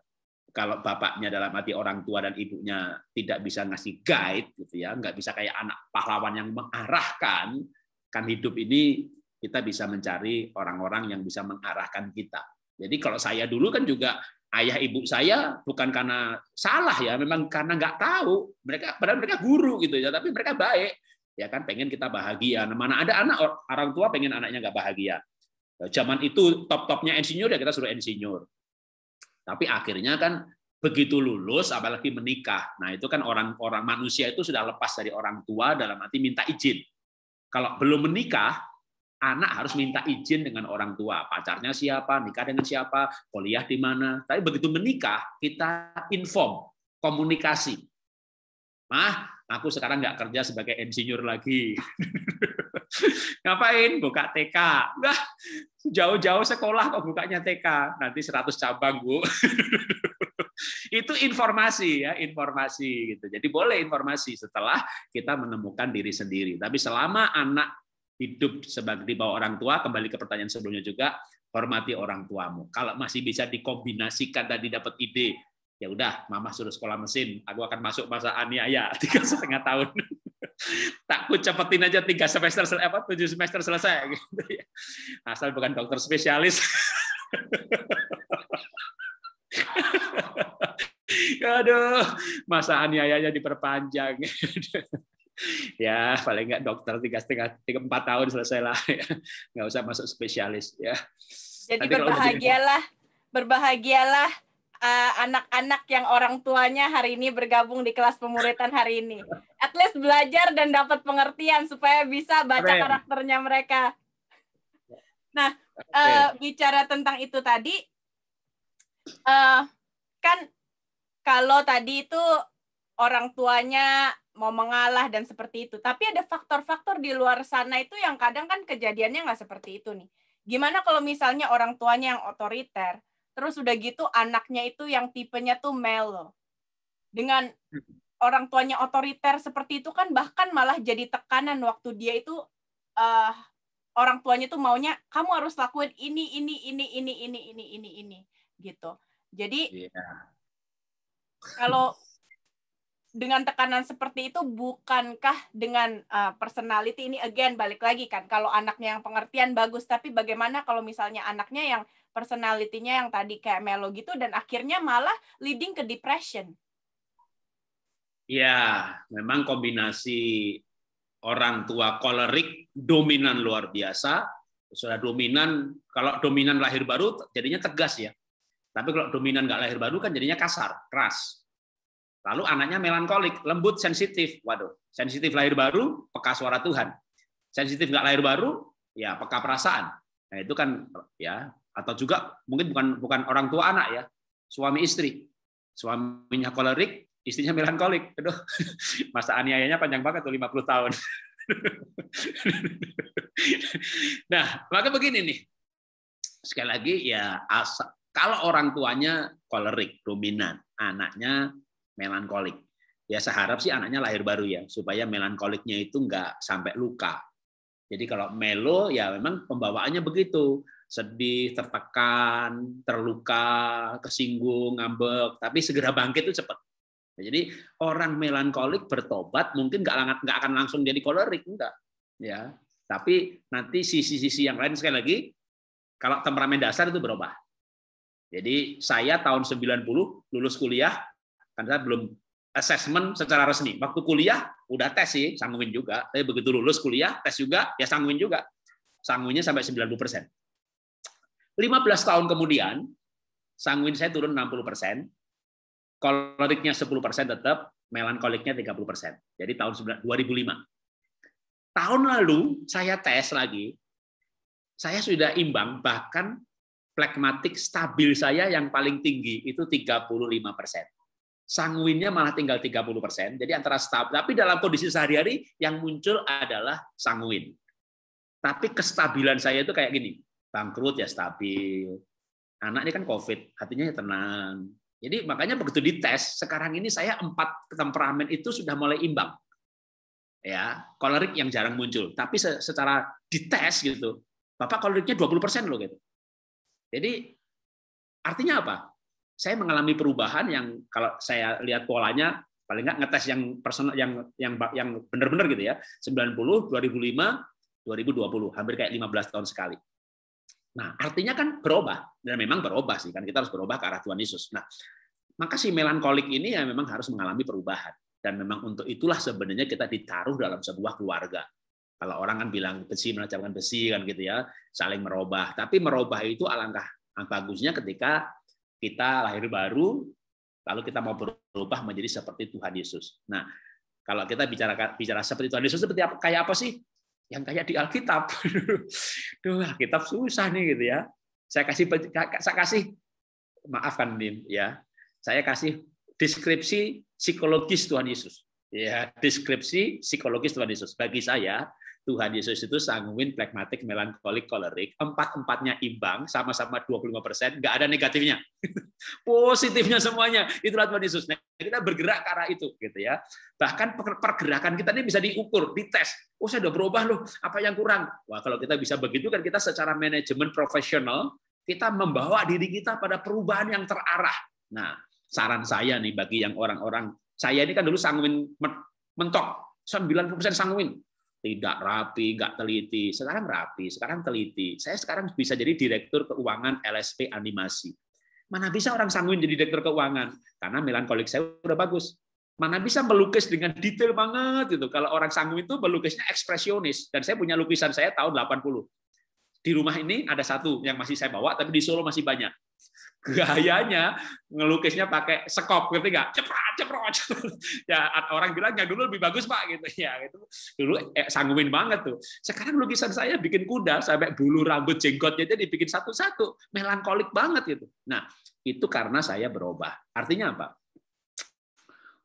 kalau bapaknya dalam hati orang tua dan ibunya tidak bisa ngasih guide gitu ya, nggak bisa kayak anak pahlawan yang mengarahkan, kan hidup ini kita bisa mencari orang-orang yang bisa mengarahkan kita. Jadi kalau saya dulu kan juga ayah ibu saya bukan karena salah ya, memang karena nggak tahu. Mereka padahal mereka guru gitu ya, tapi mereka baik. Ya kan pengen kita bahagia. Nah, mana ada anak orang tua pengen anaknya nggak bahagia. Zaman itu top-topnya insinyur ya kita suruh insinyur tapi akhirnya kan begitu lulus apalagi menikah. Nah, itu kan orang-orang manusia itu sudah lepas dari orang tua dalam arti minta izin. Kalau belum menikah, anak harus minta izin dengan orang tua, pacarnya siapa, nikah dengan siapa, kuliah di mana. Tapi begitu menikah, kita inform, komunikasi. Mah, aku sekarang nggak kerja sebagai insinyur lagi. Ngapain? Buka TK. Udah jauh-jauh sekolah kok bukanya TK. Nanti 100 cabang, Bu. itu informasi ya, informasi gitu. Jadi boleh informasi setelah kita menemukan diri sendiri. Tapi selama anak hidup sebagai di bawah orang tua, kembali ke pertanyaan sebelumnya juga, hormati orang tuamu. Kalau masih bisa dikombinasikan tadi dapat ide, ya udah, mama suruh sekolah mesin, aku akan masuk masa aniaya tiga setengah tahun takut cepetin aja tiga semester apa tujuh semester selesai gitu ya. asal bukan dokter spesialis aduh masa aniayanya diperpanjang ya paling nggak dokter tiga setengah tiga empat tahun selesai lah ya. nggak usah masuk spesialis ya jadi berbahagialah berbahagialah Eh, anak-anak uh, yang orang tuanya hari ini bergabung di kelas pemuritan hari ini. At least belajar dan dapat pengertian supaya bisa baca Keren. karakternya mereka. Nah, okay. Eh, bicara tentang itu tadi, uh, kan kalau tadi itu orang tuanya mau mengalah dan seperti itu. Tapi ada faktor-faktor di luar sana itu yang kadang kan kejadiannya nggak seperti itu nih. Gimana kalau misalnya orang tuanya yang otoriter, terus udah gitu anaknya itu yang tipenya tuh mellow dengan hmm. orang tuanya otoriter seperti itu kan bahkan malah jadi tekanan waktu dia itu uh, orang tuanya tuh maunya kamu harus lakuin ini ini ini ini ini ini ini ini gitu jadi yeah. kalau dengan tekanan seperti itu bukankah dengan uh, personality ini again balik lagi kan kalau anaknya yang pengertian bagus tapi bagaimana kalau misalnya anaknya yang personalitinya yang tadi kayak Melo gitu dan akhirnya malah leading ke depression. Ya, memang kombinasi orang tua kolerik dominan luar biasa. Sudah dominan, kalau dominan lahir baru jadinya tegas ya. Tapi kalau dominan nggak lahir baru kan jadinya kasar, keras. Lalu anaknya melankolik, lembut, sensitif. Waduh, sensitif lahir baru, peka suara Tuhan. Sensitif nggak lahir baru, ya peka perasaan. Nah itu kan ya atau juga mungkin bukan bukan orang tua anak ya, suami istri. Suaminya kolerik, istrinya melankolik. Aduh, masa aniayanya panjang banget tuh 50 tahun. nah, maka begini nih. Sekali lagi ya asa, kalau orang tuanya kolerik, dominan, anaknya melankolik. Ya saya harap sih anaknya lahir baru ya, supaya melankoliknya itu nggak sampai luka. Jadi kalau melo ya memang pembawaannya begitu sedih, tertekan, terluka, kesinggung, ngambek, tapi segera bangkit itu cepat. Nah, jadi orang melankolik bertobat mungkin nggak nggak akan langsung jadi kolerik enggak, ya. Tapi nanti sisi-sisi yang lain sekali lagi kalau temperamen dasar itu berubah. Jadi saya tahun 90 lulus kuliah kan saya belum assessment secara resmi. Waktu kuliah udah tes sih, sanggupin juga. Tapi begitu lulus kuliah, tes juga, ya sanggupin juga. Sangguinnya sampai 90 persen. 15 tahun kemudian, sanguin saya turun 60 persen, koloriknya 10 persen tetap, melankoliknya 30 persen. Jadi tahun 2005. Tahun lalu saya tes lagi, saya sudah imbang, bahkan plekmatik stabil saya yang paling tinggi itu 35 persen. Sanguinnya malah tinggal 30 persen. Jadi antara stabil, tapi dalam kondisi sehari-hari yang muncul adalah sanguin. Tapi kestabilan saya itu kayak gini bangkrut ya stabil. Anak ini kan COVID, hatinya ya tenang. Jadi makanya begitu dites, sekarang ini saya empat temperamen itu sudah mulai imbang. Ya, kolerik yang jarang muncul, tapi secara dites gitu, Bapak koleriknya 20% loh gitu. Jadi artinya apa? Saya mengalami perubahan yang kalau saya lihat polanya paling nggak ngetes yang personal yang yang yang benar-benar gitu ya 90 2005 2020 hampir kayak 15 tahun sekali Nah, artinya kan berubah dan memang berubah sih kan kita harus berubah ke arah Tuhan Yesus. Nah, maka si melankolik ini ya memang harus mengalami perubahan dan memang untuk itulah sebenarnya kita ditaruh dalam sebuah keluarga. Kalau orang kan bilang besi menancapkan besi kan gitu ya, saling merubah. Tapi merubah itu alangkah bagusnya ketika kita lahir baru lalu kita mau berubah menjadi seperti Tuhan Yesus. Nah, kalau kita bicara bicara seperti Tuhan Yesus seperti apa, kayak apa sih? yang kayak di Alkitab. Duh, Alkitab susah nih gitu ya. Saya kasih saya kasih maafkan Bim ya. Saya kasih deskripsi psikologis Tuhan Yesus. Ya, deskripsi psikologis Tuhan Yesus bagi saya Tuhan Yesus itu sanguin, plekmatik, melankolik, kolerik. Empat-empatnya imbang, sama-sama 25 persen, nggak ada negatifnya. Positifnya semuanya. Itulah Tuhan Yesus. Nah, kita bergerak ke arah itu. gitu ya. Bahkan pergerakan kita ini bisa diukur, dites. Oh, saya udah berubah loh. Apa yang kurang? Wah, kalau kita bisa begitu kan kita secara manajemen profesional, kita membawa diri kita pada perubahan yang terarah. Nah, saran saya nih bagi yang orang-orang, saya ini kan dulu sanguin mentok, 90% sanguin tidak rapi, nggak teliti. Sekarang rapi, sekarang teliti. Saya sekarang bisa jadi direktur keuangan LSP animasi. Mana bisa orang sanggup jadi direktur keuangan? Karena melankolik saya udah bagus. Mana bisa melukis dengan detail banget itu? Kalau orang sanggup itu melukisnya ekspresionis. Dan saya punya lukisan saya tahun 80. Di rumah ini ada satu yang masih saya bawa, tapi di Solo masih banyak gayanya ngelukisnya pakai sekop ngerti nggak cepat-cepat ya orang bilang ya dulu lebih bagus pak gitu ya itu dulu eh, sanggupin banget tuh sekarang lukisan saya bikin kuda sampai bulu rambut jenggotnya jadi bikin satu-satu melankolik banget gitu nah itu karena saya berubah artinya apa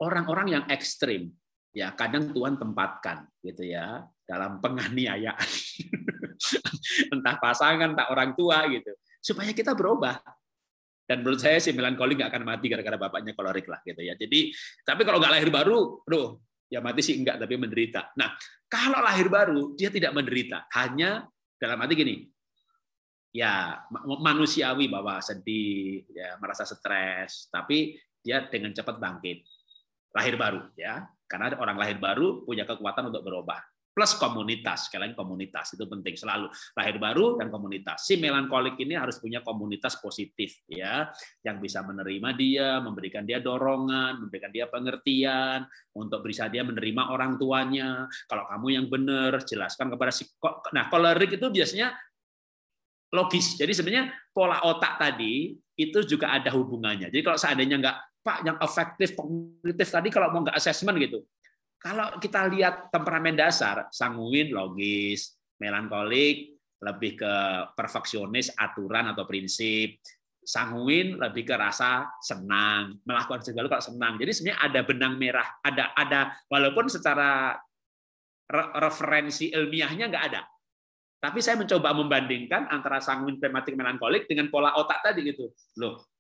orang-orang yang ekstrim ya kadang Tuhan tempatkan gitu ya dalam penganiayaan entah pasangan entah orang tua gitu supaya kita berubah dan menurut saya si melankoli nggak akan mati gara-gara bapaknya kolorik lah gitu ya. Jadi tapi kalau nggak lahir baru, aduh, ya mati sih enggak tapi menderita. Nah, kalau lahir baru dia tidak menderita, hanya dalam arti gini. Ya, manusiawi bahwa sedih, ya merasa stres, tapi dia dengan cepat bangkit. Lahir baru ya, karena orang lahir baru punya kekuatan untuk berubah plus komunitas. Sekali lagi komunitas itu penting selalu. Lahir baru dan komunitas. Si melankolik ini harus punya komunitas positif ya, yang bisa menerima dia, memberikan dia dorongan, memberikan dia pengertian untuk bisa dia menerima orang tuanya. Kalau kamu yang benar, jelaskan kepada si Nah, kolerik itu biasanya logis. Jadi sebenarnya pola otak tadi itu juga ada hubungannya. Jadi kalau seandainya nggak Pak yang efektif kognitif tadi kalau mau nggak assessment gitu, kalau kita lihat temperamen dasar, sanguin logis, melankolik lebih ke perfeksionis, aturan atau prinsip, sanguin lebih ke rasa senang melakukan segala kalau senang jadi sebenarnya ada benang merah ada ada walaupun secara referensi ilmiahnya nggak ada tapi saya mencoba membandingkan antara sanguin tematik melankolik dengan pola otak tadi gitu loh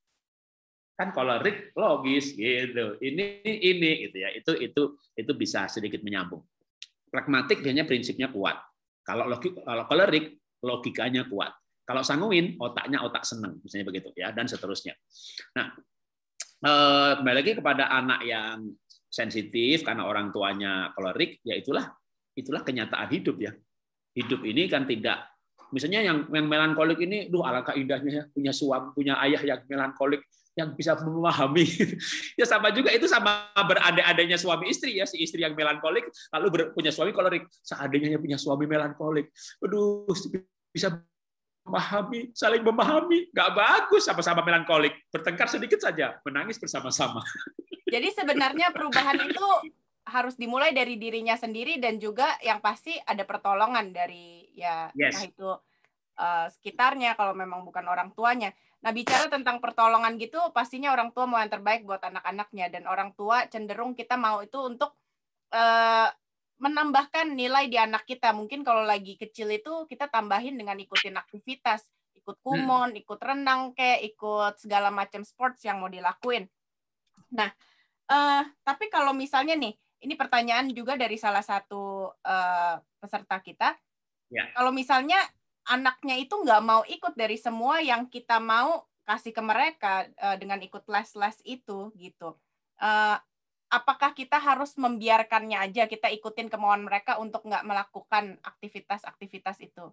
kan kalau logis gitu ini ini gitu ya itu itu itu bisa sedikit menyambung pragmatik biasanya prinsipnya kuat kalau logik kalau kolerik logikanya kuat kalau Sanguin otaknya otak seneng misalnya begitu ya dan seterusnya nah eh, kembali lagi kepada anak yang sensitif karena orang tuanya kolerik ya itulah itulah kenyataan hidup ya hidup ini kan tidak misalnya yang yang melankolik ini duh alangkah indahnya ya punya suam punya ayah yang melankolik yang bisa memahami. ya sama juga itu sama berandai-andainya suami istri ya, si istri yang melankolik lalu punya suami kolerik. Seandainya punya suami melankolik, aduh bisa memahami, saling memahami, nggak bagus sama-sama melankolik. Bertengkar sedikit saja, menangis bersama-sama. Jadi sebenarnya perubahan itu harus dimulai dari dirinya sendiri dan juga yang pasti ada pertolongan dari ya yes. itu eh, sekitarnya kalau memang bukan orang tuanya. Nah, bicara tentang pertolongan gitu, pastinya orang tua mau yang terbaik buat anak-anaknya dan orang tua cenderung kita mau itu untuk uh, menambahkan nilai di anak kita. Mungkin kalau lagi kecil itu kita tambahin dengan ikutin aktivitas, ikut hmm. kumon, hmm. ikut renang kayak ikut segala macam sports yang mau dilakuin. Nah, uh, tapi kalau misalnya nih, ini pertanyaan juga dari salah satu uh, peserta kita. Ya. Kalau misalnya anaknya itu nggak mau ikut dari semua yang kita mau kasih ke mereka uh, dengan ikut les-les itu gitu. Uh, apakah kita harus membiarkannya aja kita ikutin kemauan mereka untuk nggak melakukan aktivitas-aktivitas itu?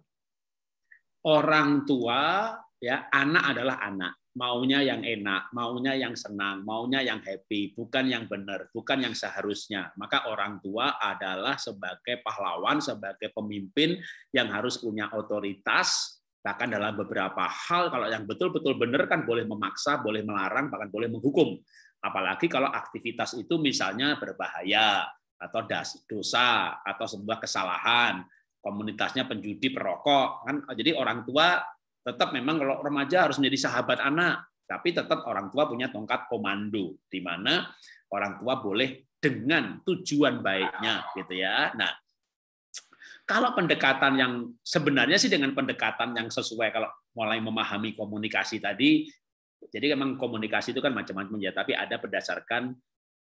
orang tua ya anak adalah anak maunya yang enak maunya yang senang maunya yang happy bukan yang benar bukan yang seharusnya maka orang tua adalah sebagai pahlawan sebagai pemimpin yang harus punya otoritas bahkan dalam beberapa hal kalau yang betul-betul benar kan boleh memaksa boleh melarang bahkan boleh menghukum apalagi kalau aktivitas itu misalnya berbahaya atau dosa atau sebuah kesalahan komunitasnya penjudi perokok kan jadi orang tua tetap memang kalau remaja harus menjadi sahabat anak tapi tetap orang tua punya tongkat komando di mana orang tua boleh dengan tujuan baiknya gitu ya. Nah, kalau pendekatan yang sebenarnya sih dengan pendekatan yang sesuai kalau mulai memahami komunikasi tadi jadi memang komunikasi itu kan macam-macam ya, tapi ada berdasarkan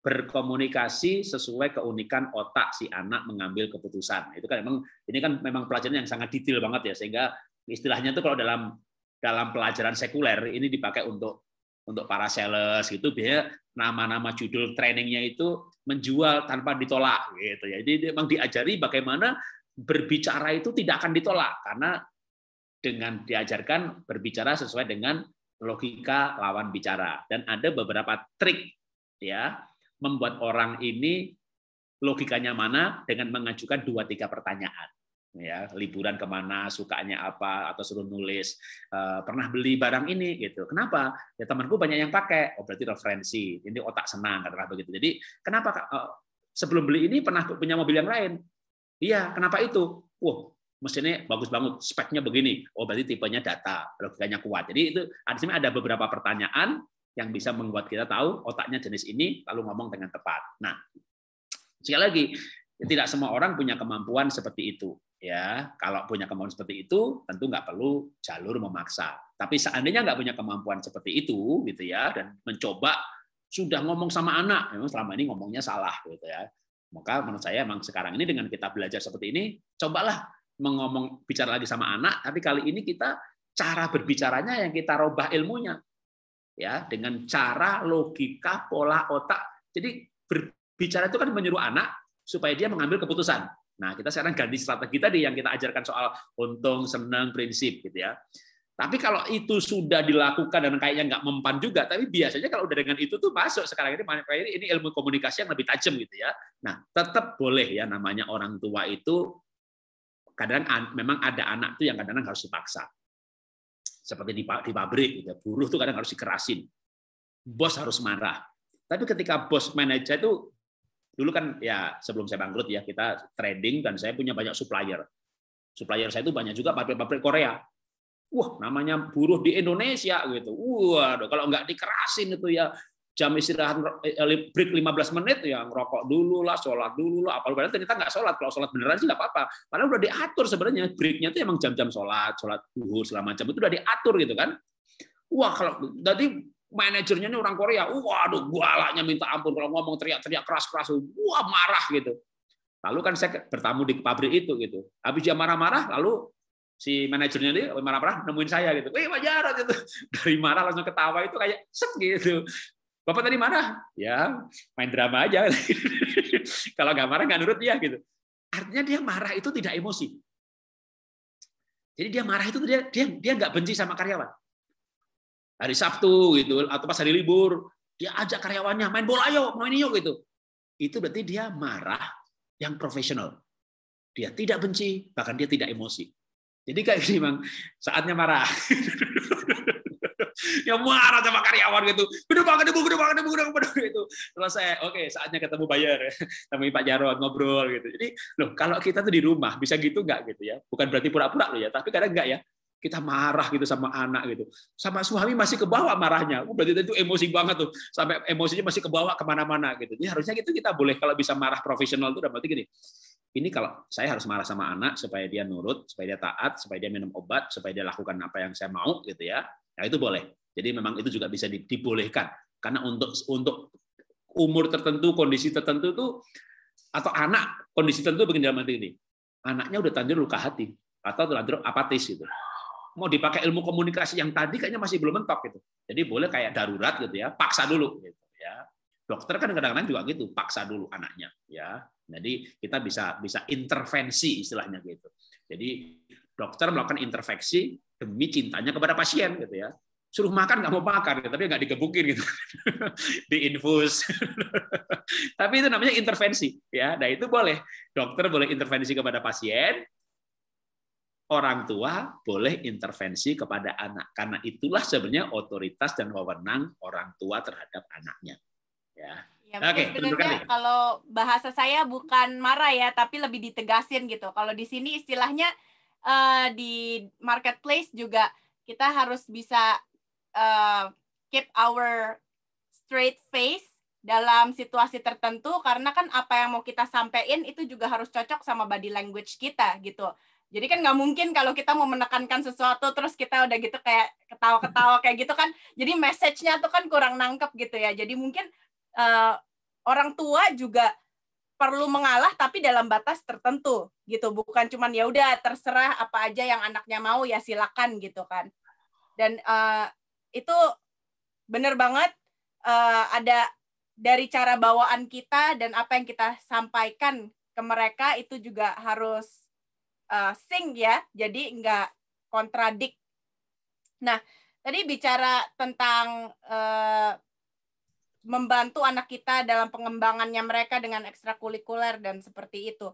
berkomunikasi sesuai keunikan otak si anak mengambil keputusan. Nah, itu kan memang ini kan memang pelajaran yang sangat detail banget ya sehingga istilahnya itu kalau dalam dalam pelajaran sekuler ini dipakai untuk untuk para sales gitu biar nama-nama judul trainingnya itu menjual tanpa ditolak gitu ya. Jadi memang diajari bagaimana berbicara itu tidak akan ditolak karena dengan diajarkan berbicara sesuai dengan logika lawan bicara dan ada beberapa trik ya membuat orang ini logikanya mana dengan mengajukan dua tiga pertanyaan ya liburan kemana sukanya apa atau suruh nulis e, pernah beli barang ini gitu kenapa ya temanku banyak yang pakai oh berarti referensi ini otak senang karena begitu jadi kenapa eh, sebelum beli ini pernah punya mobil yang lain iya kenapa itu wah mesinnya bagus banget speknya begini oh berarti tipenya data logikanya kuat jadi itu sini ada beberapa pertanyaan yang bisa membuat kita tahu otaknya jenis ini lalu ngomong dengan tepat. Nah, sekali lagi tidak semua orang punya kemampuan seperti itu ya kalau punya kemampuan seperti itu tentu nggak perlu jalur memaksa tapi seandainya nggak punya kemampuan seperti itu gitu ya dan mencoba sudah ngomong sama anak memang selama ini ngomongnya salah gitu ya maka menurut saya emang sekarang ini dengan kita belajar seperti ini cobalah mengomong bicara lagi sama anak tapi kali ini kita cara berbicaranya yang kita robah ilmunya ya dengan cara logika pola otak. Jadi berbicara itu kan menyuruh anak supaya dia mengambil keputusan. Nah, kita sekarang ganti strategi tadi yang kita ajarkan soal untung, senang, prinsip gitu ya. Tapi kalau itu sudah dilakukan dan kayaknya nggak mempan juga, tapi biasanya kalau udah dengan itu tuh masuk sekarang ini ini ilmu komunikasi yang lebih tajam gitu ya. Nah, tetap boleh ya namanya orang tua itu kadang memang ada anak tuh yang kadang-kadang harus dipaksa seperti di, di pabrik gitu. Ya. buruh itu kadang harus dikerasin bos harus marah tapi ketika bos manajer itu dulu kan ya sebelum saya bangkrut ya kita trading dan saya punya banyak supplier supplier saya itu banyak juga pabrik-pabrik Korea wah namanya buruh di Indonesia gitu wah kalau nggak dikerasin itu ya jam istirahat eh, eh, break 15 menit ya ngerokok dulu lah, sholat dulu lah, apa padahal ternyata nggak sholat. Kalau sholat beneran sih nggak apa-apa. Padahal udah diatur sebenarnya breaknya itu emang jam-jam sholat, sholat duhur selama jam itu udah diatur gitu kan. Wah kalau tadi manajernya ini orang Korea, waduh gualanya minta ampun kalau ngomong teriak-teriak keras-keras, wah marah gitu. Lalu kan saya bertamu di pabrik itu gitu. Habis dia marah-marah, lalu si manajernya ini marah-marah nemuin saya gitu. Eh wajar gitu dari marah langsung ketawa itu kayak set gitu. Bapak tadi marah? Ya, main drama aja. Kalau nggak marah nggak nurut ya gitu. Artinya dia marah itu tidak emosi. Jadi dia marah itu dia dia dia nggak benci sama karyawan. Hari Sabtu gitu atau pas hari libur dia ajak karyawannya main bola yuk, main yuk gitu. Itu berarti dia marah yang profesional. Dia tidak benci, bahkan dia tidak emosi. Jadi kayak gini, Bang. Saatnya marah. yang marah sama karyawan gitu. Gede banget ibu, gede banget ibu, gede banget Terus saya, Oke, saatnya ketemu bayar. temui Pak Jarod ngobrol gitu. Jadi, loh kalau kita tuh di rumah bisa gitu nggak gitu ya? Bukan berarti pura-pura loh ya, tapi kadang nggak ya kita marah gitu sama anak gitu. Sama suami masih ke bawah marahnya. Oh, berarti itu emosi banget tuh. Sampai emosinya masih ke bawah kemana-mana gitu. Jadi harusnya gitu kita boleh kalau bisa marah profesional tuh berarti gini. Ini kalau saya harus marah sama anak supaya dia nurut, supaya dia taat, supaya dia minum obat, supaya dia lakukan apa yang saya mau gitu ya. Nah itu boleh. Jadi memang itu juga bisa dibolehkan karena untuk untuk umur tertentu, kondisi tertentu itu atau anak kondisi tertentu begini dalam arti ini. Anaknya udah tanjur luka hati atau tanjur apatis gitu. Mau dipakai ilmu komunikasi yang tadi kayaknya masih belum mentok gitu. Jadi boleh kayak darurat gitu ya, paksa dulu gitu ya. Dokter kan kadang-kadang juga gitu, paksa dulu anaknya ya. Jadi kita bisa bisa intervensi istilahnya gitu. Jadi dokter melakukan intervensi demi cintanya kepada pasien gitu ya suruh makan nggak mau makan, tapi nggak digebukin gitu, diinfus. tapi itu namanya intervensi, ya. Nah itu boleh, dokter boleh intervensi kepada pasien, orang tua boleh intervensi kepada anak karena itulah sebenarnya otoritas dan wewenang orang tua terhadap anaknya. Ya. Ya, Oke, sebenarnya kalau bahasa saya bukan marah ya, tapi lebih ditegasin gitu. Kalau di sini istilahnya uh, di marketplace juga kita harus bisa uh, keep our straight face dalam situasi tertentu karena kan apa yang mau kita sampaikan itu juga harus cocok sama body language kita gitu. Jadi kan nggak mungkin kalau kita mau menekankan sesuatu terus kita udah gitu kayak ketawa-ketawa kayak gitu kan. Jadi message-nya tuh kan kurang nangkep gitu ya. Jadi mungkin uh, orang tua juga perlu mengalah tapi dalam batas tertentu gitu. Bukan cuman ya udah terserah apa aja yang anaknya mau ya silakan gitu kan. Dan uh, itu benar banget uh, ada dari cara bawaan kita dan apa yang kita sampaikan ke mereka itu juga harus uh, sing ya jadi nggak kontradik nah tadi bicara tentang uh, membantu anak kita dalam pengembangannya mereka dengan ekstrakurikuler dan seperti itu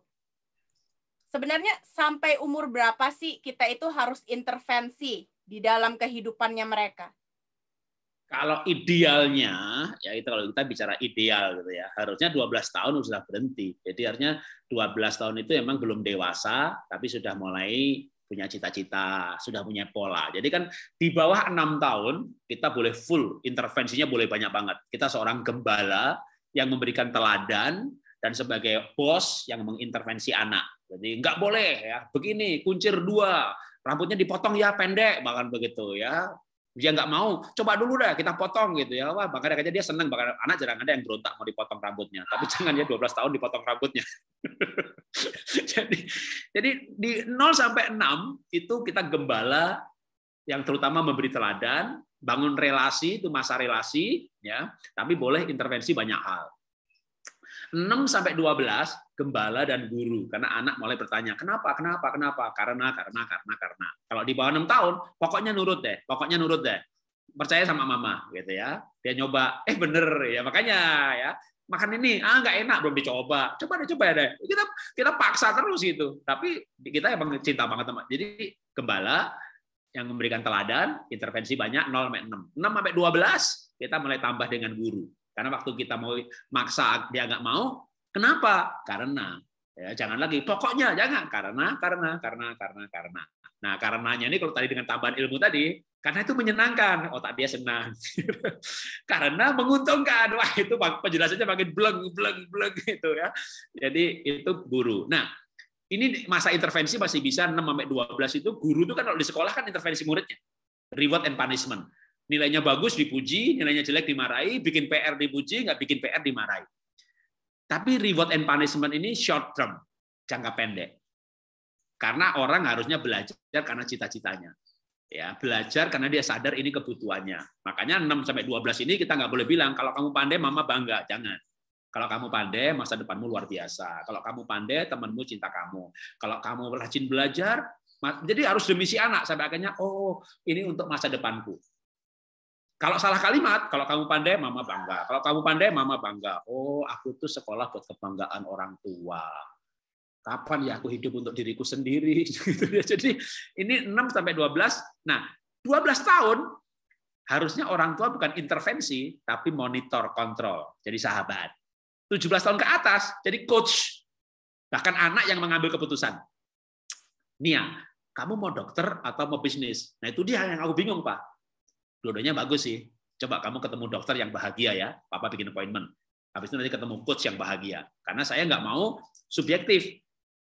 sebenarnya sampai umur berapa sih kita itu harus intervensi di dalam kehidupannya mereka kalau idealnya ya itu kalau kita bicara ideal gitu ya harusnya 12 tahun sudah berhenti jadi artinya 12 tahun itu emang belum dewasa tapi sudah mulai punya cita-cita sudah punya pola jadi kan di bawah enam tahun kita boleh full intervensinya boleh banyak banget kita seorang gembala yang memberikan teladan dan sebagai bos yang mengintervensi anak jadi nggak boleh ya begini kuncir dua rambutnya dipotong ya pendek bahkan begitu ya dia nggak mau coba dulu dah kita potong gitu ya wah bahkan aja dia seneng bahkan anak jarang ada yang berontak mau dipotong rambutnya tapi ah. jangan ya 12 tahun dipotong rambutnya jadi jadi di 0 sampai 6 itu kita gembala yang terutama memberi teladan bangun relasi itu masa relasi ya tapi boleh intervensi banyak hal 6 sampai 12 gembala dan guru karena anak mulai bertanya kenapa kenapa kenapa karena karena karena karena kalau di bawah 6 tahun pokoknya nurut deh pokoknya nurut deh percaya sama mama gitu ya dia nyoba eh bener ya makanya ya makan ini ah nggak enak belum dicoba coba deh coba deh kita kita paksa terus gitu tapi kita emang cinta banget sama jadi gembala yang memberikan teladan intervensi banyak 0 sampai 6 6 sampai 12 kita mulai tambah dengan guru karena waktu kita mau maksa dia nggak mau, kenapa? Karena ya, jangan lagi pokoknya jangan karena karena karena karena karena. Nah karenanya ini kalau tadi dengan tambahan ilmu tadi, karena itu menyenangkan, otak dia senang. karena menguntungkan, wah itu penjelasannya makin bleng bleng bleng gitu ya. Jadi itu guru. Nah ini masa intervensi masih bisa 6 sampai 12 itu guru itu kan kalau di sekolah kan intervensi muridnya reward and punishment Nilainya bagus dipuji, nilainya jelek dimarahi, bikin PR dipuji, nggak bikin PR dimarahi. Tapi reward and punishment ini short term, jangka pendek. Karena orang harusnya belajar karena cita-citanya. Ya, belajar karena dia sadar ini kebutuhannya. Makanya 6 sampai 12 ini kita nggak boleh bilang kalau kamu pandai mama bangga, jangan. Kalau kamu pandai, masa depanmu luar biasa. Kalau kamu pandai, temanmu cinta kamu. Kalau kamu rajin belajar, jadi harus demi anak sampai akhirnya oh ini untuk masa depanku. Kalau salah kalimat, kalau kamu pandai, mama bangga. Kalau kamu pandai, mama bangga. Oh, aku tuh sekolah buat kebanggaan orang tua. Kapan ya aku hidup untuk diriku sendiri? Gitu jadi ini 6 sampai 12. Nah, 12 tahun harusnya orang tua bukan intervensi, tapi monitor, kontrol. Jadi sahabat. 17 tahun ke atas, jadi coach. Bahkan anak yang mengambil keputusan. Nia, kamu mau dokter atau mau bisnis? Nah itu dia yang aku bingung, Pak Dua-duanya bagus sih. Coba kamu ketemu dokter yang bahagia ya. Papa bikin appointment. Habis itu nanti ketemu coach yang bahagia. Karena saya nggak mau subjektif.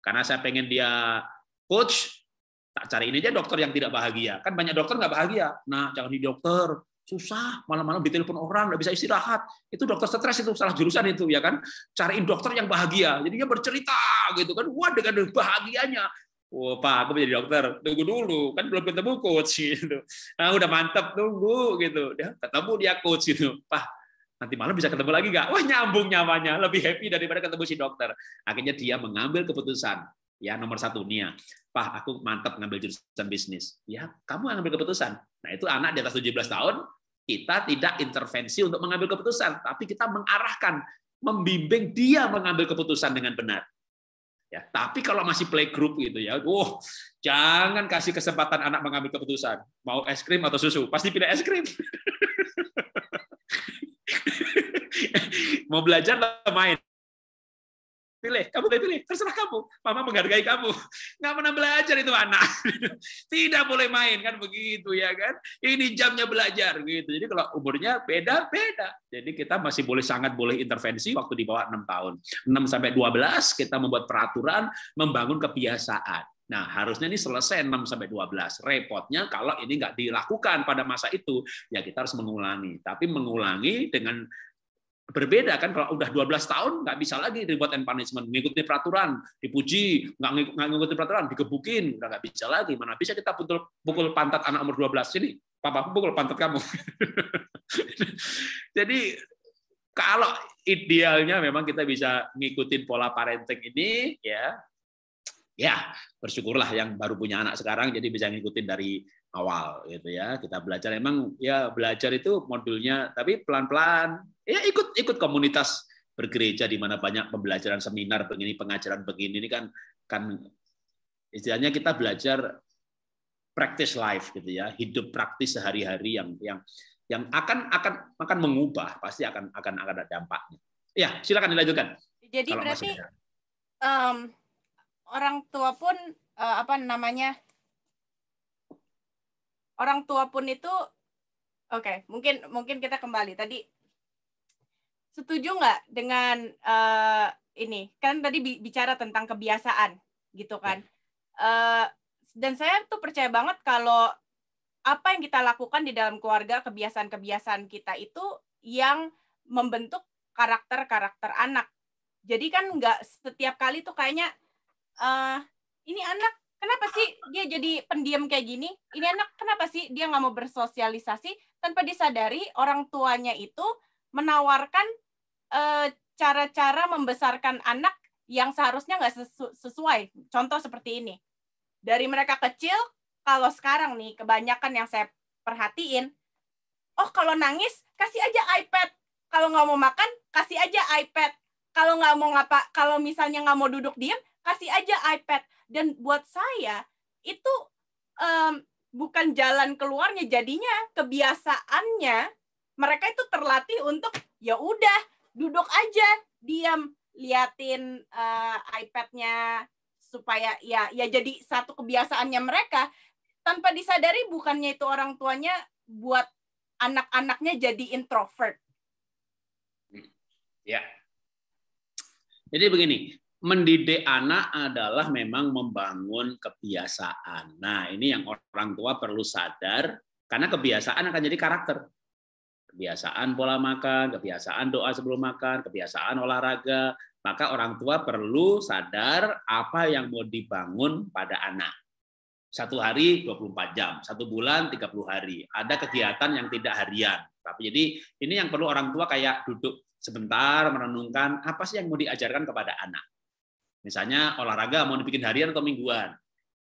Karena saya pengen dia coach, tak cari ini aja dokter yang tidak bahagia. Kan banyak dokter nggak bahagia. Nah, jangan di dokter. Susah, malam-malam ditelepon orang, nggak bisa istirahat. Itu dokter stres itu, salah jurusan itu, ya kan? Cariin dokter yang bahagia. Jadi dia bercerita, gitu kan. Wah, dengan bahagianya. Wah, Pak, aku jadi dokter. Tunggu dulu, kan belum ketemu coach gitu. Nah, udah mantep, tunggu gitu. Dia ketemu dia coach gitu. Pak, nanti malam bisa ketemu lagi nggak? Wah, nyambung nyawanya. Lebih happy daripada ketemu si dokter. Akhirnya dia mengambil keputusan. Ya, nomor satu, Nia. Pak, aku mantep ngambil jurusan bisnis. Ya, kamu yang ambil keputusan. Nah, itu anak di atas 17 tahun, kita tidak intervensi untuk mengambil keputusan, tapi kita mengarahkan, membimbing dia mengambil keputusan dengan benar. Ya, tapi kalau masih playgroup gitu ya, oh jangan kasih kesempatan anak mengambil keputusan. Mau es krim atau susu? Pasti pilih es krim. mau belajar atau main? pilih, kamu boleh pilih, terserah kamu. Mama menghargai kamu. Nggak pernah belajar itu anak. Tidak boleh main, kan begitu ya kan. Ini jamnya belajar, gitu. Jadi kalau umurnya beda-beda. Jadi kita masih boleh sangat boleh intervensi waktu di bawah enam tahun. 6 sampai 12 kita membuat peraturan, membangun kebiasaan. Nah, harusnya ini selesai 6 sampai 12. Repotnya kalau ini nggak dilakukan pada masa itu, ya kita harus mengulangi. Tapi mengulangi dengan berbeda kan kalau udah 12 tahun nggak bisa lagi reward and punishment mengikuti peraturan dipuji nggak mengikuti peraturan digebukin udah nggak bisa lagi mana bisa kita pukul, pukul pantat anak umur 12 sini papa pukul pantat kamu jadi kalau idealnya memang kita bisa ngikutin pola parenting ini ya ya bersyukurlah yang baru punya anak sekarang jadi bisa ngikutin dari awal gitu ya kita belajar emang ya belajar itu modulnya tapi pelan-pelan ya ikut ikut komunitas bergereja di mana banyak pembelajaran seminar begini pengajaran begini ini kan kan istilahnya kita belajar practice life gitu ya hidup praktis sehari-hari yang yang yang akan akan akan mengubah pasti akan akan akan ada dampaknya ya silakan dilanjutkan jadi Kalau berarti um, orang tua pun uh, apa namanya orang tua pun itu oke okay, mungkin mungkin kita kembali tadi setuju nggak dengan uh, ini kan tadi bicara tentang kebiasaan gitu kan uh, dan saya tuh percaya banget kalau apa yang kita lakukan di dalam keluarga kebiasaan-kebiasaan kita itu yang membentuk karakter-karakter anak jadi kan nggak setiap kali tuh kayaknya uh, ini anak kenapa sih dia jadi pendiam kayak gini? Ini anak kenapa sih dia nggak mau bersosialisasi? Tanpa disadari orang tuanya itu menawarkan cara eh, cara-cara membesarkan anak yang seharusnya nggak sesu sesuai. Contoh seperti ini. Dari mereka kecil, kalau sekarang nih kebanyakan yang saya perhatiin, oh kalau nangis kasih aja iPad. Kalau nggak mau makan kasih aja iPad. Kalau nggak mau ngapa, kalau misalnya nggak mau duduk diam kasih aja iPad dan buat saya itu um, bukan jalan keluarnya jadinya kebiasaannya mereka itu terlatih untuk ya udah duduk aja diam liatin uh, eh, ipad supaya ya ya jadi satu kebiasaannya mereka tanpa disadari bukannya itu orang tuanya buat anak-anaknya jadi introvert. Hmm. Ya. Jadi begini, mendidik anak adalah memang membangun kebiasaan. Nah, ini yang orang tua perlu sadar karena kebiasaan akan jadi karakter. Kebiasaan pola makan, kebiasaan doa sebelum makan, kebiasaan olahraga, maka orang tua perlu sadar apa yang mau dibangun pada anak. Satu hari 24 jam, satu bulan 30 hari. Ada kegiatan yang tidak harian. Tapi jadi ini yang perlu orang tua kayak duduk sebentar merenungkan apa sih yang mau diajarkan kepada anak Misalnya olahraga mau dibikin harian atau mingguan.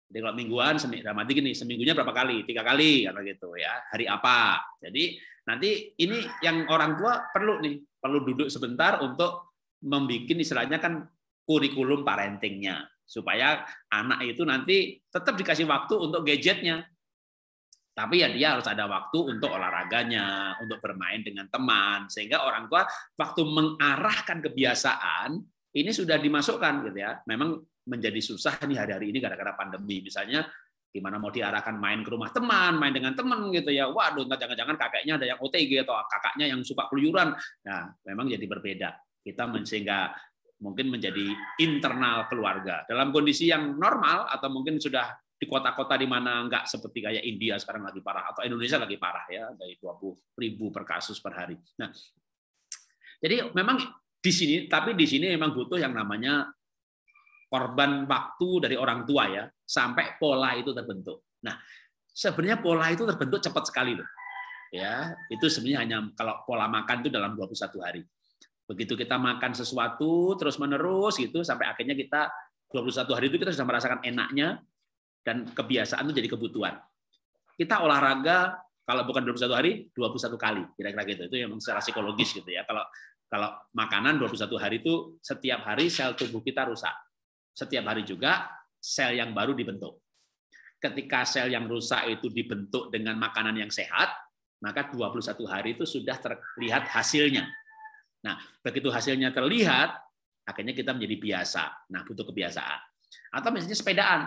Jadi kalau mingguan, dalam gini, seminggunya berapa kali? Tiga kali, karena gitu ya. Hari apa? Jadi nanti ini yang orang tua perlu nih, perlu duduk sebentar untuk membuat istilahnya kan kurikulum parentingnya. Supaya anak itu nanti tetap dikasih waktu untuk gadgetnya. Tapi ya dia harus ada waktu untuk olahraganya, untuk bermain dengan teman. Sehingga orang tua waktu mengarahkan kebiasaan, ini sudah dimasukkan gitu ya. Memang menjadi susah nih hari-hari ini gara-gara pandemi. Misalnya gimana mau diarahkan main ke rumah teman, main dengan teman gitu ya. Waduh, jangan-jangan kakeknya ada yang OTG atau kakaknya yang suka keluyuran. Nah, memang jadi berbeda. Kita sehingga mungkin menjadi internal keluarga. Dalam kondisi yang normal atau mungkin sudah di kota-kota di mana nggak seperti kayak India sekarang lagi parah atau Indonesia lagi parah ya dari 20 ribu per kasus per hari. Nah, jadi memang di sini, tapi di sini memang butuh yang namanya korban waktu dari orang tua ya, sampai pola itu terbentuk. Nah, sebenarnya pola itu terbentuk cepat sekali loh. Ya, itu sebenarnya hanya kalau pola makan itu dalam 21 hari. Begitu kita makan sesuatu terus menerus gitu sampai akhirnya kita 21 hari itu kita sudah merasakan enaknya dan kebiasaan itu jadi kebutuhan. Kita olahraga kalau bukan 21 hari 21 kali kira-kira gitu itu yang secara psikologis gitu ya kalau kalau makanan 21 hari itu setiap hari sel tubuh kita rusak setiap hari juga sel yang baru dibentuk ketika sel yang rusak itu dibentuk dengan makanan yang sehat maka 21 hari itu sudah terlihat hasilnya nah begitu hasilnya terlihat akhirnya kita menjadi biasa nah butuh kebiasaan atau misalnya sepedaan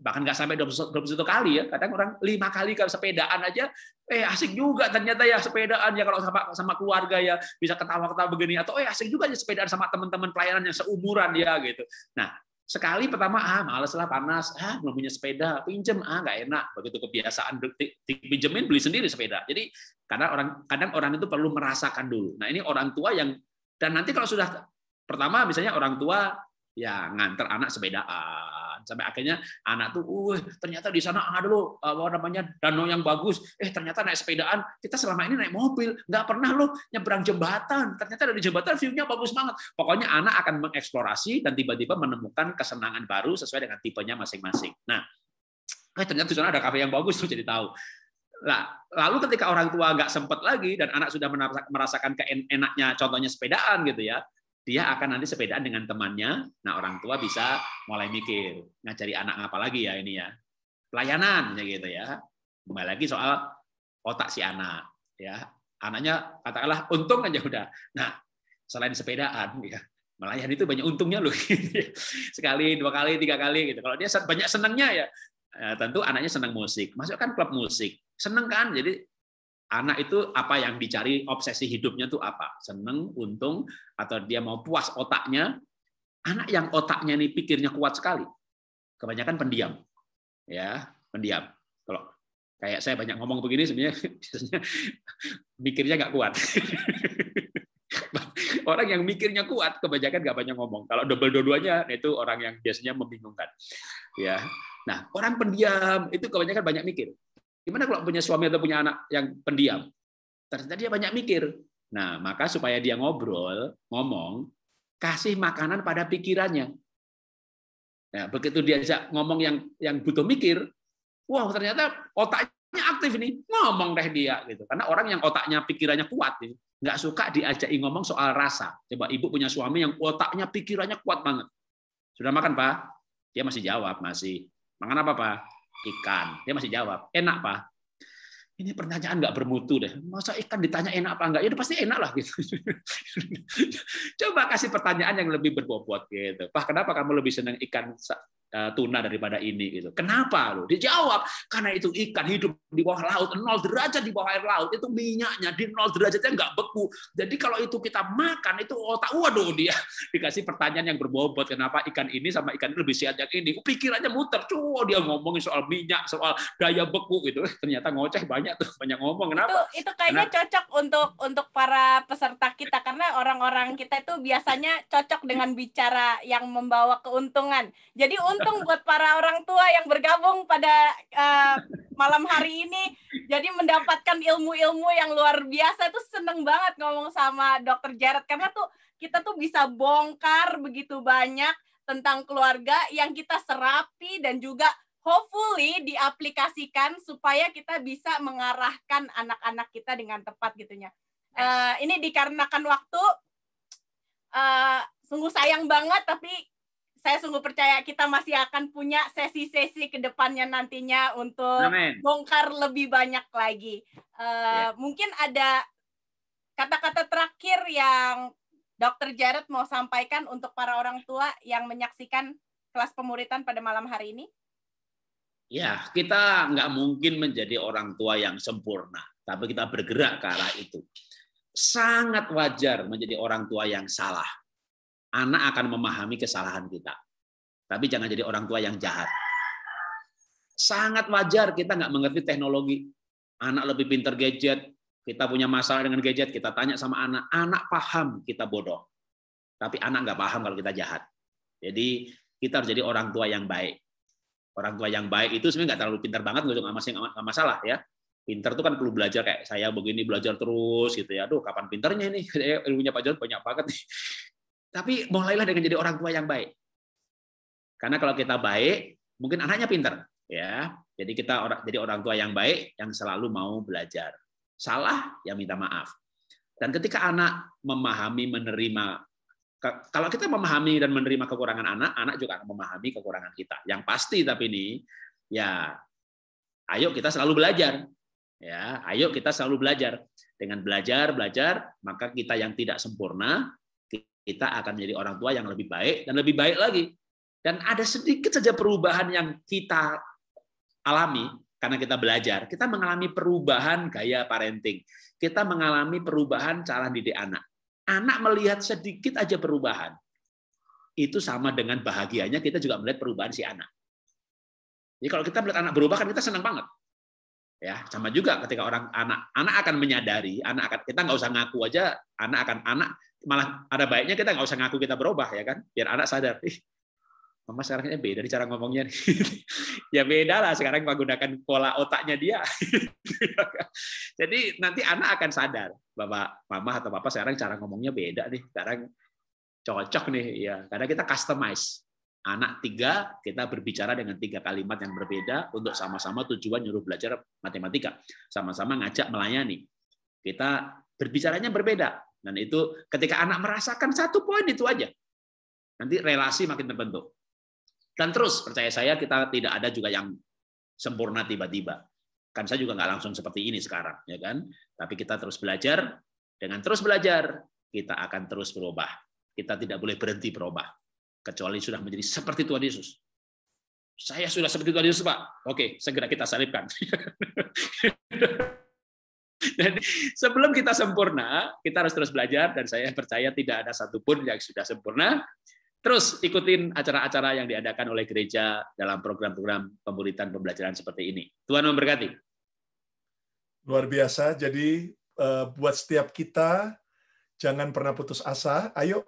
bahkan nggak sampai 21 kali ya kadang orang lima kali kalau sepedaan aja eh asik juga ternyata ya sepedaan ya kalau sama sama keluarga ya bisa ketawa-ketawa begini atau eh asik juga ya sepedaan sama teman-teman pelayanan yang seumuran ya gitu nah sekali pertama ah males lah panas ah belum punya sepeda pinjem ah nggak enak begitu kebiasaan dipinjemin beli sendiri sepeda jadi karena orang kadang orang itu perlu merasakan dulu nah ini orang tua yang dan nanti kalau sudah pertama misalnya orang tua ya nganter anak sepedaan sampai akhirnya anak tuh uh ternyata di sana ada loh apa namanya danau yang bagus eh ternyata naik sepedaan kita selama ini naik mobil nggak pernah loh nyebrang jembatan ternyata dari jembatan view-nya bagus banget pokoknya anak akan mengeksplorasi dan tiba-tiba menemukan kesenangan baru sesuai dengan tipenya masing-masing nah eh, ternyata di sana ada kafe yang bagus tuh jadi tahu lah lalu ketika orang tua nggak sempet lagi dan anak sudah merasakan keenaknya contohnya sepedaan gitu ya dia akan nanti sepedaan dengan temannya. Nah, orang tua bisa mulai mikir, ngajari anak apa lagi ya ini ya. Pelayanan ya gitu ya. Kembali lagi soal otak si anak ya. Anaknya katakanlah untung aja udah. Nah, selain sepedaan ya, melayani itu banyak untungnya loh. Sekali, dua kali, tiga kali gitu. Kalau dia banyak senangnya ya, eh, tentu anaknya senang musik. Masukkan klub musik. Senang kan? Jadi Anak itu apa yang dicari obsesi hidupnya itu apa? Seneng, untung, atau dia mau puas otaknya. Anak yang otaknya ini pikirnya kuat sekali. Kebanyakan pendiam. Ya, pendiam. Kalau kayak saya banyak ngomong begini sebenarnya biasanya mikirnya nggak kuat. orang yang mikirnya kuat kebanyakan nggak banyak ngomong. Kalau double dua-duanya nah itu orang yang biasanya membingungkan. Ya. Nah, orang pendiam itu kebanyakan banyak mikir. Gimana kalau punya suami atau punya anak yang pendiam? Ternyata dia banyak mikir. Nah, maka supaya dia ngobrol, ngomong, kasih makanan pada pikirannya. Nah, begitu diajak ngomong yang yang butuh mikir, wow ternyata otaknya aktif nih, ngomong deh dia gitu. Karena orang yang otaknya pikirannya kuat nih, nggak suka diajak ngomong soal rasa. Coba ibu punya suami yang otaknya pikirannya kuat banget. Sudah makan pak? Dia masih jawab masih. Makan apa pak? ikan. Dia masih jawab, enak pak. Ini pertanyaan nggak bermutu deh. Masa ikan ditanya enak apa enggak? Ya pasti enak lah gitu. Coba kasih pertanyaan yang lebih berbobot gitu. Pak, kenapa kamu lebih senang ikan Eh, tuna daripada ini gitu. Kenapa lo? Dijawab karena itu ikan hidup di bawah laut nol derajat di bawah air laut itu minyaknya di nol derajatnya nggak beku. Jadi kalau itu kita makan itu otak waduh dia dikasih pertanyaan yang berbobot kenapa ikan ini sama ikan ini lebih sehat yang ini. Pikirannya muter cuy dia ngomongin soal minyak soal daya beku gitu. Ternyata ngoceh banyak tuh banyak ngomong kenapa? Itu, itu kayaknya kenapa? cocok untuk untuk para peserta kita karena orang-orang kita itu biasanya cocok dengan bicara yang membawa keuntungan. Jadi untuk beruntung buat para orang tua yang bergabung pada uh, malam hari ini. Jadi mendapatkan ilmu-ilmu yang luar biasa itu seneng banget ngomong sama Dokter Jared karena tuh kita tuh bisa bongkar begitu banyak tentang keluarga yang kita serapi dan juga hopefully diaplikasikan supaya kita bisa mengarahkan anak-anak kita dengan tepat gitunya. Uh, ini dikarenakan waktu uh, sungguh sayang banget tapi saya sungguh percaya kita masih akan punya sesi-sesi kedepannya nantinya untuk Amen. bongkar lebih banyak lagi. Uh, eh, yeah. Mungkin ada kata-kata terakhir yang Dr Jared mau sampaikan untuk para orang tua yang menyaksikan kelas pemuritan pada malam hari ini. Ya, kita nggak mungkin menjadi orang tua yang sempurna, tapi kita bergerak ke arah itu. Sangat wajar menjadi orang tua yang salah anak akan memahami kesalahan kita. Tapi jangan jadi orang tua yang jahat. Sangat wajar kita nggak mengerti teknologi. Anak lebih pinter gadget, kita punya masalah dengan gadget, kita tanya sama anak. Anak paham kita bodoh. Tapi anak nggak paham kalau kita jahat. Jadi kita harus jadi orang tua yang baik. Orang tua yang baik itu sebenarnya nggak terlalu pintar banget, nggak masalah ya pinter tuh kan perlu belajar kayak saya begini belajar terus gitu ya. Aduh, kapan pinternya ini? Ilmunya Pak John banyak banget nih. Tapi mulailah dengan jadi orang tua yang baik. Karena kalau kita baik, mungkin anaknya pinter, ya. Jadi kita orang, jadi orang tua yang baik yang selalu mau belajar. Salah ya minta maaf. Dan ketika anak memahami menerima kalau kita memahami dan menerima kekurangan anak, anak juga akan memahami kekurangan kita. Yang pasti tapi ini ya ayo kita selalu belajar. Ya, ayo kita selalu belajar. Dengan belajar, belajar, maka kita yang tidak sempurna kita akan menjadi orang tua yang lebih baik dan lebih baik lagi. Dan ada sedikit saja perubahan yang kita alami karena kita belajar, kita mengalami perubahan gaya parenting. Kita mengalami perubahan cara didik anak. Anak melihat sedikit aja perubahan. Itu sama dengan bahagianya kita juga melihat perubahan si anak. Jadi kalau kita melihat anak berubah kan kita senang banget. Ya, sama juga ketika orang anak anak akan menyadari, anak akan kita nggak usah ngaku aja, anak akan anak malah ada baiknya kita nggak usah ngaku kita berubah ya kan biar anak sadar ih mama sekarang ini beda nih cara ngomongnya ya beda lah sekarang menggunakan pola otaknya dia jadi nanti anak akan sadar bapak mama atau papa sekarang cara ngomongnya beda nih sekarang cocok nih ya karena kita customize anak tiga kita berbicara dengan tiga kalimat yang berbeda untuk sama-sama tujuan nyuruh belajar matematika sama-sama ngajak melayani kita berbicaranya berbeda dan itu ketika anak merasakan satu poin itu aja. Nanti relasi makin terbentuk. Dan terus percaya saya kita tidak ada juga yang sempurna tiba-tiba. Kan saya juga nggak langsung seperti ini sekarang, ya kan? Tapi kita terus belajar. Dengan terus belajar, kita akan terus berubah. Kita tidak boleh berhenti berubah. Kecuali sudah menjadi seperti Tuhan Yesus. Saya sudah seperti Tuhan Yesus, Pak. Oke, segera kita salibkan. Jadi sebelum kita sempurna, kita harus terus belajar dan saya percaya tidak ada satupun yang sudah sempurna. Terus ikutin acara-acara yang diadakan oleh gereja dalam program-program pemulitan pembelajaran seperti ini. Tuhan memberkati. Luar biasa. Jadi eh, buat setiap kita jangan pernah putus asa. Ayo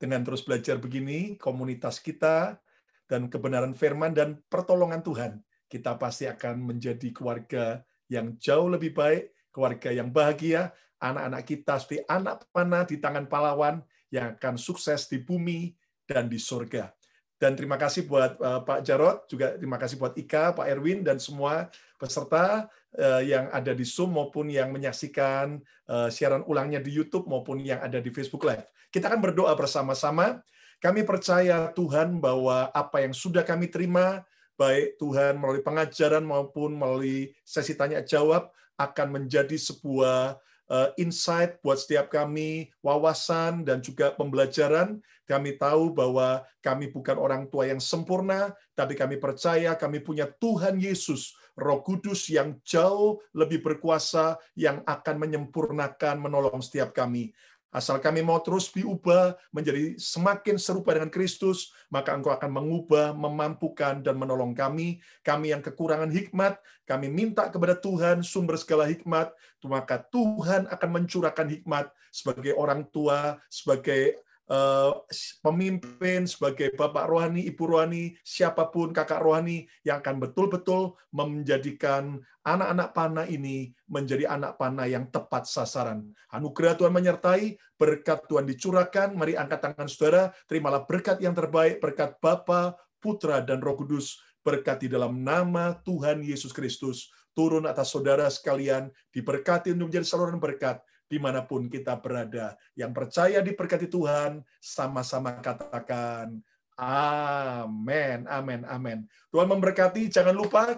dengan terus belajar begini komunitas kita dan kebenaran firman dan pertolongan Tuhan, kita pasti akan menjadi keluarga yang jauh lebih baik keluarga yang bahagia, anak-anak kita seperti anak panah di tangan pahlawan yang akan sukses di bumi dan di surga. Dan terima kasih buat eh, Pak Jarot, juga terima kasih buat Ika, Pak Erwin, dan semua peserta eh, yang ada di Zoom maupun yang menyaksikan eh, siaran ulangnya di YouTube maupun yang ada di Facebook Live. Kita akan berdoa bersama-sama. Kami percaya Tuhan bahwa apa yang sudah kami terima, baik Tuhan melalui pengajaran maupun melalui sesi tanya jawab, akan menjadi sebuah eh, insight buat setiap kami, wawasan dan juga pembelajaran. Kami tahu bahwa kami bukan orang tua yang sempurna, tapi kami percaya kami punya Tuhan Yesus, Roh Kudus yang jauh lebih berkuasa yang akan menyempurnakan menolong setiap kami. Asal kami mau terus diubah menjadi semakin serupa dengan Kristus, maka Engkau akan mengubah, memampukan, dan menolong kami. Kami yang kekurangan hikmat, kami minta kepada Tuhan sumber segala hikmat, maka Tuhan akan mencurahkan hikmat sebagai orang tua, sebagai Eh, pemimpin, sebagai bapak rohani, ibu rohani, siapapun kakak rohani yang akan betul-betul menjadikan anak-anak panah ini menjadi anak panah yang tepat sasaran. Anugerah Tuhan menyertai, berkat Tuhan dicurahkan. Mari angkat tangan saudara, terimalah berkat yang terbaik, berkat Bapa, Putra, dan Roh Kudus, berkat di dalam nama Tuhan Yesus Kristus turun atas saudara sekalian, diberkati untuk menjadi saluran berkat dimanapun kita berada. Yang percaya diberkati Tuhan, sama-sama katakan, amin, amin, amin. Tuhan memberkati, jangan lupa